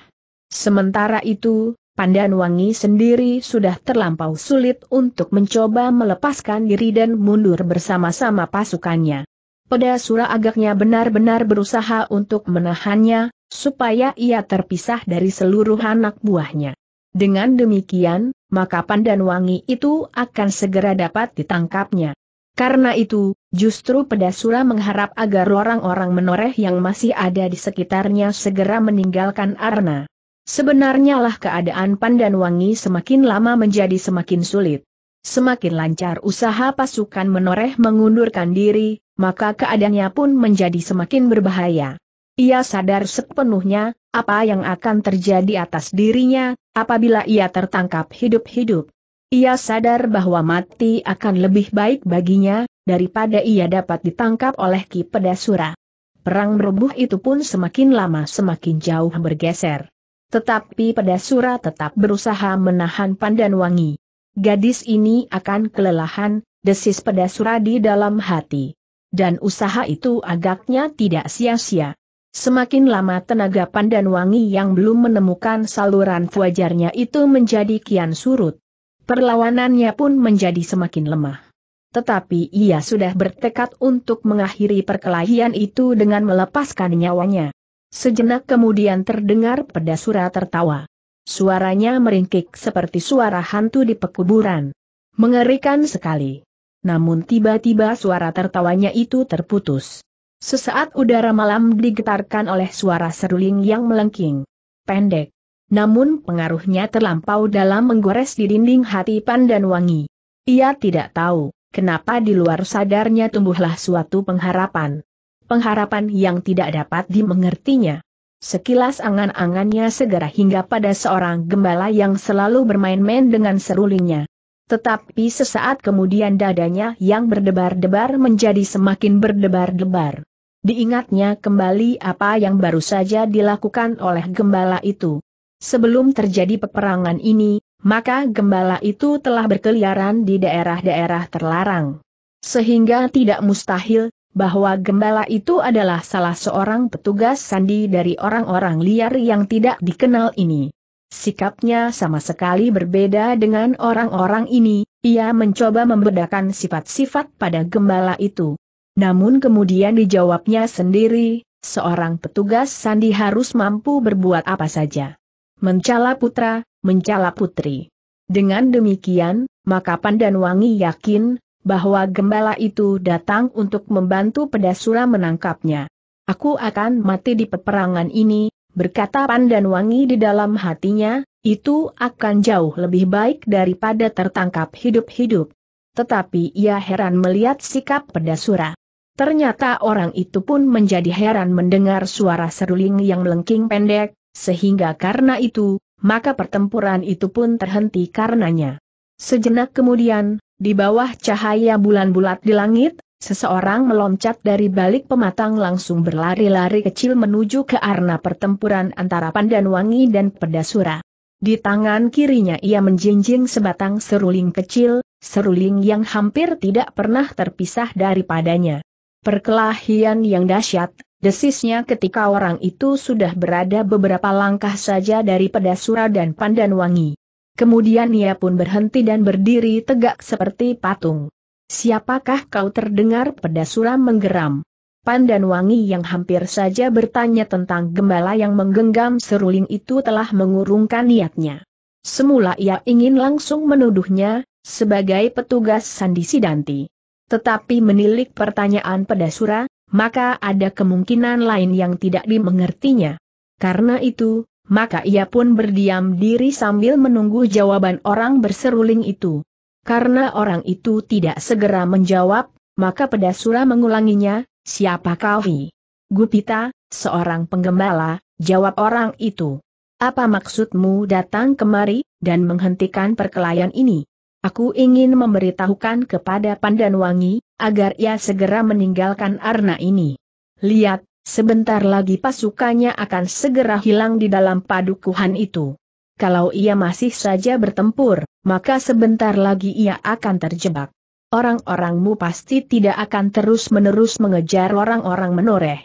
Sementara itu, Pandan Wangi sendiri sudah terlampau sulit untuk mencoba melepaskan diri dan mundur bersama-sama pasukannya. Peda Sura agaknya benar-benar berusaha untuk menahannya, supaya ia terpisah dari seluruh anak buahnya. Dengan demikian, maka Pandan Wangi itu akan segera dapat ditangkapnya. Karena itu, justru Pedasura mengharap agar orang-orang menoreh yang masih ada di sekitarnya segera meninggalkan Arna. Sebenarnya lah keadaan wangi semakin lama menjadi semakin sulit. Semakin lancar usaha pasukan menoreh mengundurkan diri, maka keadaannya pun menjadi semakin berbahaya. Ia sadar sepenuhnya, apa yang akan terjadi atas dirinya, apabila ia tertangkap hidup-hidup. Ia sadar bahwa mati akan lebih baik baginya, daripada ia dapat ditangkap oleh Ki Pedasura. Perang merubuh itu pun semakin lama semakin jauh bergeser. Tetapi pedasura tetap berusaha menahan pandan wangi. Gadis ini akan kelelahan, desis pedasura di dalam hati. Dan usaha itu agaknya tidak sia-sia. Semakin lama tenaga pandan wangi yang belum menemukan saluran wajarnya itu menjadi kian surut. Perlawanannya pun menjadi semakin lemah. Tetapi ia sudah bertekad untuk mengakhiri perkelahian itu dengan melepaskan nyawanya. Sejenak kemudian terdengar pedasura tertawa. Suaranya meringkik seperti suara hantu di pekuburan. Mengerikan sekali. Namun tiba-tiba suara tertawanya itu terputus. Sesaat udara malam digetarkan oleh suara seruling yang melengking. Pendek. Namun pengaruhnya terlampau dalam menggores di dinding hati Wangi. Ia tidak tahu, kenapa di luar sadarnya tumbuhlah suatu pengharapan pengharapan yang tidak dapat dimengertinya. Sekilas angan-angannya segera hingga pada seorang gembala yang selalu bermain-main dengan serulingnya. Tetapi sesaat kemudian dadanya yang berdebar-debar menjadi semakin berdebar-debar. Diingatnya kembali apa yang baru saja dilakukan oleh gembala itu. Sebelum terjadi peperangan ini, maka gembala itu telah berkeliaran di daerah-daerah terlarang. Sehingga tidak mustahil bahwa gembala itu adalah salah seorang petugas sandi dari orang-orang liar yang tidak dikenal ini. Sikapnya sama sekali berbeda dengan orang-orang ini, ia mencoba membedakan sifat-sifat pada gembala itu. Namun kemudian dijawabnya sendiri, seorang petugas sandi harus mampu berbuat apa saja. Mencala putra, mencala putri. Dengan demikian, maka Pandan Wangi yakin bahwa gembala itu datang untuk membantu pedasura menangkapnya. Aku akan mati di peperangan ini, berkata Pandan Wangi di dalam hatinya, itu akan jauh lebih baik daripada tertangkap hidup-hidup. Tetapi ia heran melihat sikap pedasura. Ternyata orang itu pun menjadi heran mendengar suara seruling yang melengking pendek, sehingga karena itu, maka pertempuran itu pun terhenti karenanya. Sejenak kemudian, di bawah cahaya bulan bulat di langit, seseorang meloncat dari balik pematang langsung berlari-lari kecil menuju ke arena pertempuran antara Pandan Wangi dan Pedasura. Di tangan kirinya ia menjinjing sebatang seruling kecil, seruling yang hampir tidak pernah terpisah daripadanya. Perkelahian yang dahsyat, desisnya ketika orang itu sudah berada beberapa langkah saja dari Pedasura dan Pandan Wangi. Kemudian ia pun berhenti dan berdiri tegak seperti patung. Siapakah kau terdengar Pedasura suram menggeram? Pandan Wangi yang hampir saja bertanya tentang gembala yang menggenggam seruling itu telah mengurungkan niatnya. Semula ia ingin langsung menuduhnya, sebagai petugas Sandi Sidanti. Tetapi menilik pertanyaan pedasura, maka ada kemungkinan lain yang tidak dimengertinya. Karena itu, maka ia pun berdiam diri sambil menunggu jawaban orang berseruling itu. Karena orang itu tidak segera menjawab, maka pedasura mengulanginya, siapa kau hi? Gupita, seorang penggembala, jawab orang itu. Apa maksudmu datang kemari, dan menghentikan perkelahian ini? Aku ingin memberitahukan kepada Pandanwangi, agar ia segera meninggalkan Arna ini. Lihat, Sebentar lagi pasukannya akan segera hilang di dalam padukuhan itu. Kalau ia masih saja bertempur, maka sebentar lagi ia akan terjebak. Orang-orangmu pasti tidak akan terus-menerus mengejar orang-orang menoreh.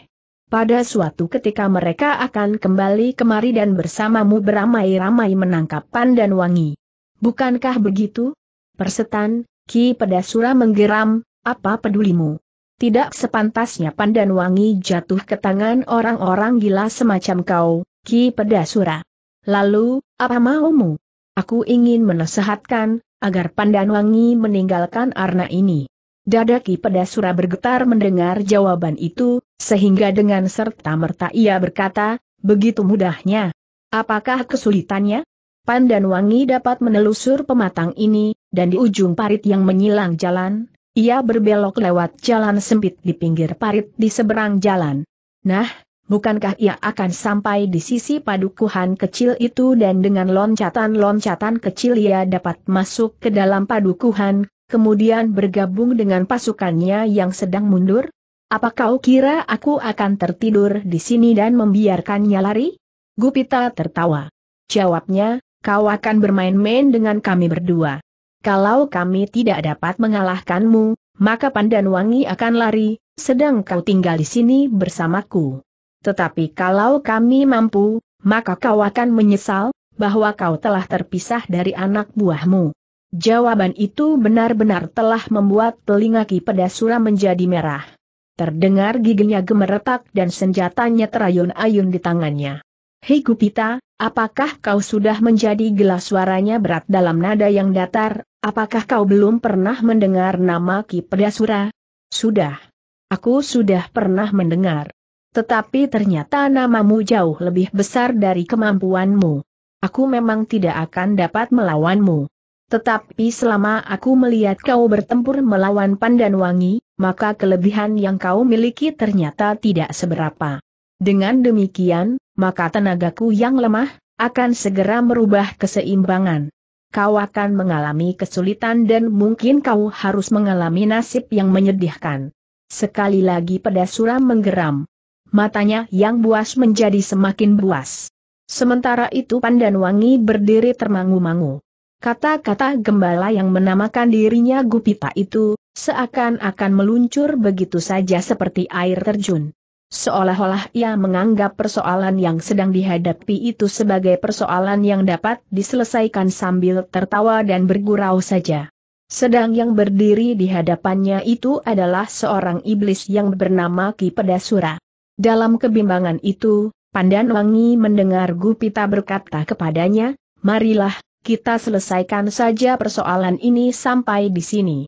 Pada suatu ketika mereka akan kembali kemari dan bersamamu beramai-ramai menangkap pandan wangi. Bukankah begitu? Persetan, Ki Pedasura menggeram, apa pedulimu? tidak sepantasnya Pandan Wangi jatuh ke tangan orang-orang gila semacam kau, Ki Pedasura. Lalu, apa maumu? Aku ingin menasehatkan, agar Pandan Wangi meninggalkan arna ini. Dada Ki Pedasura bergetar mendengar jawaban itu, sehingga dengan serta-merta ia berkata, begitu mudahnya. Apakah kesulitannya? Pandan Wangi dapat menelusur pematang ini, dan di ujung parit yang menyilang jalan, ia berbelok lewat jalan sempit di pinggir parit di seberang jalan. Nah, bukankah ia akan sampai di sisi padukuhan kecil itu dan dengan loncatan-loncatan kecil ia dapat masuk ke dalam padukuhan, kemudian bergabung dengan pasukannya yang sedang mundur? Apa kau kira aku akan tertidur di sini dan membiarkannya lari? Gupita tertawa. Jawabnya, kau akan bermain-main dengan kami berdua. Kalau kami tidak dapat mengalahkanmu, maka Pandan Wangi akan lari, sedang kau tinggal di sini bersamaku. Tetapi kalau kami mampu, maka kau akan menyesal, bahwa kau telah terpisah dari anak buahmu. Jawaban itu benar-benar telah membuat telinga Ki Pedasura menjadi merah. Terdengar giginya gemeretak dan senjatanya terayun-ayun di tangannya. Hei Gupita, apakah kau sudah menjadi gelas? suaranya berat dalam nada yang datar, apakah kau belum pernah mendengar nama Ki Pedasura? Sudah. Aku sudah pernah mendengar. Tetapi ternyata namamu jauh lebih besar dari kemampuanmu. Aku memang tidak akan dapat melawanmu. Tetapi selama aku melihat kau bertempur melawan Wangi, maka kelebihan yang kau miliki ternyata tidak seberapa. Dengan demikian, maka tenagaku yang lemah, akan segera merubah keseimbangan. Kau akan mengalami kesulitan dan mungkin kau harus mengalami nasib yang menyedihkan. Sekali lagi pedas suram menggeram. Matanya yang buas menjadi semakin buas. Sementara itu pandan wangi berdiri termangu-mangu. Kata-kata gembala yang menamakan dirinya Gupita itu, seakan-akan meluncur begitu saja seperti air terjun. Seolah-olah ia menganggap persoalan yang sedang dihadapi itu sebagai persoalan yang dapat diselesaikan sambil tertawa dan bergurau saja. Sedang yang berdiri di hadapannya itu adalah seorang iblis yang bernama Ki Pedasura. Dalam kebimbangan itu, Pandan Wangi mendengar Gupita berkata kepadanya, Marilah, kita selesaikan saja persoalan ini sampai di sini.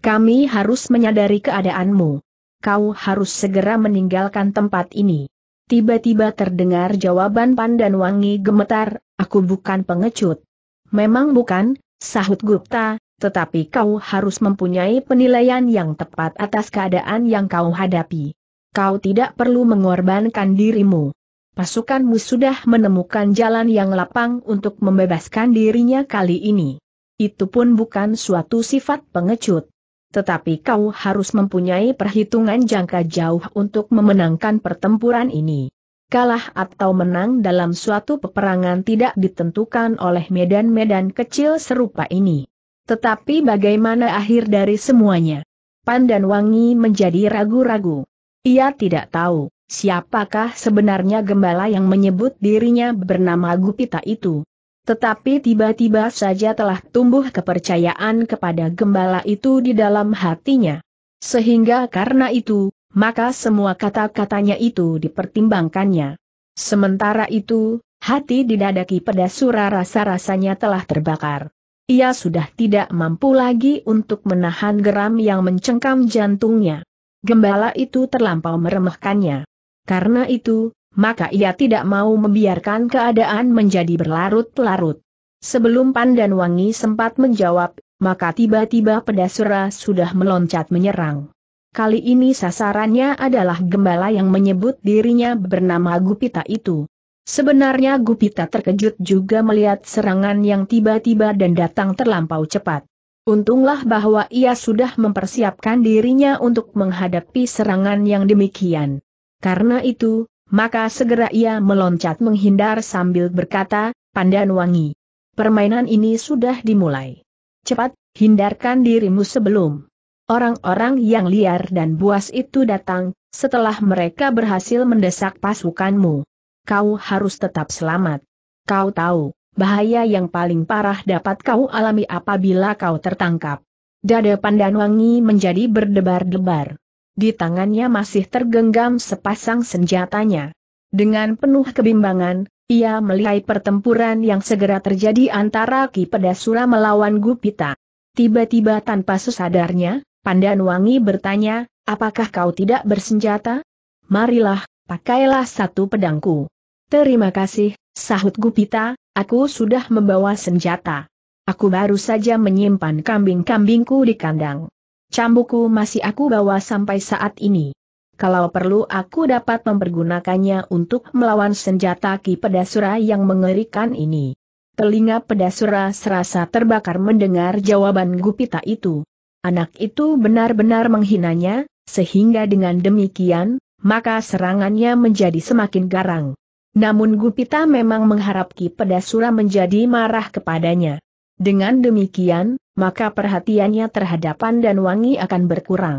Kami harus menyadari keadaanmu kau harus segera meninggalkan tempat ini. Tiba-tiba terdengar jawaban Pandan Wangi gemetar, aku bukan pengecut. Memang bukan, sahut Gupta, tetapi kau harus mempunyai penilaian yang tepat atas keadaan yang kau hadapi. Kau tidak perlu mengorbankan dirimu. Pasukanmu sudah menemukan jalan yang lapang untuk membebaskan dirinya kali ini. Itu pun bukan suatu sifat pengecut tetapi kau harus mempunyai perhitungan jangka jauh untuk memenangkan pertempuran ini. Kalah atau menang dalam suatu peperangan tidak ditentukan oleh medan-medan kecil serupa ini. Tetapi bagaimana akhir dari semuanya? Pandan Wangi menjadi ragu-ragu. Ia tidak tahu, siapakah sebenarnya gembala yang menyebut dirinya bernama Gupita itu. Tetapi tiba-tiba saja telah tumbuh kepercayaan kepada gembala itu di dalam hatinya. Sehingga karena itu, maka semua kata-katanya itu dipertimbangkannya. Sementara itu, hati di dadaki pedasura rasa-rasanya telah terbakar. Ia sudah tidak mampu lagi untuk menahan geram yang mencengkam jantungnya. Gembala itu terlampau meremehkannya. Karena itu, maka ia tidak mau membiarkan keadaan menjadi berlarut-larut. Sebelum Pandan Wangi sempat menjawab, maka tiba-tiba pedasura sudah meloncat menyerang. Kali ini sasarannya adalah gembala yang menyebut dirinya bernama Gupita itu. Sebenarnya Gupita terkejut juga melihat serangan yang tiba-tiba dan datang terlampau cepat. Untunglah bahwa ia sudah mempersiapkan dirinya untuk menghadapi serangan yang demikian. Karena itu, maka segera ia meloncat menghindar sambil berkata, Pandan Wangi. Permainan ini sudah dimulai. Cepat, hindarkan dirimu sebelum orang-orang yang liar dan buas itu datang, setelah mereka berhasil mendesak pasukanmu. Kau harus tetap selamat. Kau tahu, bahaya yang paling parah dapat kau alami apabila kau tertangkap. Dada Wangi menjadi berdebar-debar. Di tangannya masih tergenggam sepasang senjatanya. Dengan penuh kebimbangan, ia melihat pertempuran yang segera terjadi antara Ki Pedasura melawan Gupita. Tiba-tiba tanpa sesadarnya, Pandan Wangi bertanya, apakah kau tidak bersenjata? Marilah, pakailah satu pedangku. Terima kasih, sahut Gupita, aku sudah membawa senjata. Aku baru saja menyimpan kambing-kambingku di kandang. Cambuku masih aku bawa sampai saat ini. Kalau perlu aku dapat mempergunakannya untuk melawan senjata Ki Pedasura yang mengerikan ini. Telinga Pedasura serasa terbakar mendengar jawaban Gupita itu. Anak itu benar-benar menghinanya, sehingga dengan demikian, maka serangannya menjadi semakin garang. Namun Gupita memang mengharap Ki Pedasura menjadi marah kepadanya. Dengan demikian, maka perhatiannya terhadap pandan wangi akan berkurang.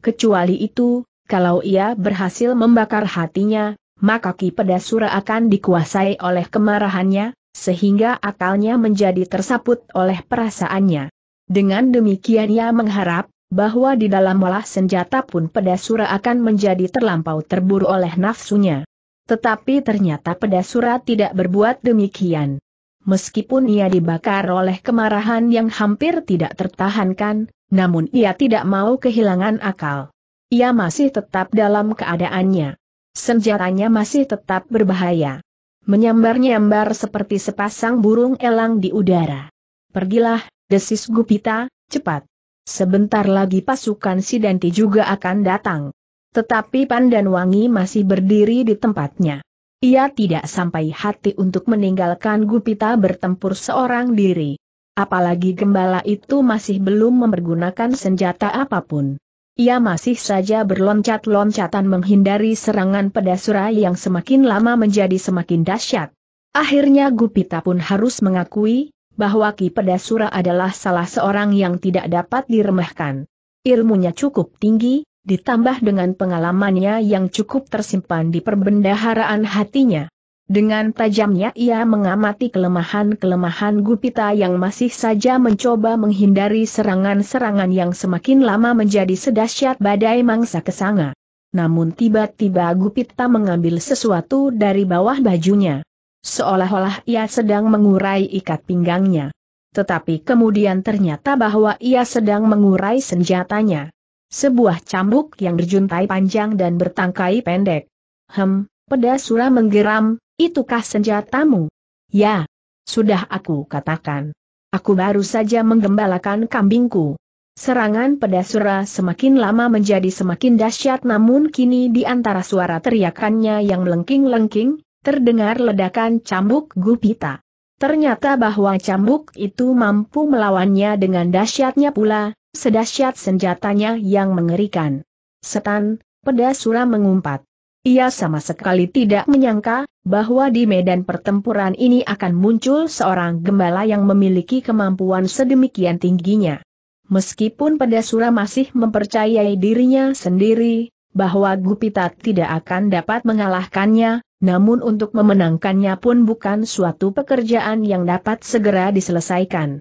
Kecuali itu, kalau ia berhasil membakar hatinya, maka Ki Pedasura akan dikuasai oleh kemarahannya, sehingga akalnya menjadi tersaput oleh perasaannya. Dengan demikian ia mengharap, bahwa di dalam olah senjata pun Pedasura akan menjadi terlampau terburu oleh nafsunya. Tetapi ternyata Pedasura tidak berbuat demikian meskipun ia dibakar oleh kemarahan yang hampir tidak tertahankan, namun ia tidak mau kehilangan akal. Ia masih tetap dalam keadaannya. Senjatanya masih tetap berbahaya. Menyambar-nyambar seperti sepasang burung elang di udara. Pergilah, desis Gupita, cepat. Sebentar lagi pasukan Sidanti juga akan datang. Tetapi Wangi masih berdiri di tempatnya. Ia tidak sampai hati untuk meninggalkan Gupita bertempur seorang diri. Apalagi gembala itu masih belum mempergunakan senjata apapun. Ia masih saja berloncat-loncatan menghindari serangan pedasura yang semakin lama menjadi semakin dahsyat. Akhirnya Gupita pun harus mengakui, bahwa Ki Pedasura adalah salah seorang yang tidak dapat diremehkan. Ilmunya cukup tinggi, ditambah dengan pengalamannya yang cukup tersimpan di perbendaharaan hatinya. Dengan tajamnya ia mengamati kelemahan-kelemahan Gupita yang masih saja mencoba menghindari serangan-serangan yang semakin lama menjadi sedahsyat badai mangsa kesanga. Namun tiba-tiba Gupita mengambil sesuatu dari bawah bajunya. Seolah-olah ia sedang mengurai ikat pinggangnya. Tetapi kemudian ternyata bahwa ia sedang mengurai senjatanya. Sebuah cambuk yang berjuntai panjang dan bertangkai pendek. Hem, pedas sura menggeram, itukah senjatamu? Ya, sudah aku katakan. Aku baru saja menggembalakan kambingku. Serangan pedasura semakin lama menjadi semakin dahsyat namun kini di antara suara teriakannya yang melengking-lengking, terdengar ledakan cambuk gupita. Ternyata bahwa cambuk itu mampu melawannya dengan dahsyatnya pula, sedahsyat senjatanya yang mengerikan. Setan, pedas suram mengumpat. Ia sama sekali tidak menyangka bahwa di medan pertempuran ini akan muncul seorang gembala yang memiliki kemampuan sedemikian tingginya. Meskipun Pedasura masih mempercayai dirinya sendiri bahwa Gupita tidak akan dapat mengalahkannya, namun untuk memenangkannya pun bukan suatu pekerjaan yang dapat segera diselesaikan.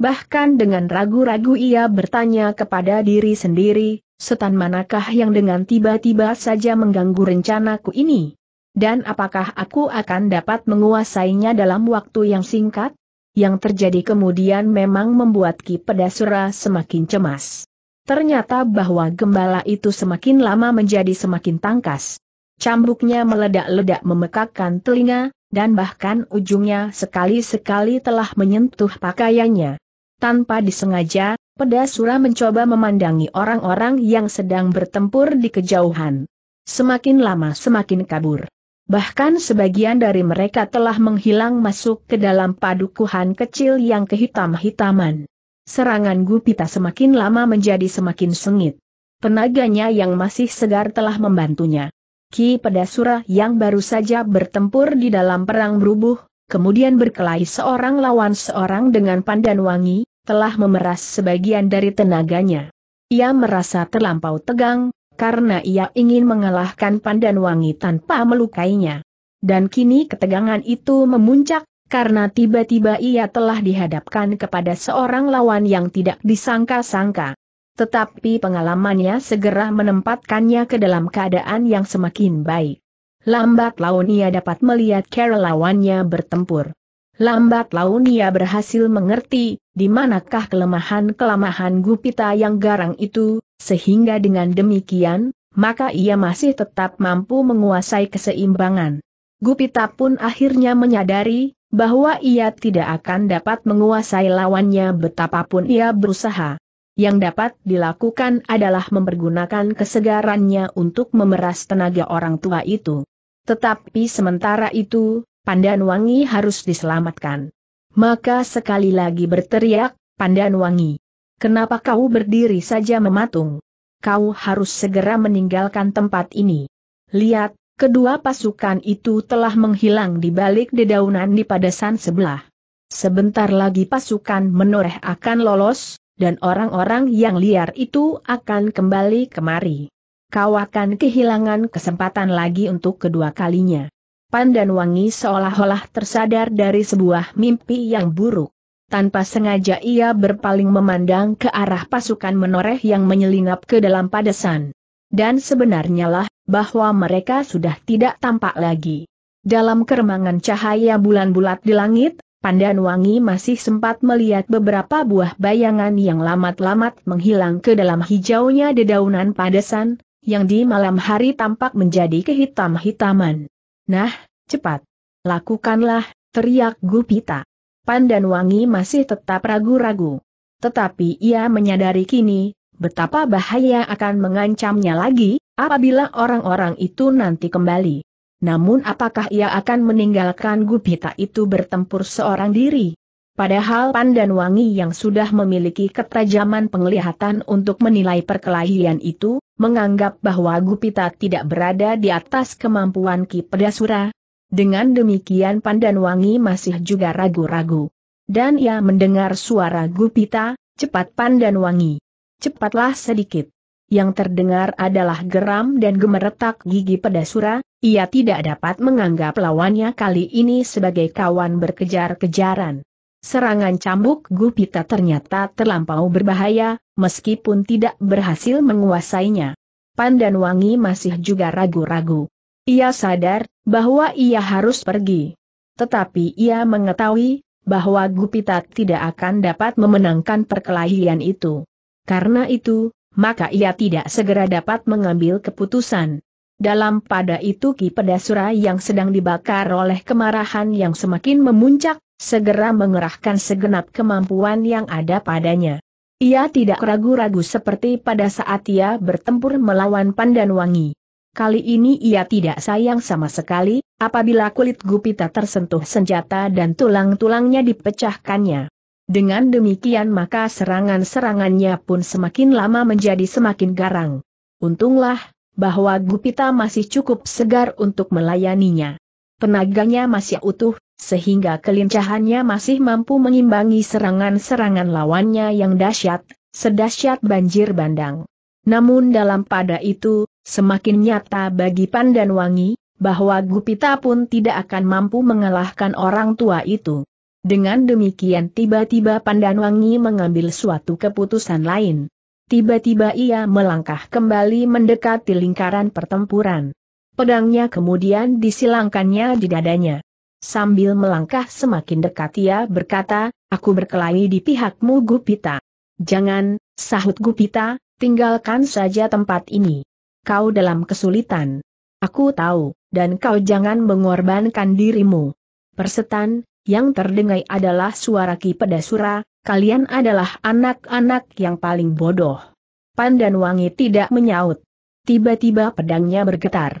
Bahkan dengan ragu-ragu ia bertanya kepada diri sendiri, setan manakah yang dengan tiba-tiba saja mengganggu rencanaku ini? Dan apakah aku akan dapat menguasainya dalam waktu yang singkat? Yang terjadi kemudian memang membuat Ki Pedasura semakin cemas. Ternyata bahwa gembala itu semakin lama menjadi semakin tangkas. Cambuknya meledak-ledak memekakkan telinga, dan bahkan ujungnya sekali-sekali telah menyentuh pakaiannya tanpa disengaja, Pedasura mencoba memandangi orang-orang yang sedang bertempur di kejauhan. Semakin lama semakin kabur. Bahkan sebagian dari mereka telah menghilang masuk ke dalam padukuhan kecil yang kehitam-hitaman. Serangan Gupita semakin lama menjadi semakin sengit. Tenaganya yang masih segar telah membantunya. Ki Pedasura yang baru saja bertempur di dalam perang berubuh, kemudian berkelahi seorang lawan seorang dengan pandan wangi, telah memeras sebagian dari tenaganya. Ia merasa terlampau tegang, karena ia ingin mengalahkan Pandan Wangi tanpa melukainya. Dan kini ketegangan itu memuncak, karena tiba-tiba ia telah dihadapkan kepada seorang lawan yang tidak disangka-sangka. Tetapi pengalamannya segera menempatkannya ke dalam keadaan yang semakin baik. Lambat laun ia dapat melihat cara lawannya bertempur. Lambat laun ia berhasil mengerti, di manakah kelemahan-kelemahan gupita yang garang itu, sehingga dengan demikian, maka ia masih tetap mampu menguasai keseimbangan. Gupita pun akhirnya menyadari, bahwa ia tidak akan dapat menguasai lawannya betapapun ia berusaha. Yang dapat dilakukan adalah mempergunakan kesegarannya untuk memeras tenaga orang tua itu. Tetapi sementara itu, Pandan Wangi harus diselamatkan. Maka sekali lagi berteriak, Pandan Wangi. Kenapa kau berdiri saja mematung? Kau harus segera meninggalkan tempat ini. Lihat, kedua pasukan itu telah menghilang di balik dedaunan di padasan sebelah. Sebentar lagi pasukan menoreh akan lolos, dan orang-orang yang liar itu akan kembali kemari. Kau akan kehilangan kesempatan lagi untuk kedua kalinya. Pandan Wangi seolah-olah tersadar dari sebuah mimpi yang buruk. Tanpa sengaja ia berpaling memandang ke arah pasukan menoreh yang menyelinap ke dalam padesan. Dan sebenarnya lah, bahwa mereka sudah tidak tampak lagi. Dalam keremangan cahaya bulan bulat di langit, Pandan Wangi masih sempat melihat beberapa buah bayangan yang lamat-lamat menghilang ke dalam hijaunya dedaunan padesan, yang di malam hari tampak menjadi kehitam-hitaman. Nah, cepat. Lakukanlah, teriak Gupita. Pandan Wangi masih tetap ragu-ragu. Tetapi ia menyadari kini, betapa bahaya akan mengancamnya lagi, apabila orang-orang itu nanti kembali. Namun apakah ia akan meninggalkan Gupita itu bertempur seorang diri? Padahal Pandan Wangi yang sudah memiliki ketajaman penglihatan untuk menilai perkelahian itu, menganggap bahwa Gupita tidak berada di atas kemampuan Ki Pedasura. Dengan demikian Pandan Wangi masih juga ragu-ragu. Dan ia mendengar suara Gupita, cepat Pandan Wangi. Cepatlah sedikit. Yang terdengar adalah geram dan gemeretak gigi Pedasura, ia tidak dapat menganggap lawannya kali ini sebagai kawan berkejar-kejaran. Serangan cambuk Gupita ternyata terlampau berbahaya, meskipun tidak berhasil menguasainya. Pandan Wangi masih juga ragu-ragu. Ia sadar bahwa ia harus pergi. Tetapi ia mengetahui bahwa Gupita tidak akan dapat memenangkan perkelahian itu. Karena itu, maka ia tidak segera dapat mengambil keputusan. Dalam pada itu Ki Pedasura yang sedang dibakar oleh kemarahan yang semakin memuncak, segera mengerahkan segenap kemampuan yang ada padanya. Ia tidak ragu-ragu seperti pada saat ia bertempur melawan Wangi. Kali ini ia tidak sayang sama sekali, apabila kulit Gupita tersentuh senjata dan tulang-tulangnya dipecahkannya. Dengan demikian maka serangan-serangannya pun semakin lama menjadi semakin garang. Untunglah, bahwa Gupita masih cukup segar untuk melayaninya. Tenaganya masih utuh, sehingga kelincahannya masih mampu mengimbangi serangan-serangan lawannya yang dahsyat, sedahsyat banjir bandang. Namun dalam pada itu, semakin nyata bagi Pandanwangi, bahwa Gupita pun tidak akan mampu mengalahkan orang tua itu. Dengan demikian tiba-tiba Pandanwangi mengambil suatu keputusan lain. Tiba-tiba ia melangkah kembali mendekati lingkaran pertempuran. Pedangnya kemudian disilangkannya di dadanya. Sambil melangkah semakin dekat ia berkata, aku berkelahi di pihakmu Gupita. Jangan, sahut Gupita, tinggalkan saja tempat ini. Kau dalam kesulitan. Aku tahu, dan kau jangan mengorbankan dirimu. Persetan, yang terdengar adalah suara Ki Pedasura, kalian adalah anak-anak yang paling bodoh. Pandan Wangi tidak menyaut. Tiba-tiba pedangnya bergetar.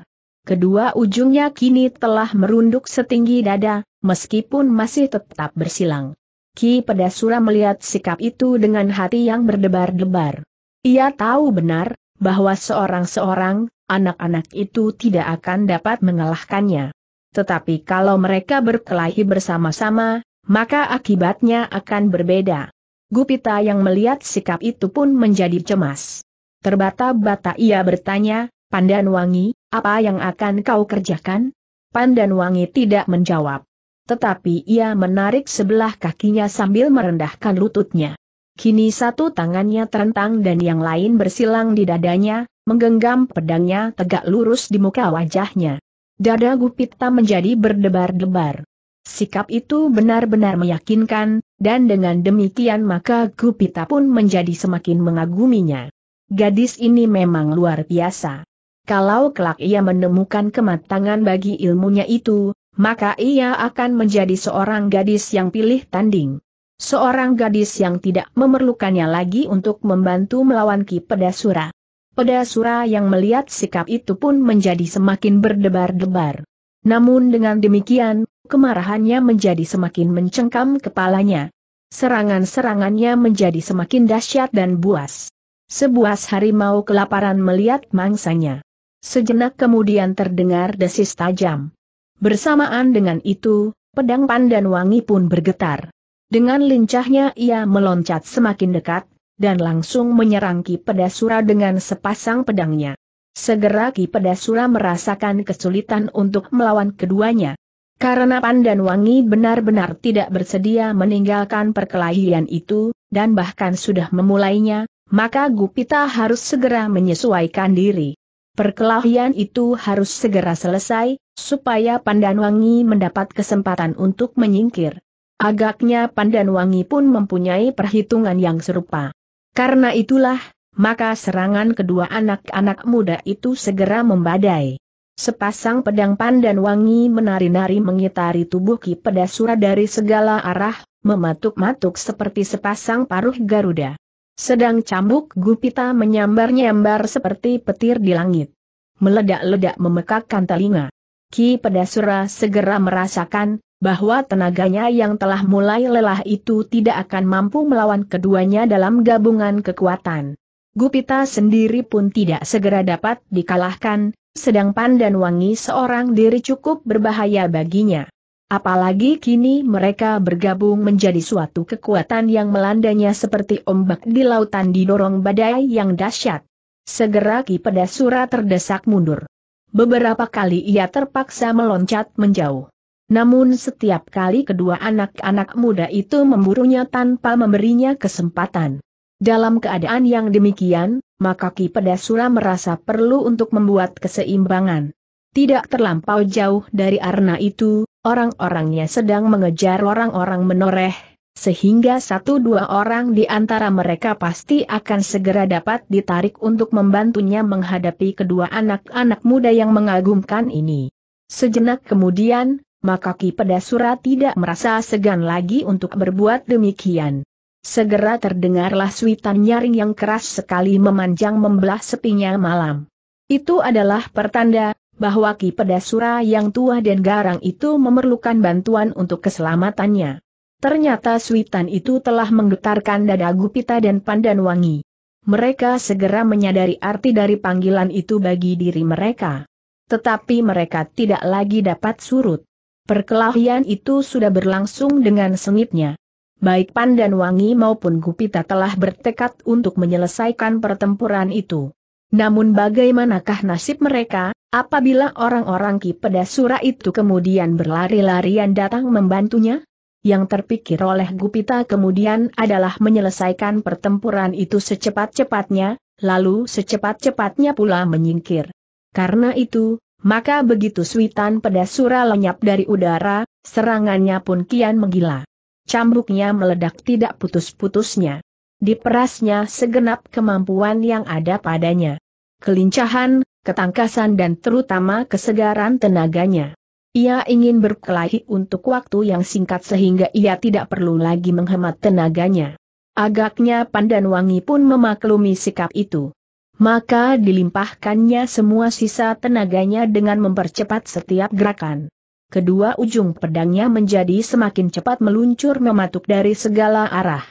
Kedua ujungnya kini telah merunduk setinggi dada, meskipun masih tetap bersilang. Ki Pedasura melihat sikap itu dengan hati yang berdebar-debar. Ia tahu benar, bahwa seorang-seorang, anak-anak itu tidak akan dapat mengalahkannya. Tetapi kalau mereka berkelahi bersama-sama, maka akibatnya akan berbeda. Gupita yang melihat sikap itu pun menjadi cemas. Terbata-bata ia bertanya, Pandan Wangi, apa yang akan kau kerjakan? Pandan Wangi tidak menjawab. Tetapi ia menarik sebelah kakinya sambil merendahkan lututnya. Kini satu tangannya terentang dan yang lain bersilang di dadanya, menggenggam pedangnya tegak lurus di muka wajahnya. Dada Gupita menjadi berdebar-debar. Sikap itu benar-benar meyakinkan, dan dengan demikian maka Gupita pun menjadi semakin mengaguminya. Gadis ini memang luar biasa. Kalau kelak ia menemukan kematangan bagi ilmunya itu, maka ia akan menjadi seorang gadis yang pilih tanding. Seorang gadis yang tidak memerlukannya lagi untuk membantu melawan Ki Pedasura. Pedasura yang melihat sikap itu pun menjadi semakin berdebar-debar. Namun dengan demikian, kemarahannya menjadi semakin mencengkam kepalanya. Serangan-serangannya menjadi semakin dahsyat dan buas. Sebuah harimau kelaparan melihat mangsanya. Sejenak kemudian terdengar desis tajam. Bersamaan dengan itu, pedang pandan wangi pun bergetar. Dengan lincahnya ia meloncat semakin dekat, dan langsung menyerang Ki Pedasura dengan sepasang pedangnya. Segera Ki Pedasura merasakan kesulitan untuk melawan keduanya. Karena Pandan Wangi benar-benar tidak bersedia meninggalkan perkelahian itu, dan bahkan sudah memulainya, maka Gupita harus segera menyesuaikan diri. Perkelahian itu harus segera selesai, supaya Pandanwangi mendapat kesempatan untuk menyingkir. Agaknya Pandanwangi pun mempunyai perhitungan yang serupa. Karena itulah, maka serangan kedua anak-anak muda itu segera membadai. Sepasang pedang Pandanwangi menari-nari mengitari tubuh Ki Pedasura dari segala arah, mematuk-matuk seperti sepasang paruh Garuda. Sedang cambuk gupita menyambar-nyambar seperti petir di langit. Meledak-ledak memekakkan telinga. Ki Pedasura segera merasakan, bahwa tenaganya yang telah mulai lelah itu tidak akan mampu melawan keduanya dalam gabungan kekuatan. Gupita sendiri pun tidak segera dapat dikalahkan, sedang Pandan Wangi seorang diri cukup berbahaya baginya. Apalagi kini mereka bergabung menjadi suatu kekuatan yang melandanya seperti ombak di lautan didorong badai yang dahsyat. Segera Ki Pedasura terdesak mundur. Beberapa kali ia terpaksa meloncat menjauh. Namun setiap kali kedua anak-anak muda itu memburunya tanpa memberinya kesempatan. Dalam keadaan yang demikian, maka Ki Pedasura merasa perlu untuk membuat keseimbangan. Tidak terlampau jauh dari arna itu, orang-orangnya sedang mengejar orang-orang menoreh, sehingga satu dua orang di antara mereka pasti akan segera dapat ditarik untuk membantunya menghadapi kedua anak-anak muda yang mengagumkan ini. Sejenak kemudian, maka Ki Pedasura tidak merasa segan lagi untuk berbuat demikian. Segera terdengarlah suitan nyaring yang keras sekali memanjang membelah sepinya malam. Itu adalah pertanda, bahwa Ki Pedasura yang tua dan garang itu memerlukan bantuan untuk keselamatannya. Ternyata Switan itu telah menggetarkan dada Gupita dan Pandan Wangi. Mereka segera menyadari arti dari panggilan itu bagi diri mereka. Tetapi mereka tidak lagi dapat surut. Perkelahian itu sudah berlangsung dengan sengitnya. Baik Pandan Wangi maupun Gupita telah bertekad untuk menyelesaikan pertempuran itu. Namun bagaimanakah nasib mereka, apabila orang-orang Ki Pedasura itu kemudian berlari-larian datang membantunya? Yang terpikir oleh Gupita kemudian adalah menyelesaikan pertempuran itu secepat-cepatnya, lalu secepat-cepatnya pula menyingkir. Karena itu, maka begitu Switan Pedasura lenyap dari udara, serangannya pun kian menggila. Cambuknya meledak tidak putus-putusnya diperasnya segenap kemampuan yang ada padanya. Kelincahan, ketangkasan dan terutama kesegaran tenaganya. Ia ingin berkelahi untuk waktu yang singkat sehingga ia tidak perlu lagi menghemat tenaganya. Agaknya Pandan Wangi pun memaklumi sikap itu. Maka dilimpahkannya semua sisa tenaganya dengan mempercepat setiap gerakan. Kedua ujung pedangnya menjadi semakin cepat meluncur mematuk dari segala arah.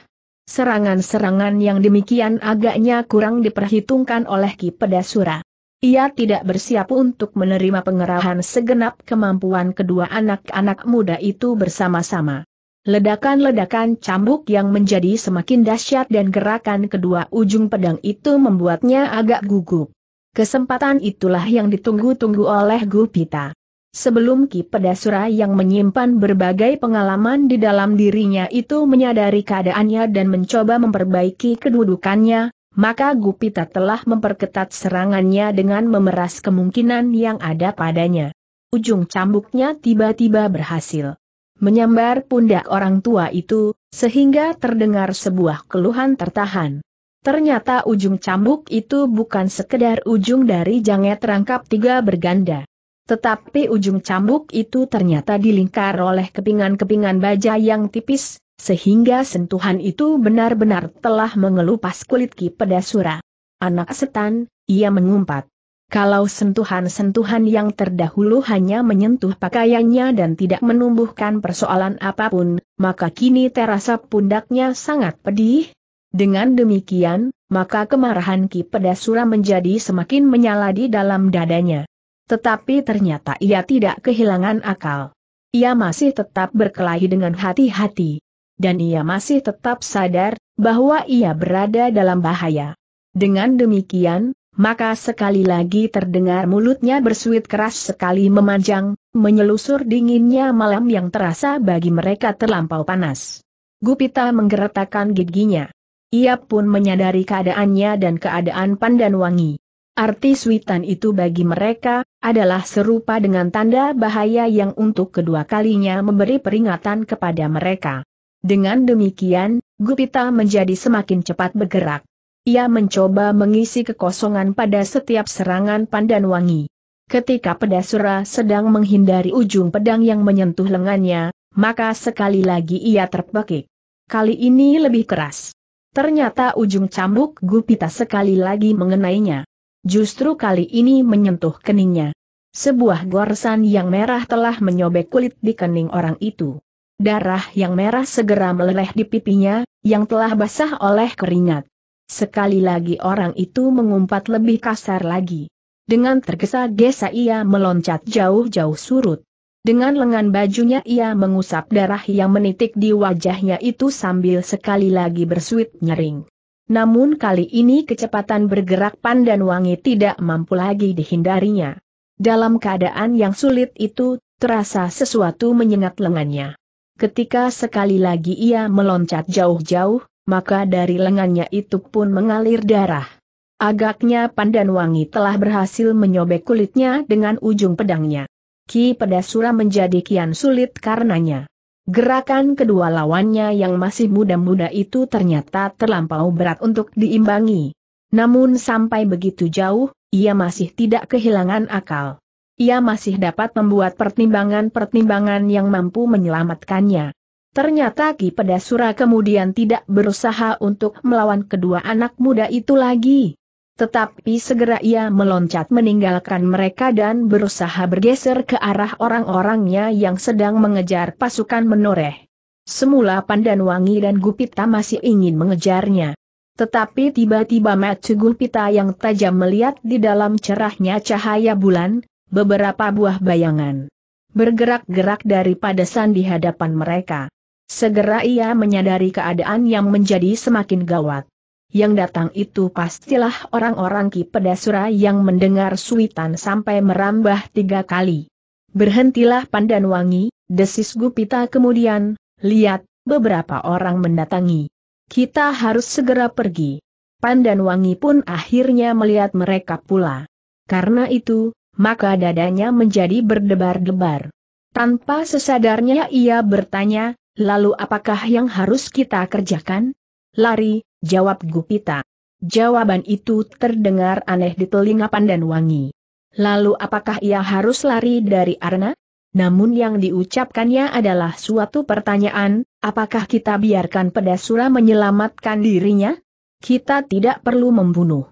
Serangan-serangan yang demikian agaknya kurang diperhitungkan oleh Ki Pedasura. Ia tidak bersiap untuk menerima pengerahan segenap kemampuan kedua anak-anak muda itu bersama-sama. Ledakan-ledakan cambuk yang menjadi semakin dahsyat dan gerakan kedua ujung pedang itu membuatnya agak gugup. Kesempatan itulah yang ditunggu-tunggu oleh Gupita. Sebelum Ki Pedasura yang menyimpan berbagai pengalaman di dalam dirinya itu menyadari keadaannya dan mencoba memperbaiki kedudukannya, maka Gupita telah memperketat serangannya dengan memeras kemungkinan yang ada padanya. Ujung cambuknya tiba-tiba berhasil menyambar pundak orang tua itu, sehingga terdengar sebuah keluhan tertahan. Ternyata ujung cambuk itu bukan sekedar ujung dari janget rangkap tiga berganda. Tetapi ujung cambuk itu ternyata dilingkar oleh kepingan-kepingan baja yang tipis, sehingga sentuhan itu benar-benar telah mengelupas kulit Ki Pedasura. Anak setan, ia mengumpat. Kalau sentuhan-sentuhan yang terdahulu hanya menyentuh pakaiannya dan tidak menumbuhkan persoalan apapun, maka kini terasa pundaknya sangat pedih. Dengan demikian, maka kemarahan Ki Pedasura menjadi semakin menyala di dalam dadanya. Tetapi ternyata ia tidak kehilangan akal. Ia masih tetap berkelahi dengan hati-hati. Dan ia masih tetap sadar, bahwa ia berada dalam bahaya. Dengan demikian, maka sekali lagi terdengar mulutnya bersuit keras sekali memanjang, menyelusur dinginnya malam yang terasa bagi mereka terlampau panas. Gupita menggeretakkan giginya. Ia pun menyadari keadaannya dan keadaan pandan Wangi. Arti suitan itu bagi mereka, adalah serupa dengan tanda bahaya yang untuk kedua kalinya memberi peringatan kepada mereka. Dengan demikian, Gupita menjadi semakin cepat bergerak. Ia mencoba mengisi kekosongan pada setiap serangan pandan wangi. Ketika pedasura sedang menghindari ujung pedang yang menyentuh lengannya, maka sekali lagi ia terpekik. Kali ini lebih keras. Ternyata ujung cambuk Gupita sekali lagi mengenainya justru kali ini menyentuh keningnya. Sebuah goresan yang merah telah menyobek kulit di kening orang itu. Darah yang merah segera meleleh di pipinya, yang telah basah oleh keringat. Sekali lagi orang itu mengumpat lebih kasar lagi. Dengan tergesa-gesa ia meloncat jauh-jauh surut. Dengan lengan bajunya ia mengusap darah yang menitik di wajahnya itu sambil sekali lagi bersuit nyering. Namun kali ini kecepatan bergerak Pandan Wangi tidak mampu lagi dihindarinya. Dalam keadaan yang sulit itu, terasa sesuatu menyengat lengannya. Ketika sekali lagi ia meloncat jauh-jauh, maka dari lengannya itu pun mengalir darah. Agaknya Pandan Wangi telah berhasil menyobek kulitnya dengan ujung pedangnya. Ki Pedasura menjadi kian sulit karenanya. Gerakan kedua lawannya yang masih muda-muda itu ternyata terlampau berat untuk diimbangi. Namun sampai begitu jauh, ia masih tidak kehilangan akal. Ia masih dapat membuat pertimbangan-pertimbangan yang mampu menyelamatkannya. Ternyata Ki Pedasura kemudian tidak berusaha untuk melawan kedua anak muda itu lagi. Tetapi segera ia meloncat meninggalkan mereka dan berusaha bergeser ke arah orang-orangnya yang sedang mengejar pasukan menoreh. Semula Pandan Wangi dan Gupita masih ingin mengejarnya. Tetapi tiba-tiba Matsu Gulpita yang tajam melihat di dalam cerahnya cahaya bulan, beberapa buah bayangan bergerak-gerak daripada san di hadapan mereka. Segera ia menyadari keadaan yang menjadi semakin gawat yang datang itu pastilah orang-orang Ki Pedasura yang mendengar suitan sampai merambah tiga kali. Berhentilah Pandan Wangi, desis Gupita kemudian, lihat, beberapa orang mendatangi. Kita harus segera pergi. Pandan Wangi pun akhirnya melihat mereka pula. Karena itu, maka dadanya menjadi berdebar-debar. Tanpa sesadarnya ia bertanya, lalu apakah yang harus kita kerjakan? Lari, jawab Gupita. Jawaban itu terdengar aneh di telinga Pandan Wangi. Lalu apakah ia harus lari dari Arna? Namun yang diucapkannya adalah suatu pertanyaan, apakah kita biarkan pedasura menyelamatkan dirinya? Kita tidak perlu membunuh.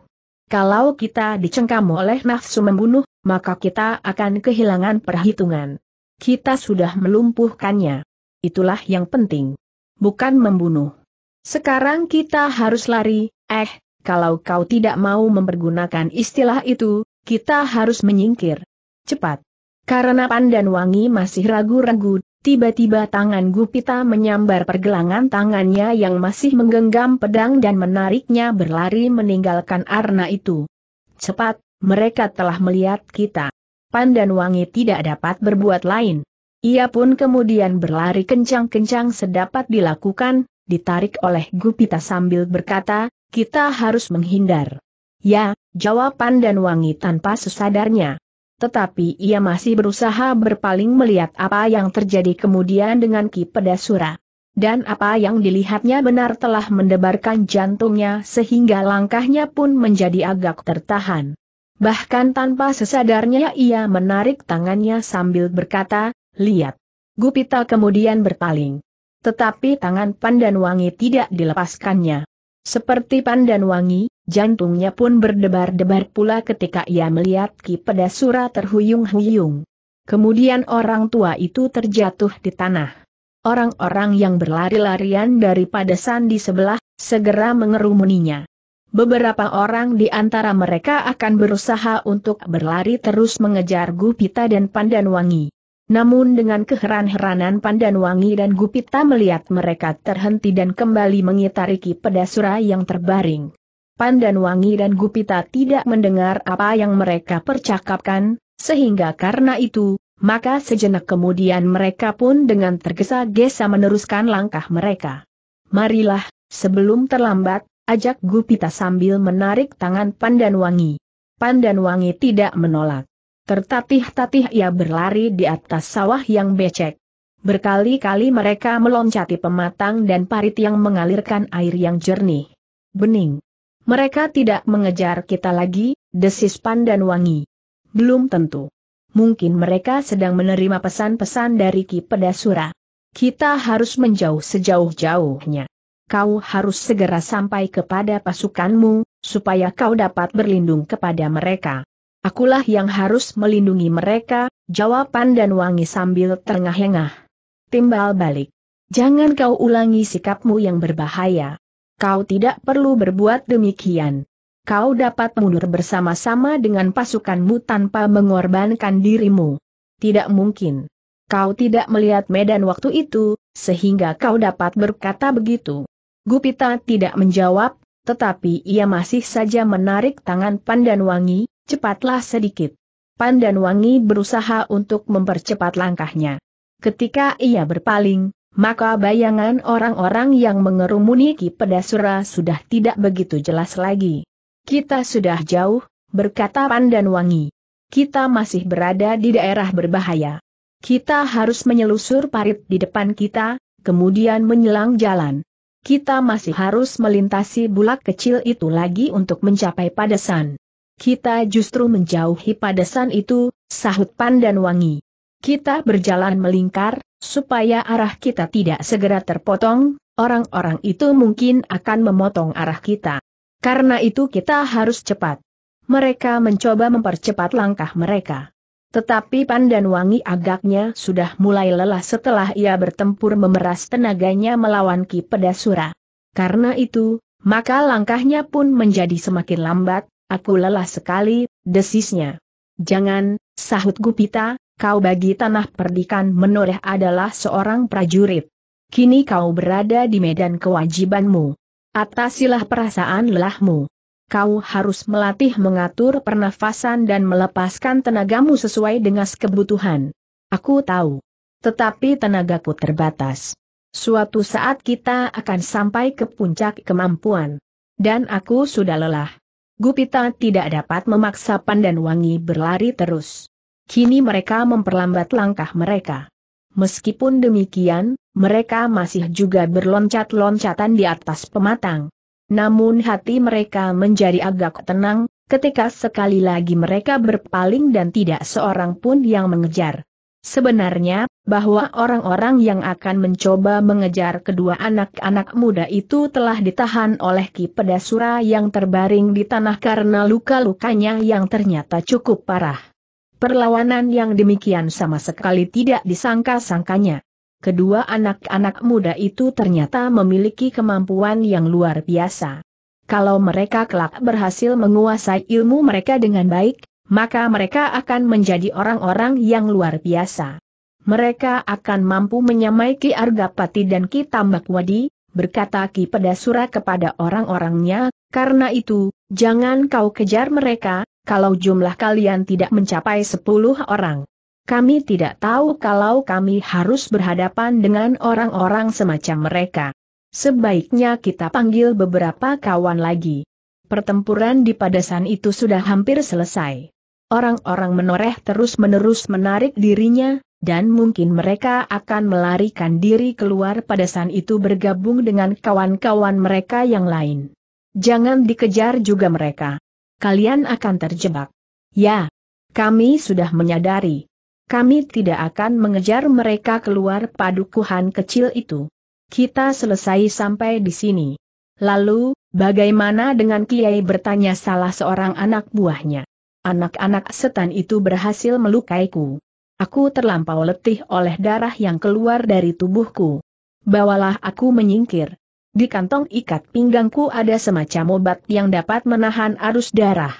Kalau kita dicengkam oleh nafsu membunuh, maka kita akan kehilangan perhitungan. Kita sudah melumpuhkannya. Itulah yang penting. Bukan membunuh. Sekarang kita harus lari, eh, kalau kau tidak mau mempergunakan istilah itu, kita harus menyingkir. Cepat. Karena Pandan Wangi masih ragu-ragu, tiba-tiba tangan Gupita menyambar pergelangan tangannya yang masih menggenggam pedang dan menariknya berlari meninggalkan arna itu. Cepat, mereka telah melihat kita. Pandan Wangi tidak dapat berbuat lain. Ia pun kemudian berlari kencang-kencang sedapat dilakukan, ditarik oleh Gupita sambil berkata, kita harus menghindar. Ya, jawaban dan Wangi tanpa sesadarnya. Tetapi ia masih berusaha berpaling melihat apa yang terjadi kemudian dengan Ki Pedasura. Dan apa yang dilihatnya benar telah mendebarkan jantungnya sehingga langkahnya pun menjadi agak tertahan. Bahkan tanpa sesadarnya ia menarik tangannya sambil berkata, lihat. Gupita kemudian berpaling. Tetapi tangan Pandan Wangi tidak dilepaskannya. Seperti Pandan Wangi, jantungnya pun berdebar-debar pula ketika ia melihat Ki Pedasura terhuyung-huyung. Kemudian orang tua itu terjatuh di tanah. Orang-orang yang berlari-larian dari padesan di sebelah, segera mengerumuninya. Beberapa orang di antara mereka akan berusaha untuk berlari terus mengejar Gupita dan Pandan Wangi. Namun dengan keheran-heranan Pandan Wangi dan Gupita melihat mereka terhenti dan kembali mengitariki pedasura yang terbaring. Pandan Wangi dan Gupita tidak mendengar apa yang mereka percakapkan, sehingga karena itu, maka sejenak kemudian mereka pun dengan tergesa-gesa meneruskan langkah mereka. Marilah, sebelum terlambat, ajak Gupita sambil menarik tangan Pandan Wangi. Pandan Wangi tidak menolak. Tertatih-tatih ia berlari di atas sawah yang becek. Berkali-kali mereka meloncati pematang dan parit yang mengalirkan air yang jernih. Bening. Mereka tidak mengejar kita lagi, desis Pandan Wangi. Belum tentu. Mungkin mereka sedang menerima pesan-pesan dari Ki Pedasura. Kita harus menjauh sejauh-jauhnya. Kau harus segera sampai kepada pasukanmu, supaya kau dapat berlindung kepada mereka. Akulah yang harus melindungi mereka, jawab Pandan Wangi sambil terengah-engah. Timbal balik. Jangan kau ulangi sikapmu yang berbahaya. Kau tidak perlu berbuat demikian. Kau dapat mundur bersama-sama dengan pasukanmu tanpa mengorbankan dirimu. Tidak mungkin. Kau tidak melihat medan waktu itu, sehingga kau dapat berkata begitu. Gupita tidak menjawab, tetapi ia masih saja menarik tangan Pandanwangi, Cepatlah sedikit. Pan dan Wangi berusaha untuk mempercepat langkahnya. Ketika ia berpaling, maka bayangan orang-orang yang mengerumuni Ki Pedasura sudah tidak begitu jelas lagi. Kita sudah jauh, berkata Pan dan Wangi. Kita masih berada di daerah berbahaya. Kita harus menyelusur parit di depan kita, kemudian menyelang jalan. Kita masih harus melintasi bulak kecil itu lagi untuk mencapai padesan. Kita justru menjauhi padasan itu, sahut Pandan Wangi. Kita berjalan melingkar, supaya arah kita tidak segera terpotong, orang-orang itu mungkin akan memotong arah kita. Karena itu kita harus cepat. Mereka mencoba mempercepat langkah mereka. Tetapi Pandan Wangi agaknya sudah mulai lelah setelah ia bertempur memeras tenaganya melawan Ki Pedasura. Karena itu, maka langkahnya pun menjadi semakin lambat, Aku lelah sekali, desisnya. Jangan, sahut Gupita, kau bagi tanah perdikan menoreh adalah seorang prajurit. Kini kau berada di medan kewajibanmu. Atasilah perasaan lelahmu. Kau harus melatih mengatur pernafasan dan melepaskan tenagamu sesuai dengan kebutuhan. Aku tahu. Tetapi tenagaku terbatas. Suatu saat kita akan sampai ke puncak kemampuan. Dan aku sudah lelah. Gupita tidak dapat memaksa Pandan Wangi berlari terus. Kini mereka memperlambat langkah mereka. Meskipun demikian, mereka masih juga berloncat-loncatan di atas pematang. Namun hati mereka menjadi agak tenang, ketika sekali lagi mereka berpaling dan tidak seorang pun yang mengejar. Sebenarnya, bahwa orang-orang yang akan mencoba mengejar kedua anak-anak muda itu telah ditahan oleh Ki Pedasura yang terbaring di tanah karena luka-lukanya yang ternyata cukup parah. Perlawanan yang demikian sama sekali tidak disangka-sangkanya. Kedua anak-anak muda itu ternyata memiliki kemampuan yang luar biasa. Kalau mereka kelak berhasil menguasai ilmu mereka dengan baik, maka mereka akan menjadi orang-orang yang luar biasa. Mereka akan mampu menyamai Ki Argapati dan Ki Tambakwadi, berkata Ki Pedasura kepada orang-orangnya, karena itu, jangan kau kejar mereka, kalau jumlah kalian tidak mencapai sepuluh orang. Kami tidak tahu kalau kami harus berhadapan dengan orang-orang semacam mereka. Sebaiknya kita panggil beberapa kawan lagi. Pertempuran di padasan itu sudah hampir selesai. Orang-orang menoreh terus-menerus menarik dirinya, dan mungkin mereka akan melarikan diri keluar pada saat itu bergabung dengan kawan-kawan mereka yang lain. Jangan dikejar juga mereka. Kalian akan terjebak. Ya, kami sudah menyadari. Kami tidak akan mengejar mereka keluar padukuhan kecil itu. Kita selesai sampai di sini. Lalu, bagaimana dengan Kiai bertanya salah seorang anak buahnya? anak-anak setan itu berhasil melukaiku. Aku terlampau letih oleh darah yang keluar dari tubuhku. Bawalah aku menyingkir. Di kantong ikat pinggangku ada semacam obat yang dapat menahan arus darah.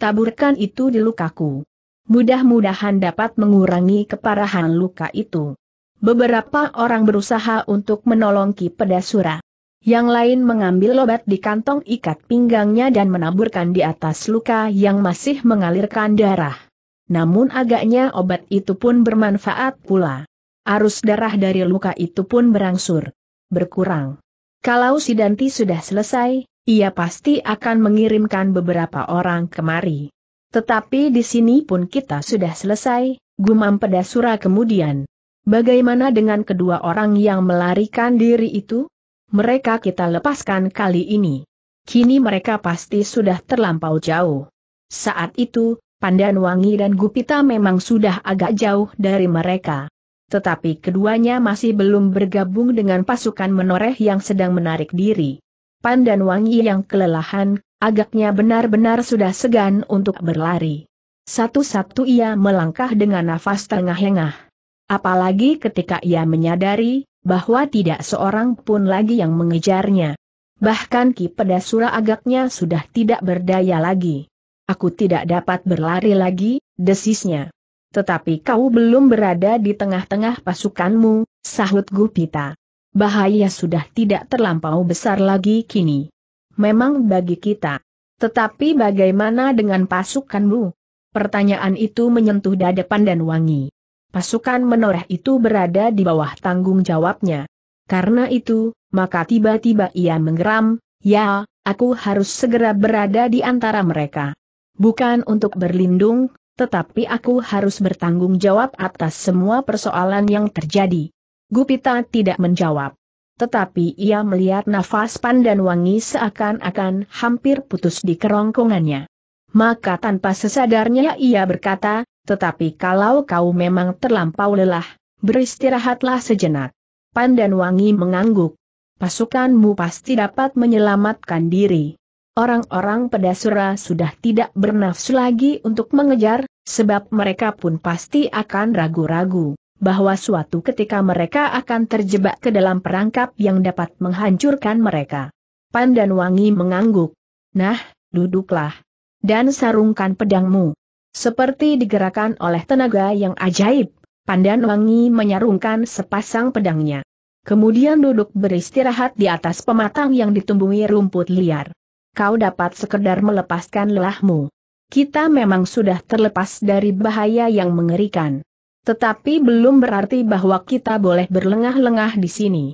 Taburkan itu di lukaku. Mudah-mudahan dapat mengurangi keparahan luka itu. Beberapa orang berusaha untuk menolong Ki Pedasura. Yang lain mengambil obat di kantong ikat pinggangnya dan menaburkan di atas luka yang masih mengalirkan darah. Namun agaknya obat itu pun bermanfaat pula. Arus darah dari luka itu pun berangsur. Berkurang. Kalau si Danti sudah selesai, ia pasti akan mengirimkan beberapa orang kemari. Tetapi di sini pun kita sudah selesai, gumam pedasura kemudian. Bagaimana dengan kedua orang yang melarikan diri itu? mereka kita lepaskan kali ini. Kini mereka pasti sudah terlampau jauh. Saat itu, Pandan Wangi dan Gupita memang sudah agak jauh dari mereka. Tetapi keduanya masih belum bergabung dengan pasukan menoreh yang sedang menarik diri. Pandan Wangi yang kelelahan, agaknya benar-benar sudah segan untuk berlari. Satu-satu ia melangkah dengan nafas tengah-tengah. Apalagi ketika ia menyadari, bahwa tidak seorang pun lagi yang mengejarnya. Bahkan Ki Pedasura agaknya sudah tidak berdaya lagi. Aku tidak dapat berlari lagi, desisnya. Tetapi kau belum berada di tengah-tengah pasukanmu, sahut Gupita. Bahaya sudah tidak terlampau besar lagi kini. Memang bagi kita. Tetapi bagaimana dengan pasukanmu? Pertanyaan itu menyentuh dada Pandan Wangi. Pasukan menoreh itu berada di bawah tanggung jawabnya. Karena itu, maka tiba-tiba ia menggeram, ya, aku harus segera berada di antara mereka. Bukan untuk berlindung, tetapi aku harus bertanggung jawab atas semua persoalan yang terjadi. Gupita tidak menjawab. Tetapi ia melihat nafas pandan wangi seakan-akan hampir putus di kerongkongannya. Maka tanpa sesadarnya ia berkata, tetapi kalau kau memang terlampau lelah, beristirahatlah sejenak. Pandan Wangi mengangguk. Pasukanmu pasti dapat menyelamatkan diri. Orang-orang pedasura sudah tidak bernafsu lagi untuk mengejar, sebab mereka pun pasti akan ragu-ragu bahwa suatu ketika mereka akan terjebak ke dalam perangkap yang dapat menghancurkan mereka. Pandan Wangi mengangguk. Nah, duduklah. Dan sarungkan pedangmu. Seperti digerakkan oleh tenaga yang ajaib, Pandan Wangi menyarungkan sepasang pedangnya. Kemudian duduk beristirahat di atas pematang yang ditumbuhi rumput liar. Kau dapat sekedar melepaskan lelahmu. Kita memang sudah terlepas dari bahaya yang mengerikan. Tetapi belum berarti bahwa kita boleh berlengah-lengah di sini.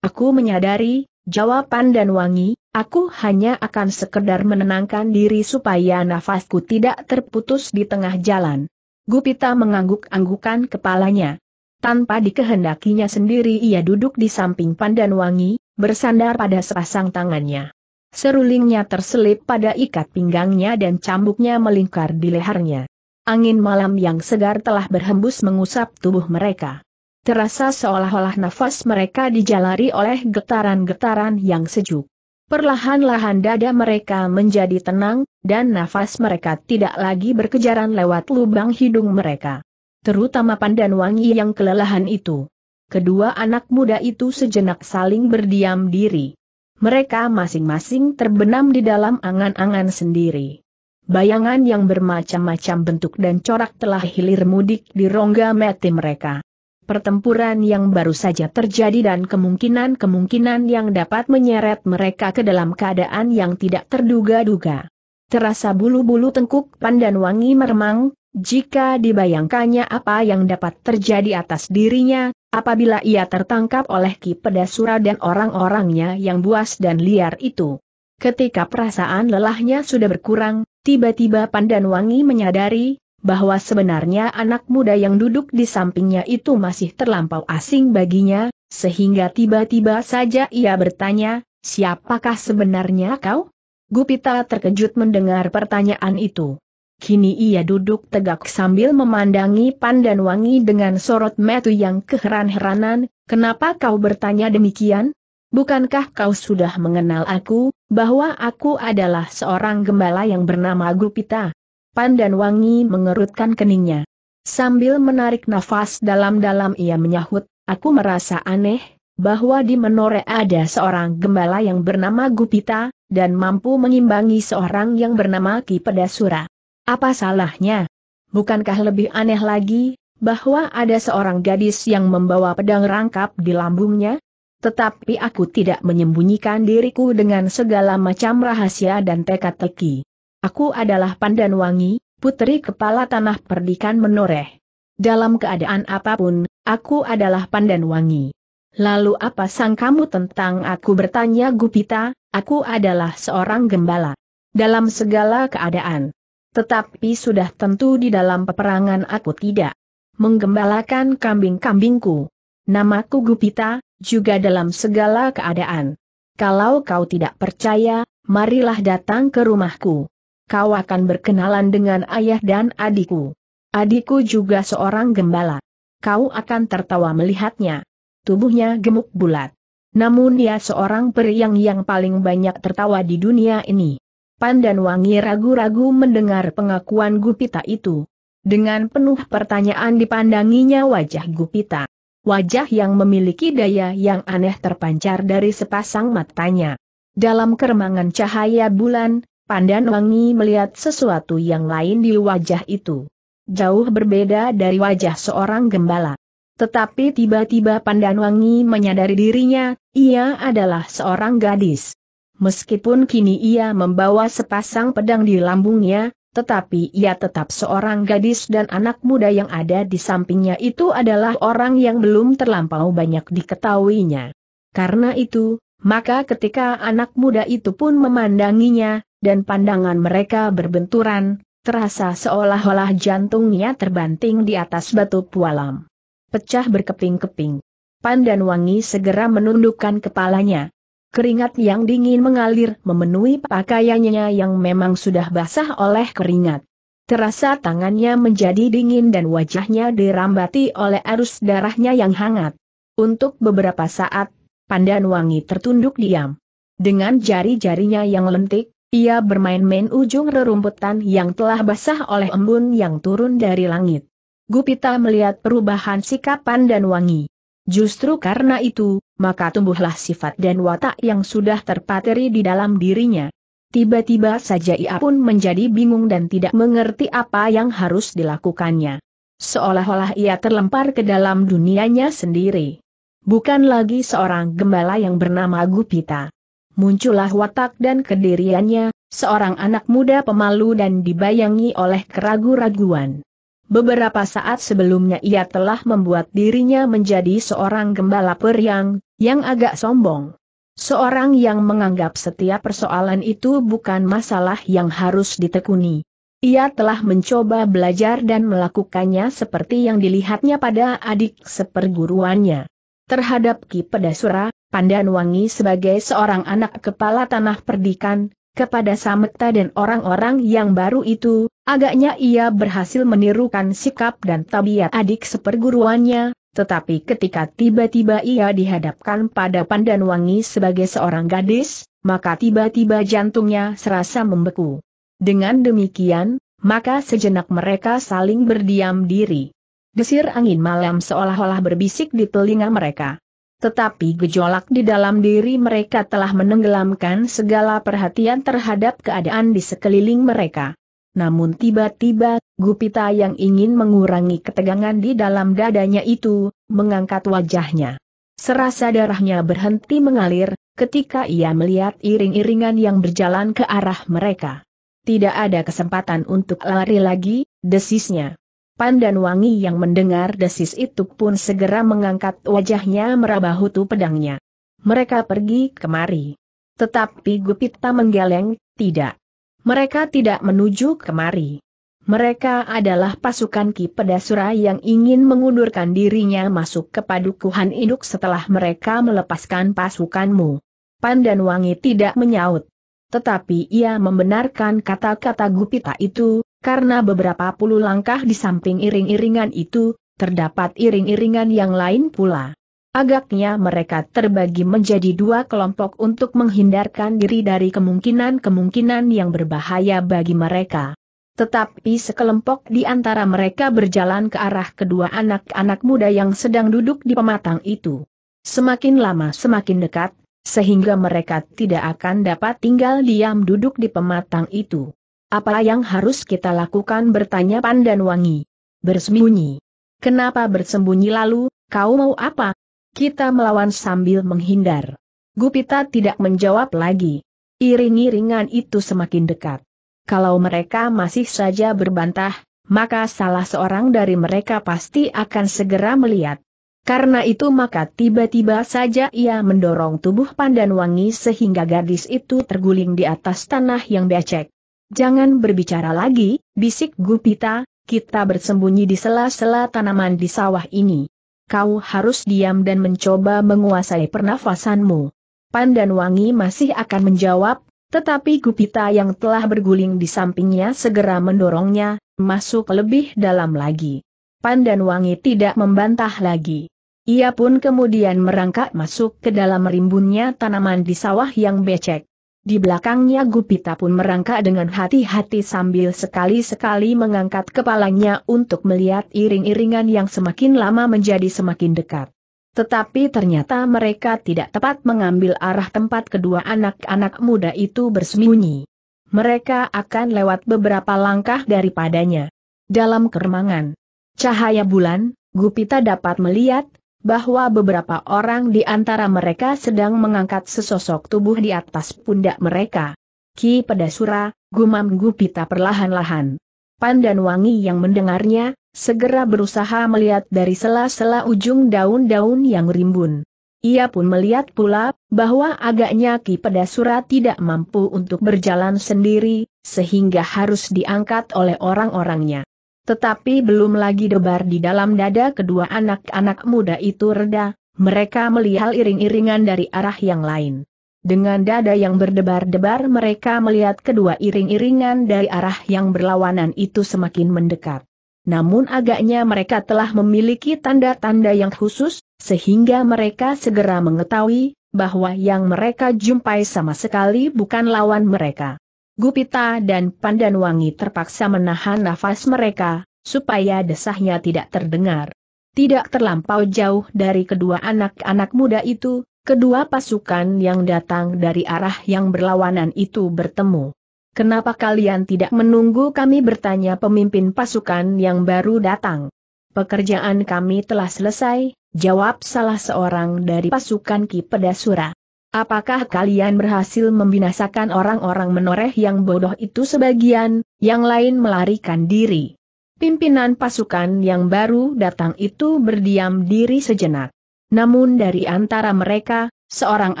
Aku menyadari, Jawab Pandan Wangi, aku hanya akan sekedar menenangkan diri supaya nafasku tidak terputus di tengah jalan. Gupita mengangguk-anggukan kepalanya. Tanpa dikehendakinya sendiri ia duduk di samping Pandan Wangi, bersandar pada sepasang tangannya. Serulingnya terselip pada ikat pinggangnya dan cambuknya melingkar di lehernya. Angin malam yang segar telah berhembus mengusap tubuh mereka terasa seolah-olah nafas mereka dijalari oleh getaran-getaran yang sejuk. Perlahan-lahan dada mereka menjadi tenang, dan nafas mereka tidak lagi berkejaran lewat lubang hidung mereka. Terutama Pandan Wangi yang kelelahan itu. Kedua anak muda itu sejenak saling berdiam diri. Mereka masing-masing terbenam di dalam angan-angan sendiri. Bayangan yang bermacam-macam bentuk dan corak telah hilir mudik di rongga mati mereka pertempuran yang baru saja terjadi dan kemungkinan-kemungkinan yang dapat menyeret mereka ke dalam keadaan yang tidak terduga-duga. Terasa bulu-bulu tengkuk pandan wangi meremang, jika dibayangkannya apa yang dapat terjadi atas dirinya, apabila ia tertangkap oleh Ki Pedasura dan orang-orangnya yang buas dan liar itu. Ketika perasaan lelahnya sudah berkurang, tiba-tiba pandan wangi menyadari, bahwa sebenarnya anak muda yang duduk di sampingnya itu masih terlampau asing baginya, sehingga tiba-tiba saja ia bertanya, siapakah sebenarnya kau? Gupita terkejut mendengar pertanyaan itu. Kini ia duduk tegak sambil memandangi pandan Wangi dengan sorot metu yang keheran-heranan, kenapa kau bertanya demikian? Bukankah kau sudah mengenal aku, bahwa aku adalah seorang gembala yang bernama Gupita? dan wangi mengerutkan keningnya. Sambil menarik nafas dalam-dalam ia menyahut, aku merasa aneh, bahwa di Menore ada seorang gembala yang bernama Gupita, dan mampu mengimbangi seorang yang bernama Ki Pedasura. Apa salahnya? Bukankah lebih aneh lagi, bahwa ada seorang gadis yang membawa pedang rangkap di lambungnya? Tetapi aku tidak menyembunyikan diriku dengan segala macam rahasia dan teka-teki. Aku adalah Pandan Wangi, putri kepala tanah perdikan menoreh. Dalam keadaan apapun, aku adalah Pandan Wangi. Lalu apa sang kamu tentang aku bertanya Gupita, aku adalah seorang gembala. Dalam segala keadaan. Tetapi sudah tentu di dalam peperangan aku tidak menggembalakan kambing-kambingku. Namaku Gupita, juga dalam segala keadaan. Kalau kau tidak percaya, marilah datang ke rumahku kau akan berkenalan dengan ayah dan adikku. Adikku juga seorang gembala. Kau akan tertawa melihatnya. Tubuhnya gemuk bulat. Namun ia seorang periang yang paling banyak tertawa di dunia ini. Pan dan Wangi ragu-ragu mendengar pengakuan Gupita itu. Dengan penuh pertanyaan dipandanginya wajah Gupita. Wajah yang memiliki daya yang aneh terpancar dari sepasang matanya. Dalam keremangan cahaya bulan, Pandan Wangi melihat sesuatu yang lain di wajah itu. Jauh berbeda dari wajah seorang gembala. Tetapi tiba-tiba Pandan Wangi menyadari dirinya, ia adalah seorang gadis. Meskipun kini ia membawa sepasang pedang di lambungnya, tetapi ia tetap seorang gadis dan anak muda yang ada di sampingnya itu adalah orang yang belum terlampau banyak diketahuinya. Karena itu, maka ketika anak muda itu pun memandanginya, dan pandangan mereka berbenturan, terasa seolah-olah jantungnya terbanting di atas batu pualam. Pecah berkeping-keping. Pandan Wangi segera menundukkan kepalanya. Keringat yang dingin mengalir memenuhi pakaiannya yang memang sudah basah oleh keringat. Terasa tangannya menjadi dingin dan wajahnya dirambati oleh arus darahnya yang hangat. Untuk beberapa saat, Pandan Wangi tertunduk diam. Dengan jari-jarinya yang lentik, ia bermain-main ujung rerumputan yang telah basah oleh embun yang turun dari langit. Gupita melihat perubahan sikapan dan wangi. Justru karena itu, maka tumbuhlah sifat dan watak yang sudah terpateri di dalam dirinya. Tiba-tiba saja ia pun menjadi bingung dan tidak mengerti apa yang harus dilakukannya. Seolah-olah ia terlempar ke dalam dunianya sendiri. Bukan lagi seorang gembala yang bernama Gupita muncullah watak dan kediriannya, seorang anak muda pemalu dan dibayangi oleh keragu-raguan. Beberapa saat sebelumnya ia telah membuat dirinya menjadi seorang gembala periang, yang agak sombong. Seorang yang menganggap setiap persoalan itu bukan masalah yang harus ditekuni. Ia telah mencoba belajar dan melakukannya seperti yang dilihatnya pada adik seperguruannya. Terhadap Ki Pedasura, Pandan Wangi sebagai seorang anak kepala tanah perdikan, kepada Samekta dan orang-orang yang baru itu, agaknya ia berhasil menirukan sikap dan tabiat adik seperguruannya, tetapi ketika tiba-tiba ia dihadapkan pada Pandan Wangi sebagai seorang gadis, maka tiba-tiba jantungnya serasa membeku. Dengan demikian, maka sejenak mereka saling berdiam diri. Desir angin malam seolah-olah berbisik di telinga mereka. Tetapi gejolak di dalam diri mereka telah menenggelamkan segala perhatian terhadap keadaan di sekeliling mereka. Namun tiba-tiba, gupita yang ingin mengurangi ketegangan di dalam dadanya itu, mengangkat wajahnya. Serasa darahnya berhenti mengalir, ketika ia melihat iring-iringan yang berjalan ke arah mereka. Tidak ada kesempatan untuk lari lagi, desisnya. Pandan Wangi yang mendengar desis itu pun segera mengangkat wajahnya meraba hutu pedangnya. Mereka pergi kemari. Tetapi Gupita menggeleng, tidak. Mereka tidak menuju kemari. Mereka adalah pasukan Ki Pedasura yang ingin mengundurkan dirinya masuk ke padukuhan induk setelah mereka melepaskan pasukanmu. Pandan Wangi tidak menyaut. Tetapi ia membenarkan kata-kata Gupita itu, karena beberapa puluh langkah di samping iring-iringan itu, terdapat iring-iringan yang lain pula. Agaknya mereka terbagi menjadi dua kelompok untuk menghindarkan diri dari kemungkinan-kemungkinan yang berbahaya bagi mereka. Tetapi sekelompok di antara mereka berjalan ke arah kedua anak-anak muda yang sedang duduk di pematang itu. Semakin lama semakin dekat, sehingga mereka tidak akan dapat tinggal diam duduk di pematang itu. Apa yang harus kita lakukan bertanya Pandan Wangi. Bersembunyi. Kenapa bersembunyi lalu, kau mau apa? Kita melawan sambil menghindar. Gupita tidak menjawab lagi. Iring-iringan itu semakin dekat. Kalau mereka masih saja berbantah, maka salah seorang dari mereka pasti akan segera melihat. Karena itu maka tiba-tiba saja ia mendorong tubuh Pandan Wangi sehingga gadis itu terguling di atas tanah yang becek. Jangan berbicara lagi, bisik Gupita, kita bersembunyi di sela-sela tanaman di sawah ini. Kau harus diam dan mencoba menguasai pernafasanmu. Pandan Wangi masih akan menjawab, tetapi Gupita yang telah berguling di sampingnya segera mendorongnya, masuk lebih dalam lagi. Pandan Wangi tidak membantah lagi. Ia pun kemudian merangkak masuk ke dalam rimbunnya tanaman di sawah yang becek. Di belakangnya Gupita pun merangkak dengan hati-hati sambil sekali-sekali mengangkat kepalanya untuk melihat iring-iringan yang semakin lama menjadi semakin dekat. Tetapi ternyata mereka tidak tepat mengambil arah tempat kedua anak-anak muda itu bersembunyi. Mereka akan lewat beberapa langkah daripadanya. Dalam keremangan cahaya bulan, Gupita dapat melihat bahwa beberapa orang di antara mereka sedang mengangkat sesosok tubuh di atas pundak mereka. Ki Pedasura, gumam Gupita perlahan-lahan. Pandan Wangi yang mendengarnya, segera berusaha melihat dari sela-sela ujung daun-daun yang rimbun. Ia pun melihat pula, bahwa agaknya Ki Pedasura tidak mampu untuk berjalan sendiri, sehingga harus diangkat oleh orang-orangnya. Tetapi belum lagi debar di dalam dada kedua anak-anak muda itu reda, mereka melihat iring-iringan dari arah yang lain. Dengan dada yang berdebar-debar mereka melihat kedua iring-iringan dari arah yang berlawanan itu semakin mendekat. Namun agaknya mereka telah memiliki tanda-tanda yang khusus, sehingga mereka segera mengetahui bahwa yang mereka jumpai sama sekali bukan lawan mereka. Gupita dan Pandanwangi terpaksa menahan nafas mereka, supaya desahnya tidak terdengar. Tidak terlampau jauh dari kedua anak-anak muda itu, kedua pasukan yang datang dari arah yang berlawanan itu bertemu. Kenapa kalian tidak menunggu kami bertanya pemimpin pasukan yang baru datang? Pekerjaan kami telah selesai, jawab salah seorang dari pasukan Ki Pedasura. Apakah kalian berhasil membinasakan orang-orang menoreh yang bodoh itu sebagian, yang lain melarikan diri? Pimpinan pasukan yang baru datang itu berdiam diri sejenak. Namun dari antara mereka, seorang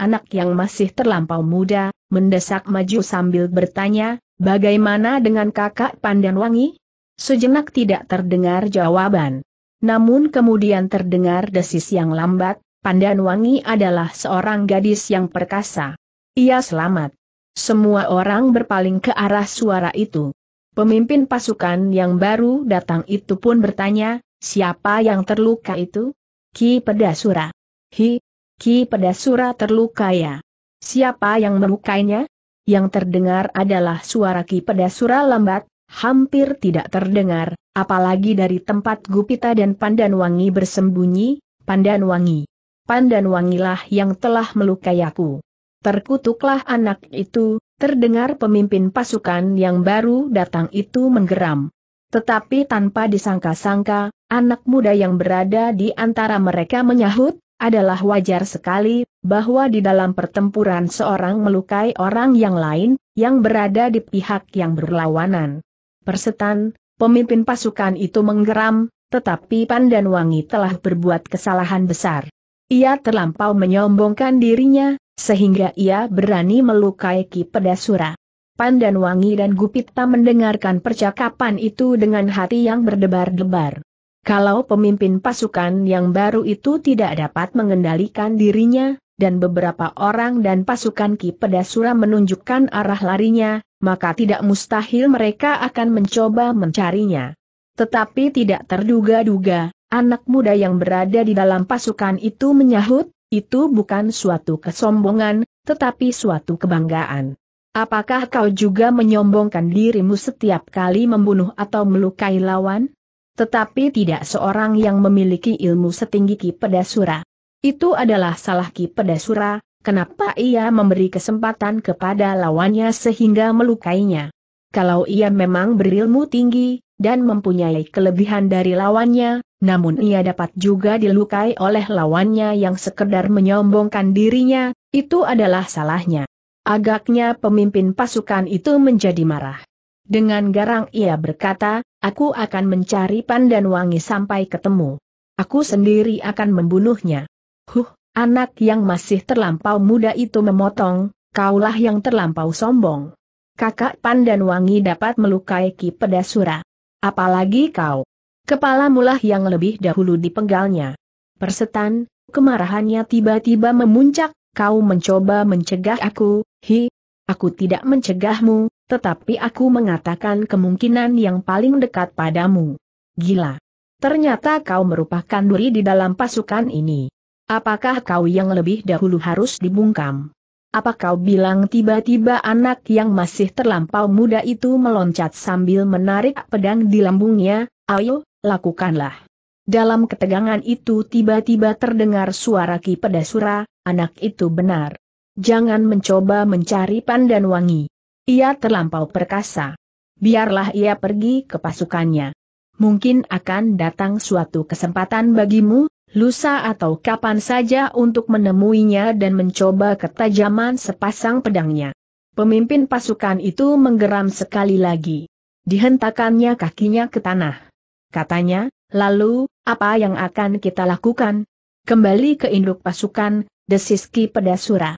anak yang masih terlampau muda, mendesak maju sambil bertanya, bagaimana dengan kakak Pandanwangi? Sejenak tidak terdengar jawaban. Namun kemudian terdengar desis yang lambat, Pandan Wangi adalah seorang gadis yang perkasa. Ia selamat. Semua orang berpaling ke arah suara itu. Pemimpin pasukan yang baru datang itu pun bertanya, siapa yang terluka itu? Ki Pedasura. Hi, Ki Pedasura terluka ya. Siapa yang melukainya? Yang terdengar adalah suara Ki Pedasura lambat, hampir tidak terdengar, apalagi dari tempat Gupita dan Pandan Wangi bersembunyi, Pandan Wangi dan wangilah yang telah melukai aku. Terkutuklah anak itu, terdengar pemimpin pasukan yang baru datang itu menggeram. Tetapi tanpa disangka-sangka, anak muda yang berada di antara mereka menyahut, adalah wajar sekali, bahwa di dalam pertempuran seorang melukai orang yang lain, yang berada di pihak yang berlawanan. Persetan, pemimpin pasukan itu menggeram, tetapi Wangi telah berbuat kesalahan besar. Ia terlampau menyombongkan dirinya, sehingga ia berani melukai Ki Pedasura. Wangi dan Gupita mendengarkan percakapan itu dengan hati yang berdebar-debar. Kalau pemimpin pasukan yang baru itu tidak dapat mengendalikan dirinya, dan beberapa orang dan pasukan Ki Pedasura menunjukkan arah larinya, maka tidak mustahil mereka akan mencoba mencarinya. Tetapi tidak terduga-duga, Anak muda yang berada di dalam pasukan itu menyahut, itu bukan suatu kesombongan, tetapi suatu kebanggaan. Apakah kau juga menyombongkan dirimu setiap kali membunuh atau melukai lawan? Tetapi tidak seorang yang memiliki ilmu setinggi Ki Pedasura. Itu adalah salah Ki Pedasura, kenapa ia memberi kesempatan kepada lawannya sehingga melukainya. Kalau ia memang berilmu tinggi, dan mempunyai kelebihan dari lawannya, namun ia dapat juga dilukai oleh lawannya yang sekedar menyombongkan dirinya, itu adalah salahnya. Agaknya pemimpin pasukan itu menjadi marah. Dengan garang ia berkata, aku akan mencari pandan wangi sampai ketemu. Aku sendiri akan membunuhnya. Huh, anak yang masih terlampau muda itu memotong, kaulah yang terlampau sombong. Kakak pandan Wangi dapat melukai Ki Pedasura. Apalagi kau. Kepala mulah yang lebih dahulu dipenggalnya. Persetan, kemarahannya tiba-tiba memuncak, kau mencoba mencegah aku, hi, aku tidak mencegahmu, tetapi aku mengatakan kemungkinan yang paling dekat padamu. Gila. Ternyata kau merupakan duri di dalam pasukan ini. Apakah kau yang lebih dahulu harus dibungkam? Apa kau bilang tiba-tiba anak yang masih terlampau muda itu meloncat sambil menarik pedang di lambungnya, ayo, lakukanlah. Dalam ketegangan itu tiba-tiba terdengar suara Ki Pedasura, anak itu benar. Jangan mencoba mencari pandan wangi. Ia terlampau perkasa. Biarlah ia pergi ke pasukannya. Mungkin akan datang suatu kesempatan bagimu, lusa atau kapan saja untuk menemuinya dan mencoba ketajaman sepasang pedangnya. Pemimpin pasukan itu menggeram sekali lagi. Dihentakannya kakinya ke tanah katanya, lalu, apa yang akan kita lakukan? Kembali ke induk pasukan, desiski Pedasura.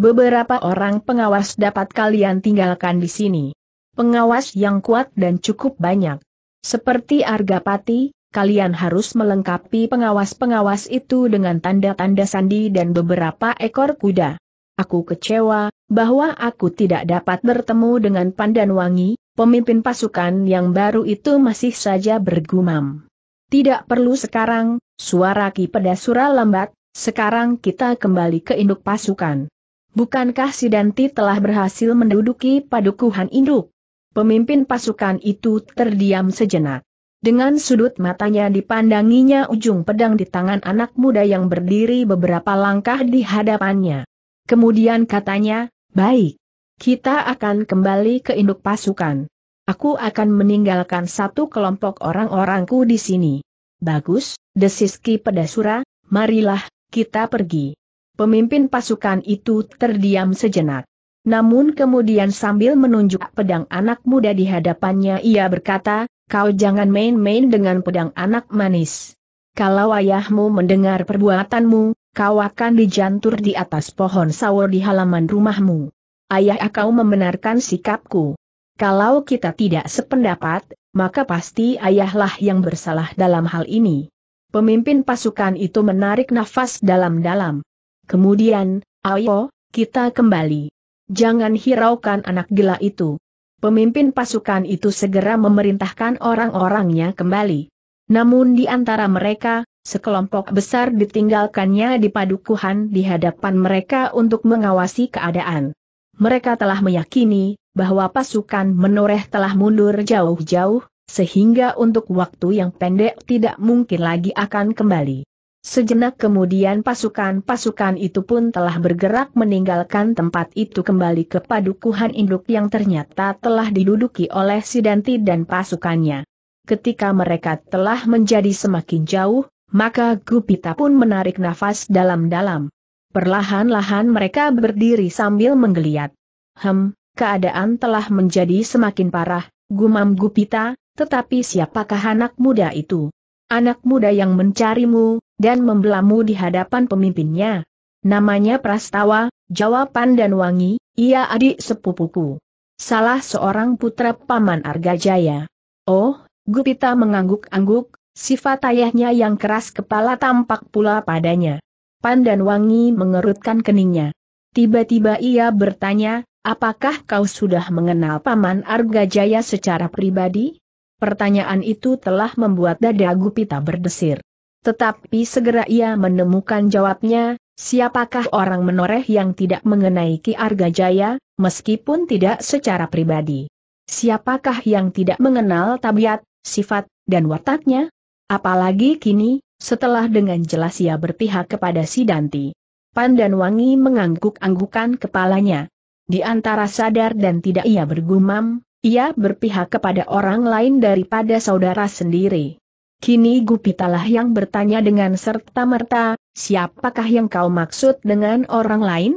Beberapa orang pengawas dapat kalian tinggalkan di sini. Pengawas yang kuat dan cukup banyak. Seperti Argapati, kalian harus melengkapi pengawas-pengawas itu dengan tanda-tanda sandi dan beberapa ekor kuda. Aku kecewa, bahwa aku tidak dapat bertemu dengan pandan wangi pemimpin pasukan yang baru itu masih saja bergumam. Tidak perlu sekarang, suara Ki Pedasura lambat, sekarang kita kembali ke induk pasukan. Bukankah Sidanti telah berhasil menduduki padukuhan induk? Pemimpin pasukan itu terdiam sejenak. Dengan sudut matanya dipandanginya ujung pedang di tangan anak muda yang berdiri beberapa langkah di hadapannya. Kemudian katanya, baik. Kita akan kembali ke induk pasukan. Aku akan meninggalkan satu kelompok orang-orangku di sini. Bagus, desiski Pedasura, marilah, kita pergi. Pemimpin pasukan itu terdiam sejenak. Namun kemudian sambil menunjuk pedang anak muda di hadapannya ia berkata, kau jangan main-main dengan pedang anak manis. Kalau ayahmu mendengar perbuatanmu, kau akan dijantur di atas pohon sawo di halaman rumahmu ayah kau membenarkan sikapku. Kalau kita tidak sependapat, maka pasti ayahlah yang bersalah dalam hal ini. Pemimpin pasukan itu menarik nafas dalam-dalam. Kemudian, ayo, kita kembali. Jangan hiraukan anak gila itu. Pemimpin pasukan itu segera memerintahkan orang-orangnya kembali. Namun di antara mereka, sekelompok besar ditinggalkannya di padukuhan di hadapan mereka untuk mengawasi keadaan mereka telah meyakini bahwa pasukan menoreh telah mundur jauh-jauh, sehingga untuk waktu yang pendek tidak mungkin lagi akan kembali. Sejenak kemudian pasukan-pasukan itu pun telah bergerak meninggalkan tempat itu kembali ke padukuhan induk yang ternyata telah diduduki oleh Sidanti dan pasukannya. Ketika mereka telah menjadi semakin jauh, maka Gupita pun menarik nafas dalam-dalam. Perlahan-lahan mereka berdiri sambil menggeliat. Hem, keadaan telah menjadi semakin parah, gumam Gupita, tetapi siapakah anak muda itu? Anak muda yang mencarimu, dan membelamu di hadapan pemimpinnya. Namanya Prastawa, jawaban dan wangi, ia adik sepupuku. Salah seorang putra Paman Argajaya. Oh, Gupita mengangguk-angguk, sifat ayahnya yang keras kepala tampak pula padanya. Pandan Wangi mengerutkan keningnya. Tiba-tiba ia bertanya, apakah kau sudah mengenal Paman Arga Jaya secara pribadi? Pertanyaan itu telah membuat dada Gupita berdesir. Tetapi segera ia menemukan jawabnya, siapakah orang menoreh yang tidak mengenai Ki Arga Jaya, meskipun tidak secara pribadi. Siapakah yang tidak mengenal tabiat, sifat, dan wataknya? Apalagi kini, setelah dengan jelas ia berpihak kepada si Danti. Pandan Wangi mengangguk-anggukan kepalanya. Di antara sadar dan tidak ia bergumam, ia berpihak kepada orang lain daripada saudara sendiri. Kini Gupitalah yang bertanya dengan serta-merta, siapakah yang kau maksud dengan orang lain?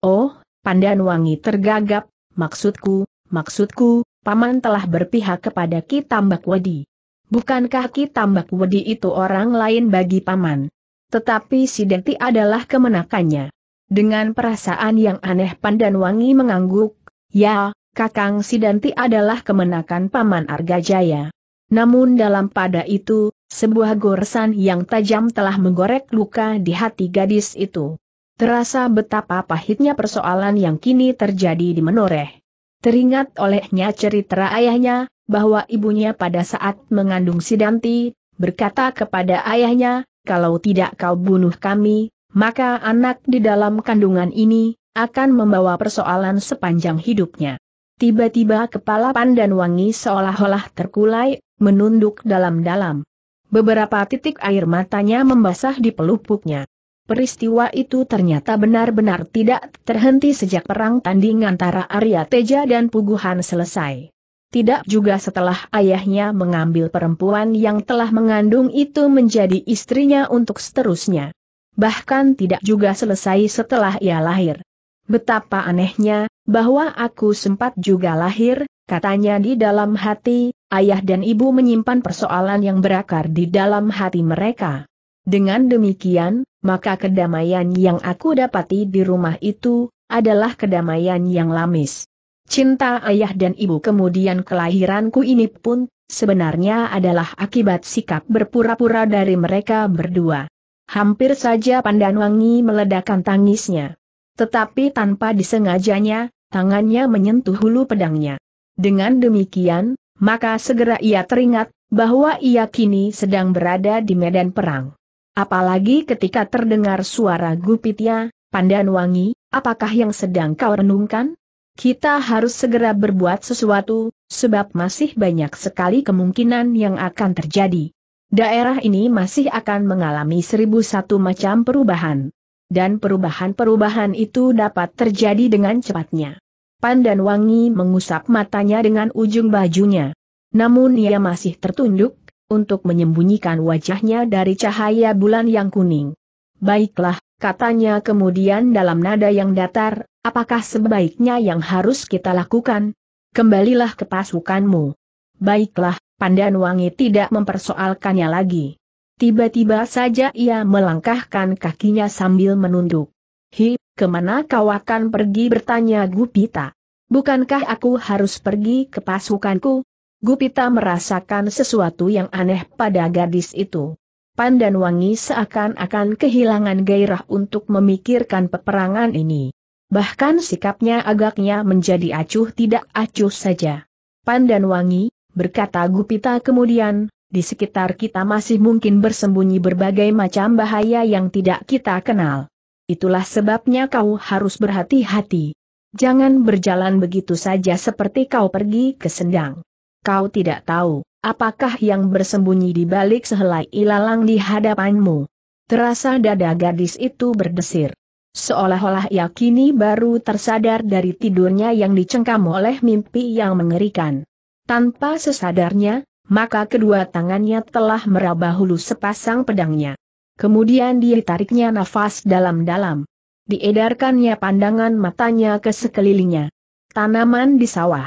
Oh, Pandan Wangi tergagap, maksudku, maksudku, Paman telah berpihak kepada Tambak Wadi. Bukankah Ki Tambak Wedi itu orang lain bagi paman? Tetapi si Denti adalah kemenakannya. Dengan perasaan yang aneh Pandan Wangi mengangguk, ya, Kakang Sidanti adalah kemenakan Paman Argajaya. Namun dalam pada itu, sebuah goresan yang tajam telah menggorek luka di hati gadis itu. Terasa betapa pahitnya persoalan yang kini terjadi di Menoreh. Teringat olehnya cerita ayahnya, bahwa ibunya pada saat mengandung Sidanti, berkata kepada ayahnya, kalau tidak kau bunuh kami, maka anak di dalam kandungan ini, akan membawa persoalan sepanjang hidupnya. Tiba-tiba kepala pandan wangi seolah-olah terkulai, menunduk dalam-dalam. Beberapa titik air matanya membasah di pelupuknya. Peristiwa itu ternyata benar-benar tidak terhenti sejak perang tanding antara Arya Teja dan Puguhan selesai tidak juga setelah ayahnya mengambil perempuan yang telah mengandung itu menjadi istrinya untuk seterusnya. Bahkan tidak juga selesai setelah ia lahir. Betapa anehnya, bahwa aku sempat juga lahir, katanya di dalam hati, ayah dan ibu menyimpan persoalan yang berakar di dalam hati mereka. Dengan demikian, maka kedamaian yang aku dapati di rumah itu, adalah kedamaian yang lamis. Cinta ayah dan ibu kemudian kelahiranku ini pun, sebenarnya adalah akibat sikap berpura-pura dari mereka berdua. Hampir saja Pandanwangi meledakkan tangisnya. Tetapi tanpa disengajanya, tangannya menyentuh hulu pedangnya. Dengan demikian, maka segera ia teringat, bahwa ia kini sedang berada di medan perang. Apalagi ketika terdengar suara gupitnya, Pandanwangi, apakah yang sedang kau renungkan? Kita harus segera berbuat sesuatu, sebab masih banyak sekali kemungkinan yang akan terjadi. Daerah ini masih akan mengalami seribu satu macam perubahan. Dan perubahan-perubahan itu dapat terjadi dengan cepatnya. Pandan Wangi mengusap matanya dengan ujung bajunya. Namun ia masih tertunduk, untuk menyembunyikan wajahnya dari cahaya bulan yang kuning. Baiklah, katanya kemudian dalam nada yang datar, apakah sebaiknya yang harus kita lakukan? Kembalilah ke pasukanmu. Baiklah, Pandan Wangi tidak mempersoalkannya lagi. Tiba-tiba saja ia melangkahkan kakinya sambil menunduk. Hi, kemana kau akan pergi bertanya Gupita? Bukankah aku harus pergi ke pasukanku? Gupita merasakan sesuatu yang aneh pada gadis itu dan Wangi seakan-akan kehilangan gairah untuk memikirkan peperangan ini. Bahkan sikapnya agaknya menjadi acuh tidak acuh saja. Pan dan Wangi, berkata Gupita kemudian, di sekitar kita masih mungkin bersembunyi berbagai macam bahaya yang tidak kita kenal. Itulah sebabnya kau harus berhati-hati. Jangan berjalan begitu saja seperti kau pergi ke sendang. Kau tidak tahu, Apakah yang bersembunyi di balik sehelai ilalang di hadapanmu? Terasa dada gadis itu berdesir. Seolah-olah ia kini baru tersadar dari tidurnya yang dicengkam oleh mimpi yang mengerikan. Tanpa sesadarnya, maka kedua tangannya telah meraba hulu sepasang pedangnya. Kemudian ditariknya nafas dalam-dalam. Diedarkannya pandangan matanya ke sekelilingnya. Tanaman di sawah,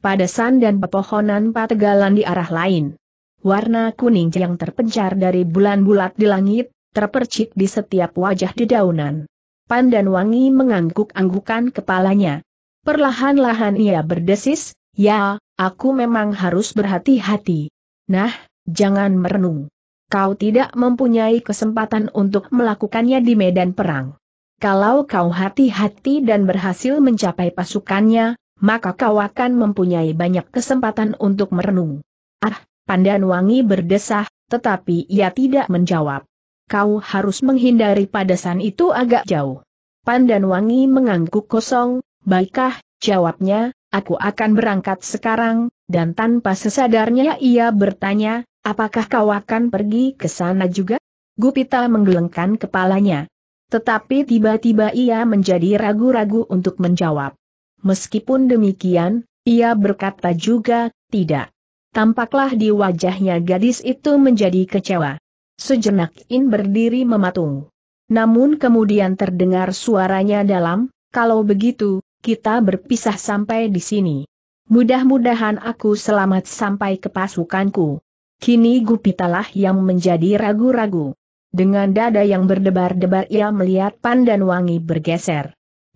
padesan dan pepohonan pategalan di arah lain. Warna kuning yang terpencar dari bulan bulat di langit, terpercik di setiap wajah dedaunan. Pandan wangi mengangguk-anggukan kepalanya. Perlahan-lahan ia berdesis, ya, aku memang harus berhati-hati. Nah, jangan merenung. Kau tidak mempunyai kesempatan untuk melakukannya di medan perang. Kalau kau hati-hati dan berhasil mencapai pasukannya, maka kau akan mempunyai banyak kesempatan untuk merenung. Ah, Pandan Wangi berdesah, tetapi ia tidak menjawab. Kau harus menghindari padasan itu agak jauh. Pandan Wangi mengangguk kosong, baiklah, jawabnya, aku akan berangkat sekarang, dan tanpa sesadarnya ia bertanya, apakah kau akan pergi ke sana juga? Gupita menggelengkan kepalanya. Tetapi tiba-tiba ia menjadi ragu-ragu untuk menjawab. Meskipun demikian, ia berkata juga, tidak. Tampaklah di wajahnya gadis itu menjadi kecewa. Sejenak In berdiri mematung. Namun kemudian terdengar suaranya dalam, kalau begitu, kita berpisah sampai di sini. Mudah-mudahan aku selamat sampai ke pasukanku. Kini Gupitalah yang menjadi ragu-ragu. Dengan dada yang berdebar-debar ia melihat pandan wangi bergeser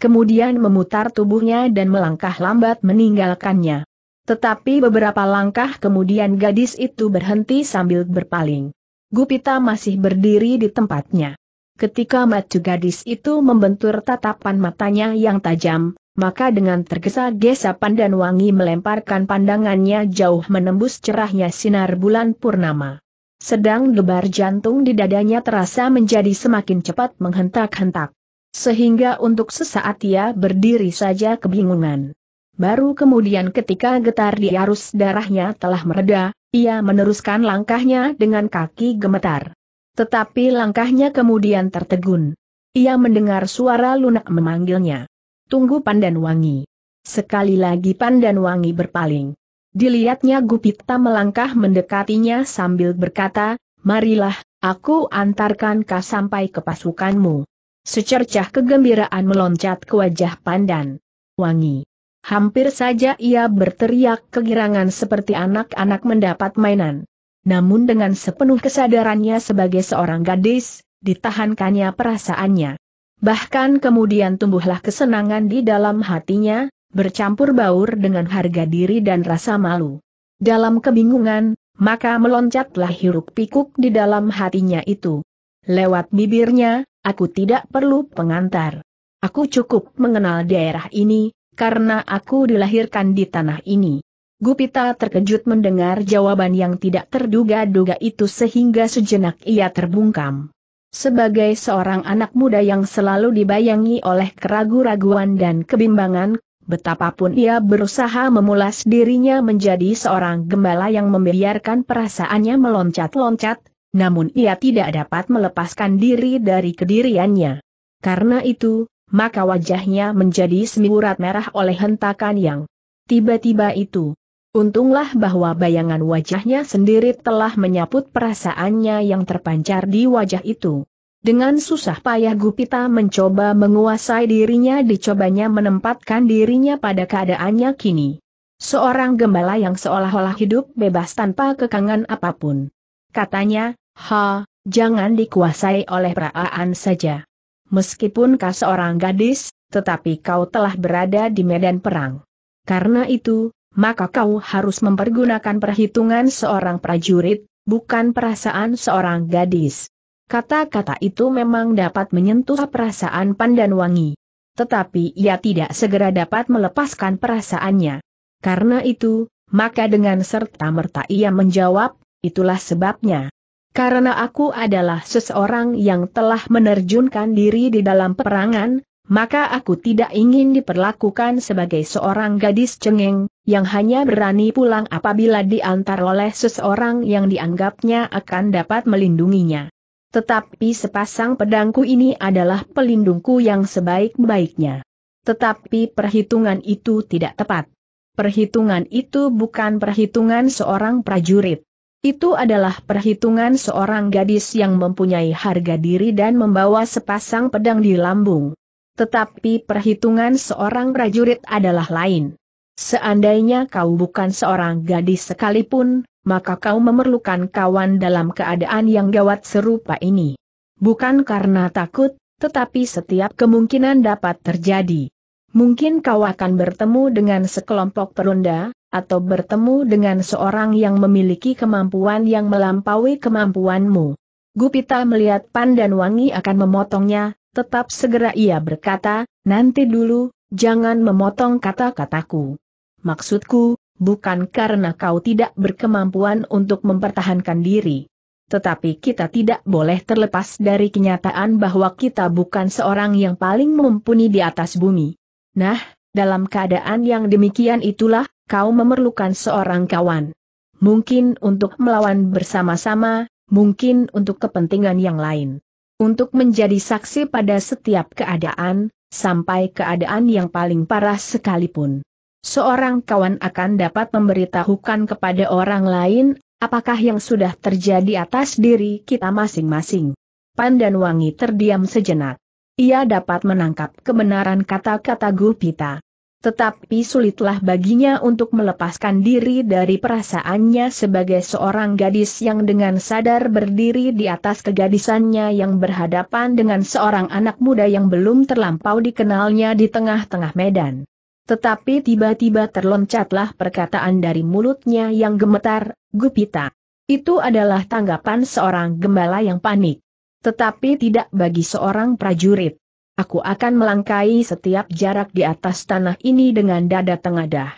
kemudian memutar tubuhnya dan melangkah lambat meninggalkannya. Tetapi beberapa langkah kemudian gadis itu berhenti sambil berpaling. Gupita masih berdiri di tempatnya. Ketika matu gadis itu membentur tatapan matanya yang tajam, maka dengan tergesa-gesa Pandan Wangi melemparkan pandangannya jauh menembus cerahnya sinar bulan purnama. Sedang debar jantung di dadanya terasa menjadi semakin cepat menghentak-hentak. Sehingga untuk sesaat ia berdiri saja kebingungan. Baru kemudian ketika getar di arus darahnya telah mereda, ia meneruskan langkahnya dengan kaki gemetar. Tetapi langkahnya kemudian tertegun. Ia mendengar suara lunak memanggilnya. Tunggu pandan wangi. Sekali lagi pandan wangi berpaling. Dilihatnya Gupita melangkah mendekatinya sambil berkata, Marilah, aku antarkan kau sampai ke pasukanmu. Secercah kegembiraan meloncat ke wajah Pandan. Wangi. Hampir saja ia berteriak kegirangan seperti anak-anak mendapat mainan. Namun dengan sepenuh kesadarannya sebagai seorang gadis, ditahankannya perasaannya. Bahkan kemudian tumbuhlah kesenangan di dalam hatinya, bercampur baur dengan harga diri dan rasa malu. Dalam kebingungan, maka meloncatlah hiruk pikuk di dalam hatinya itu. Lewat bibirnya, Aku tidak perlu pengantar. Aku cukup mengenal daerah ini, karena aku dilahirkan di tanah ini. Gupita terkejut mendengar jawaban yang tidak terduga-duga itu sehingga sejenak ia terbungkam. Sebagai seorang anak muda yang selalu dibayangi oleh keraguan-raguan dan kebimbangan, betapapun ia berusaha memulas dirinya menjadi seorang gembala yang membiarkan perasaannya meloncat-loncat, namun ia tidak dapat melepaskan diri dari kediriannya. Karena itu, maka wajahnya menjadi semburat merah oleh hentakan yang tiba-tiba itu. Untunglah bahwa bayangan wajahnya sendiri telah menyaput perasaannya yang terpancar di wajah itu. Dengan susah payah Gupita mencoba menguasai dirinya dicobanya menempatkan dirinya pada keadaannya kini. Seorang gembala yang seolah-olah hidup bebas tanpa kekangan apapun. Katanya, Ha, jangan dikuasai oleh perasaan saja. Meskipun kau seorang gadis, tetapi kau telah berada di medan perang. Karena itu, maka kau harus mempergunakan perhitungan seorang prajurit, bukan perasaan seorang gadis. Kata-kata itu memang dapat menyentuh perasaan pandan wangi. Tetapi ia tidak segera dapat melepaskan perasaannya. Karena itu, maka dengan serta-merta ia menjawab, itulah sebabnya. Karena aku adalah seseorang yang telah menerjunkan diri di dalam peperangan, maka aku tidak ingin diperlakukan sebagai seorang gadis cengeng, yang hanya berani pulang apabila diantar oleh seseorang yang dianggapnya akan dapat melindunginya. Tetapi sepasang pedangku ini adalah pelindungku yang sebaik-baiknya. Tetapi perhitungan itu tidak tepat. Perhitungan itu bukan perhitungan seorang prajurit. Itu adalah perhitungan seorang gadis yang mempunyai harga diri dan membawa sepasang pedang di lambung. Tetapi perhitungan seorang prajurit adalah lain. Seandainya kau bukan seorang gadis sekalipun, maka kau memerlukan kawan dalam keadaan yang gawat serupa ini. Bukan karena takut, tetapi setiap kemungkinan dapat terjadi. Mungkin kau akan bertemu dengan sekelompok peronda, atau bertemu dengan seorang yang memiliki kemampuan yang melampaui kemampuanmu. Gupita melihat Pandan Wangi akan memotongnya, tetap segera ia berkata, nanti dulu, jangan memotong kata-kataku. Maksudku, bukan karena kau tidak berkemampuan untuk mempertahankan diri. Tetapi kita tidak boleh terlepas dari kenyataan bahwa kita bukan seorang yang paling mumpuni di atas bumi. Nah, dalam keadaan yang demikian itulah, kau memerlukan seorang kawan. Mungkin untuk melawan bersama-sama, mungkin untuk kepentingan yang lain. Untuk menjadi saksi pada setiap keadaan, sampai keadaan yang paling parah sekalipun. Seorang kawan akan dapat memberitahukan kepada orang lain, apakah yang sudah terjadi atas diri kita masing-masing. Wangi terdiam sejenak. Ia dapat menangkap kebenaran kata-kata Gupita tetapi sulitlah baginya untuk melepaskan diri dari perasaannya sebagai seorang gadis yang dengan sadar berdiri di atas kegadisannya yang berhadapan dengan seorang anak muda yang belum terlampau dikenalnya di tengah-tengah medan. Tetapi tiba-tiba terloncatlah perkataan dari mulutnya yang gemetar, Gupita. Itu adalah tanggapan seorang gembala yang panik. Tetapi tidak bagi seorang prajurit. Aku akan melangkai setiap jarak di atas tanah ini dengan dada tengadah.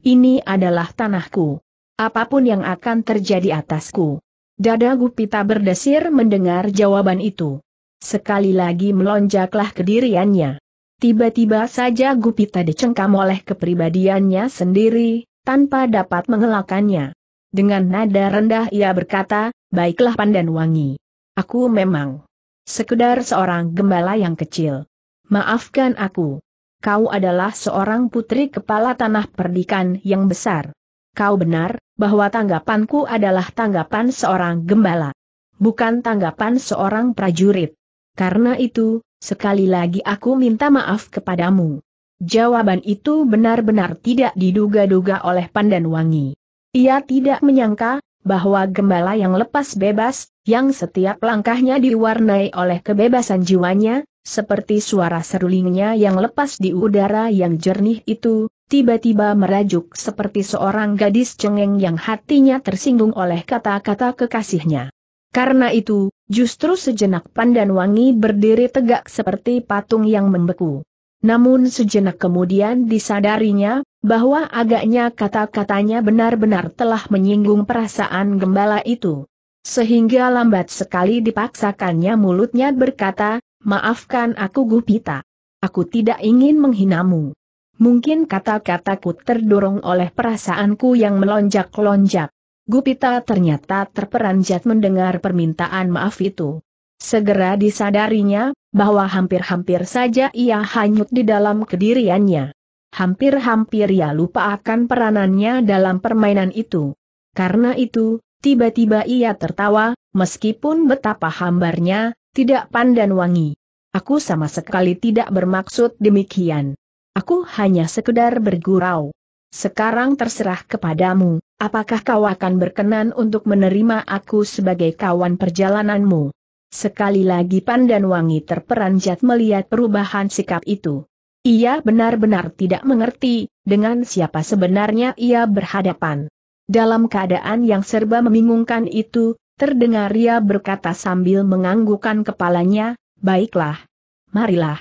Ini adalah tanahku. Apapun yang akan terjadi atasku. Dada Gupita berdesir mendengar jawaban itu. Sekali lagi melonjaklah kediriannya. Tiba-tiba saja Gupita dicengkam oleh kepribadiannya sendiri, tanpa dapat mengelakannya. Dengan nada rendah ia berkata, Baiklah Pandan Wangi. Aku memang Sekedar seorang gembala yang kecil. Maafkan aku. Kau adalah seorang putri kepala tanah perdikan yang besar. Kau benar, bahwa tanggapanku adalah tanggapan seorang gembala. Bukan tanggapan seorang prajurit. Karena itu, sekali lagi aku minta maaf kepadamu. Jawaban itu benar-benar tidak diduga-duga oleh Pandan Wangi. Ia tidak menyangka bahwa gembala yang lepas bebas, yang setiap langkahnya diwarnai oleh kebebasan jiwanya, seperti suara serulingnya yang lepas di udara yang jernih itu, tiba-tiba merajuk seperti seorang gadis cengeng yang hatinya tersinggung oleh kata-kata kekasihnya. Karena itu, justru sejenak Pandan Wangi berdiri tegak seperti patung yang membeku. Namun sejenak kemudian disadarinya bahwa agaknya kata-katanya benar-benar telah menyinggung perasaan gembala itu. Sehingga lambat sekali dipaksakannya mulutnya berkata, maafkan aku Gupita. Aku tidak ingin menghinamu. Mungkin kata-kataku terdorong oleh perasaanku yang melonjak-lonjak. Gupita ternyata terperanjat mendengar permintaan maaf itu. Segera disadarinya, bahwa hampir-hampir saja ia hanyut di dalam kediriannya. Hampir-hampir ia lupa akan peranannya dalam permainan itu. Karena itu, tiba-tiba ia tertawa, meskipun betapa hambarnya, tidak pandan wangi. Aku sama sekali tidak bermaksud demikian. Aku hanya sekedar bergurau. Sekarang terserah kepadamu, apakah kau akan berkenan untuk menerima aku sebagai kawan perjalananmu? Sekali lagi pandan Wangi terperanjat melihat perubahan sikap itu. Ia benar-benar tidak mengerti, dengan siapa sebenarnya ia berhadapan. Dalam keadaan yang serba membingungkan itu, terdengar ia berkata sambil menganggukkan kepalanya, baiklah. Marilah.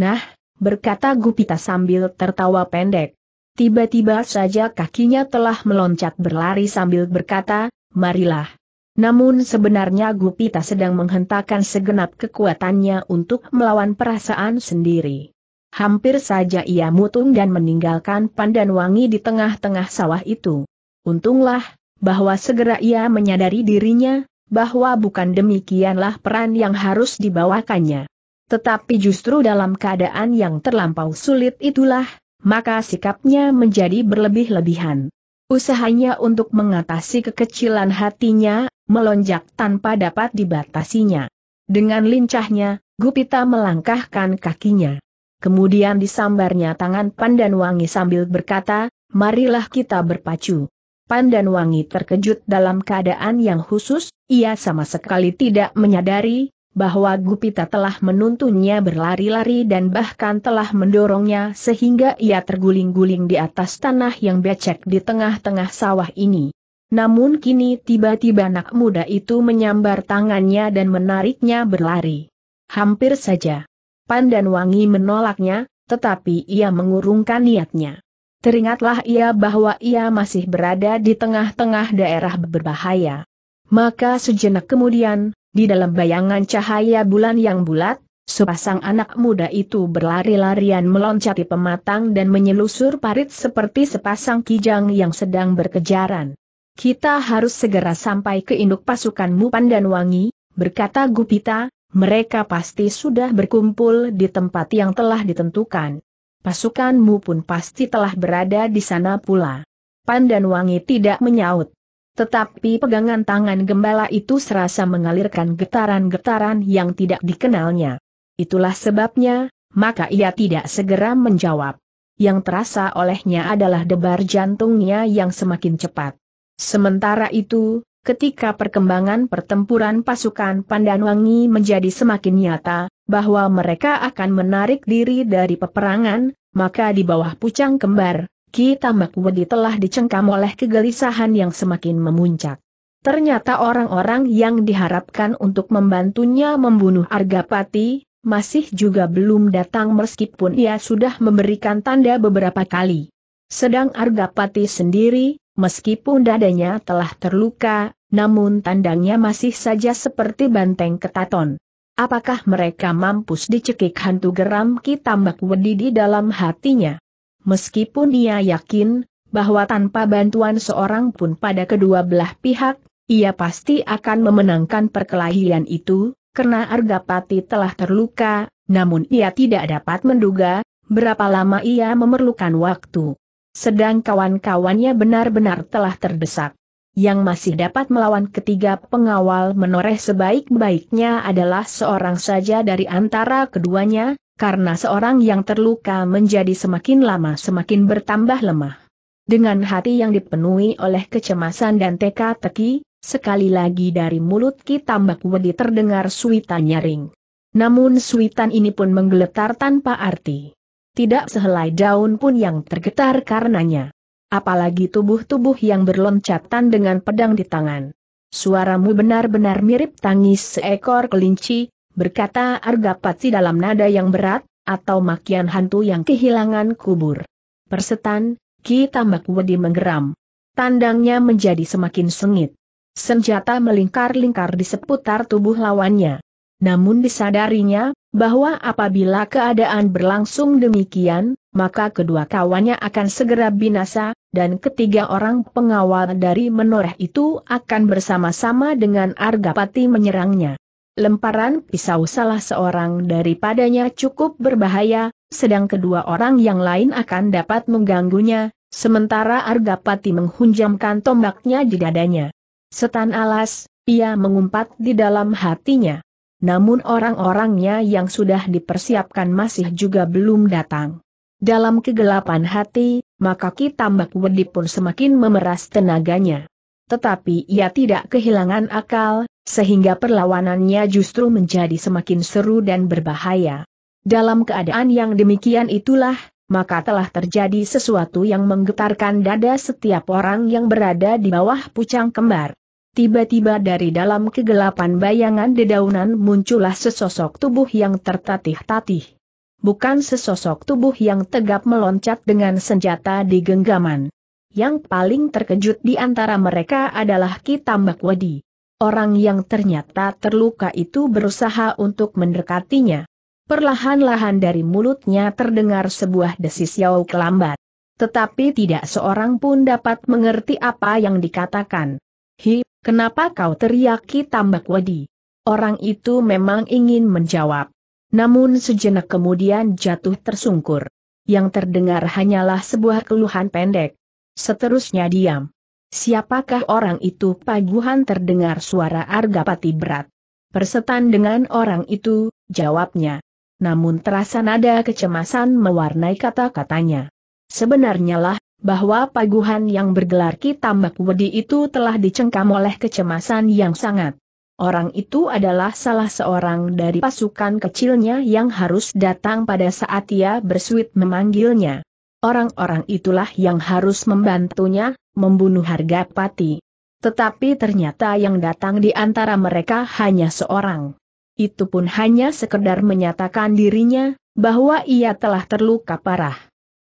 Nah, berkata Gupita sambil tertawa pendek. Tiba-tiba saja kakinya telah meloncat berlari sambil berkata, marilah. Namun sebenarnya Gupita sedang menghentakkan segenap kekuatannya untuk melawan perasaan sendiri. Hampir saja ia mutung dan meninggalkan pandan wangi di tengah-tengah sawah itu. Untunglah, bahwa segera ia menyadari dirinya, bahwa bukan demikianlah peran yang harus dibawakannya. Tetapi justru dalam keadaan yang terlampau sulit itulah, maka sikapnya menjadi berlebih-lebihan. Usahanya untuk mengatasi kekecilan hatinya, melonjak tanpa dapat dibatasinya. Dengan lincahnya, Gupita melangkahkan kakinya kemudian disambarnya tangan Pandan Wangi sambil berkata, marilah kita berpacu. Pandan Wangi terkejut dalam keadaan yang khusus, ia sama sekali tidak menyadari bahwa Gupita telah menuntunnya berlari-lari dan bahkan telah mendorongnya sehingga ia terguling-guling di atas tanah yang becek di tengah-tengah sawah ini. Namun kini tiba-tiba anak muda itu menyambar tangannya dan menariknya berlari. Hampir saja. Pandan Wangi menolaknya, tetapi ia mengurungkan niatnya. Teringatlah ia bahwa ia masih berada di tengah-tengah daerah berbahaya. Maka sejenak kemudian, di dalam bayangan cahaya bulan yang bulat, sepasang anak muda itu berlari-larian meloncati pematang dan menyelusur parit seperti sepasang kijang yang sedang berkejaran. Kita harus segera sampai ke induk pasukanmu Pandan Wangi, berkata Gupita, mereka pasti sudah berkumpul di tempat yang telah ditentukan. Pasukanmu pun pasti telah berada di sana pula. Pandan Wangi tidak menyaut. Tetapi pegangan tangan gembala itu serasa mengalirkan getaran-getaran yang tidak dikenalnya. Itulah sebabnya, maka ia tidak segera menjawab. Yang terasa olehnya adalah debar jantungnya yang semakin cepat. Sementara itu, ketika perkembangan pertempuran pasukan Pandanwangi menjadi semakin nyata, bahwa mereka akan menarik diri dari peperangan, maka di bawah pucang kembar, Ki Tambak Wedi telah dicengkam oleh kegelisahan yang semakin memuncak. Ternyata orang-orang yang diharapkan untuk membantunya membunuh Argapati, masih juga belum datang meskipun ia sudah memberikan tanda beberapa kali. Sedang Argapati sendiri, meskipun dadanya telah terluka, namun tandangnya masih saja seperti banteng ketaton. Apakah mereka mampus dicekik hantu geram tambak wedi di dalam hatinya? Meskipun ia yakin, bahwa tanpa bantuan seorang pun pada kedua belah pihak, ia pasti akan memenangkan perkelahian itu, karena Argapati telah terluka, namun ia tidak dapat menduga, berapa lama ia memerlukan waktu sedang kawan-kawannya benar-benar telah terdesak. Yang masih dapat melawan ketiga pengawal menoreh sebaik-baiknya adalah seorang saja dari antara keduanya, karena seorang yang terluka menjadi semakin lama semakin bertambah lemah. Dengan hati yang dipenuhi oleh kecemasan dan teka-teki, sekali lagi dari mulut Ki Tambak Wedi terdengar suitan nyaring. Namun suitan ini pun menggeletar tanpa arti tidak sehelai daun pun yang tergetar karenanya. Apalagi tubuh-tubuh yang berloncatan dengan pedang di tangan. Suaramu benar-benar mirip tangis seekor kelinci, berkata Argapati dalam nada yang berat, atau makian hantu yang kehilangan kubur. Persetan, Ki Tambak Wedi menggeram. Tandangnya menjadi semakin sengit. Senjata melingkar-lingkar di seputar tubuh lawannya. Namun disadarinya, bahwa apabila keadaan berlangsung demikian, maka kedua kawannya akan segera binasa, dan ketiga orang pengawal dari menoreh itu akan bersama-sama dengan Argapati menyerangnya. Lemparan pisau salah seorang daripadanya cukup berbahaya, sedang kedua orang yang lain akan dapat mengganggunya, sementara Argapati menghunjamkan tombaknya di dadanya. Setan alas, ia mengumpat di dalam hatinya namun orang-orangnya yang sudah dipersiapkan masih juga belum datang. Dalam kegelapan hati, maka Kitambak Wedi pun semakin memeras tenaganya. Tetapi ia tidak kehilangan akal, sehingga perlawanannya justru menjadi semakin seru dan berbahaya. Dalam keadaan yang demikian itulah, maka telah terjadi sesuatu yang menggetarkan dada setiap orang yang berada di bawah pucang kembar. Tiba-tiba dari dalam kegelapan bayangan dedaunan muncullah sesosok tubuh yang tertatih-tatih. Bukan sesosok tubuh yang tegap meloncat dengan senjata di genggaman. Yang paling terkejut di antara mereka adalah Kitambak Wadi. Orang yang ternyata terluka itu berusaha untuk mendekatinya. Perlahan-lahan dari mulutnya terdengar sebuah desis yau kelambat. Tetapi tidak seorang pun dapat mengerti apa yang dikatakan. Hi, Kenapa kau teriaki tambak wadi? Orang itu memang ingin menjawab. Namun sejenak kemudian jatuh tersungkur. Yang terdengar hanyalah sebuah keluhan pendek. Seterusnya diam. Siapakah orang itu paguhan terdengar suara argapati berat. Persetan dengan orang itu, jawabnya. Namun terasa nada kecemasan mewarnai kata-katanya. Sebenarnya lah, bahwa paguhan yang bergelar Ki Tambak Wedi itu telah dicengkam oleh kecemasan yang sangat. Orang itu adalah salah seorang dari pasukan kecilnya yang harus datang pada saat ia bersuit memanggilnya. Orang-orang itulah yang harus membantunya, membunuh harga pati. Tetapi ternyata yang datang di antara mereka hanya seorang. Itu pun hanya sekedar menyatakan dirinya, bahwa ia telah terluka parah.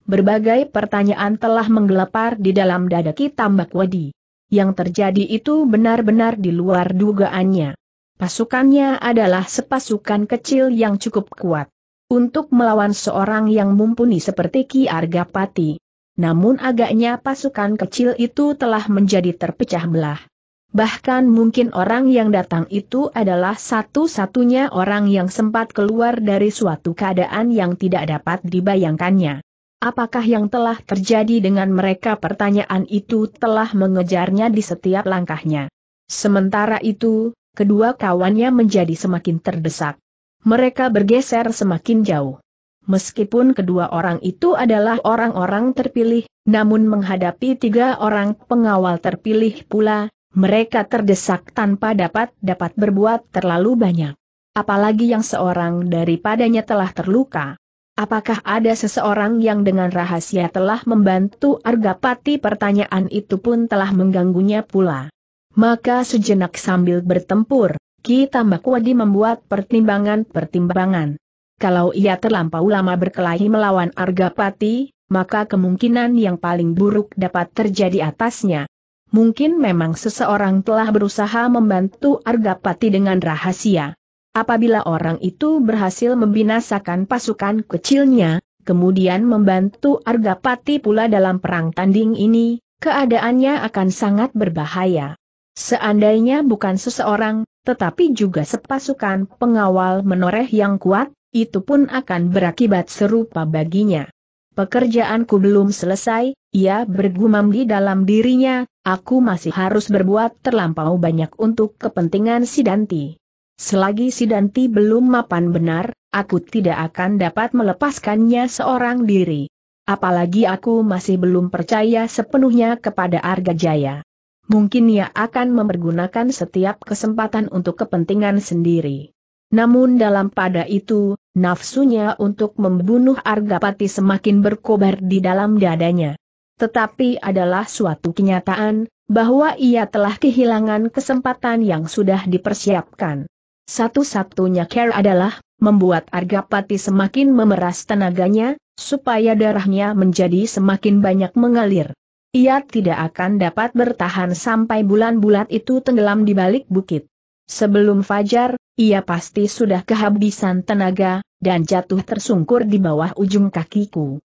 Berbagai pertanyaan telah menggelepar di dalam dada Kitambak Wadi. Yang terjadi itu benar-benar di luar dugaannya. Pasukannya adalah sepasukan kecil yang cukup kuat untuk melawan seorang yang mumpuni seperti Ki Arga Pati. Namun agaknya pasukan kecil itu telah menjadi terpecah belah. Bahkan mungkin orang yang datang itu adalah satu-satunya orang yang sempat keluar dari suatu keadaan yang tidak dapat dibayangkannya. Apakah yang telah terjadi dengan mereka pertanyaan itu telah mengejarnya di setiap langkahnya. Sementara itu, kedua kawannya menjadi semakin terdesak. Mereka bergeser semakin jauh. Meskipun kedua orang itu adalah orang-orang terpilih, namun menghadapi tiga orang pengawal terpilih pula, mereka terdesak tanpa dapat dapat berbuat terlalu banyak. Apalagi yang seorang daripadanya telah terluka. Apakah ada seseorang yang dengan rahasia telah membantu Argapati pertanyaan itu pun telah mengganggunya pula. Maka sejenak sambil bertempur, Ki Tambakwadi membuat pertimbangan-pertimbangan. Kalau ia terlampau lama berkelahi melawan Argapati, maka kemungkinan yang paling buruk dapat terjadi atasnya. Mungkin memang seseorang telah berusaha membantu Argapati dengan rahasia. Apabila orang itu berhasil membinasakan pasukan kecilnya, kemudian membantu Argapati pula dalam perang tanding ini, keadaannya akan sangat berbahaya. Seandainya bukan seseorang, tetapi juga sepasukan pengawal menoreh yang kuat, itu pun akan berakibat serupa baginya. Pekerjaanku belum selesai, ia bergumam di dalam dirinya, aku masih harus berbuat terlampau banyak untuk kepentingan si Danti. Selagi si Danti belum mapan benar, aku tidak akan dapat melepaskannya seorang diri. Apalagi aku masih belum percaya sepenuhnya kepada Arga Jaya. Mungkin ia akan memergunakan setiap kesempatan untuk kepentingan sendiri. Namun dalam pada itu, nafsunya untuk membunuh Arga Pati semakin berkobar di dalam dadanya. Tetapi adalah suatu kenyataan, bahwa ia telah kehilangan kesempatan yang sudah dipersiapkan. Satu-satunya care adalah, membuat Argapati semakin memeras tenaganya, supaya darahnya menjadi semakin banyak mengalir. Ia tidak akan dapat bertahan sampai bulan bulan itu tenggelam di balik bukit. Sebelum fajar, ia pasti sudah kehabisan tenaga, dan jatuh tersungkur di bawah ujung kakiku.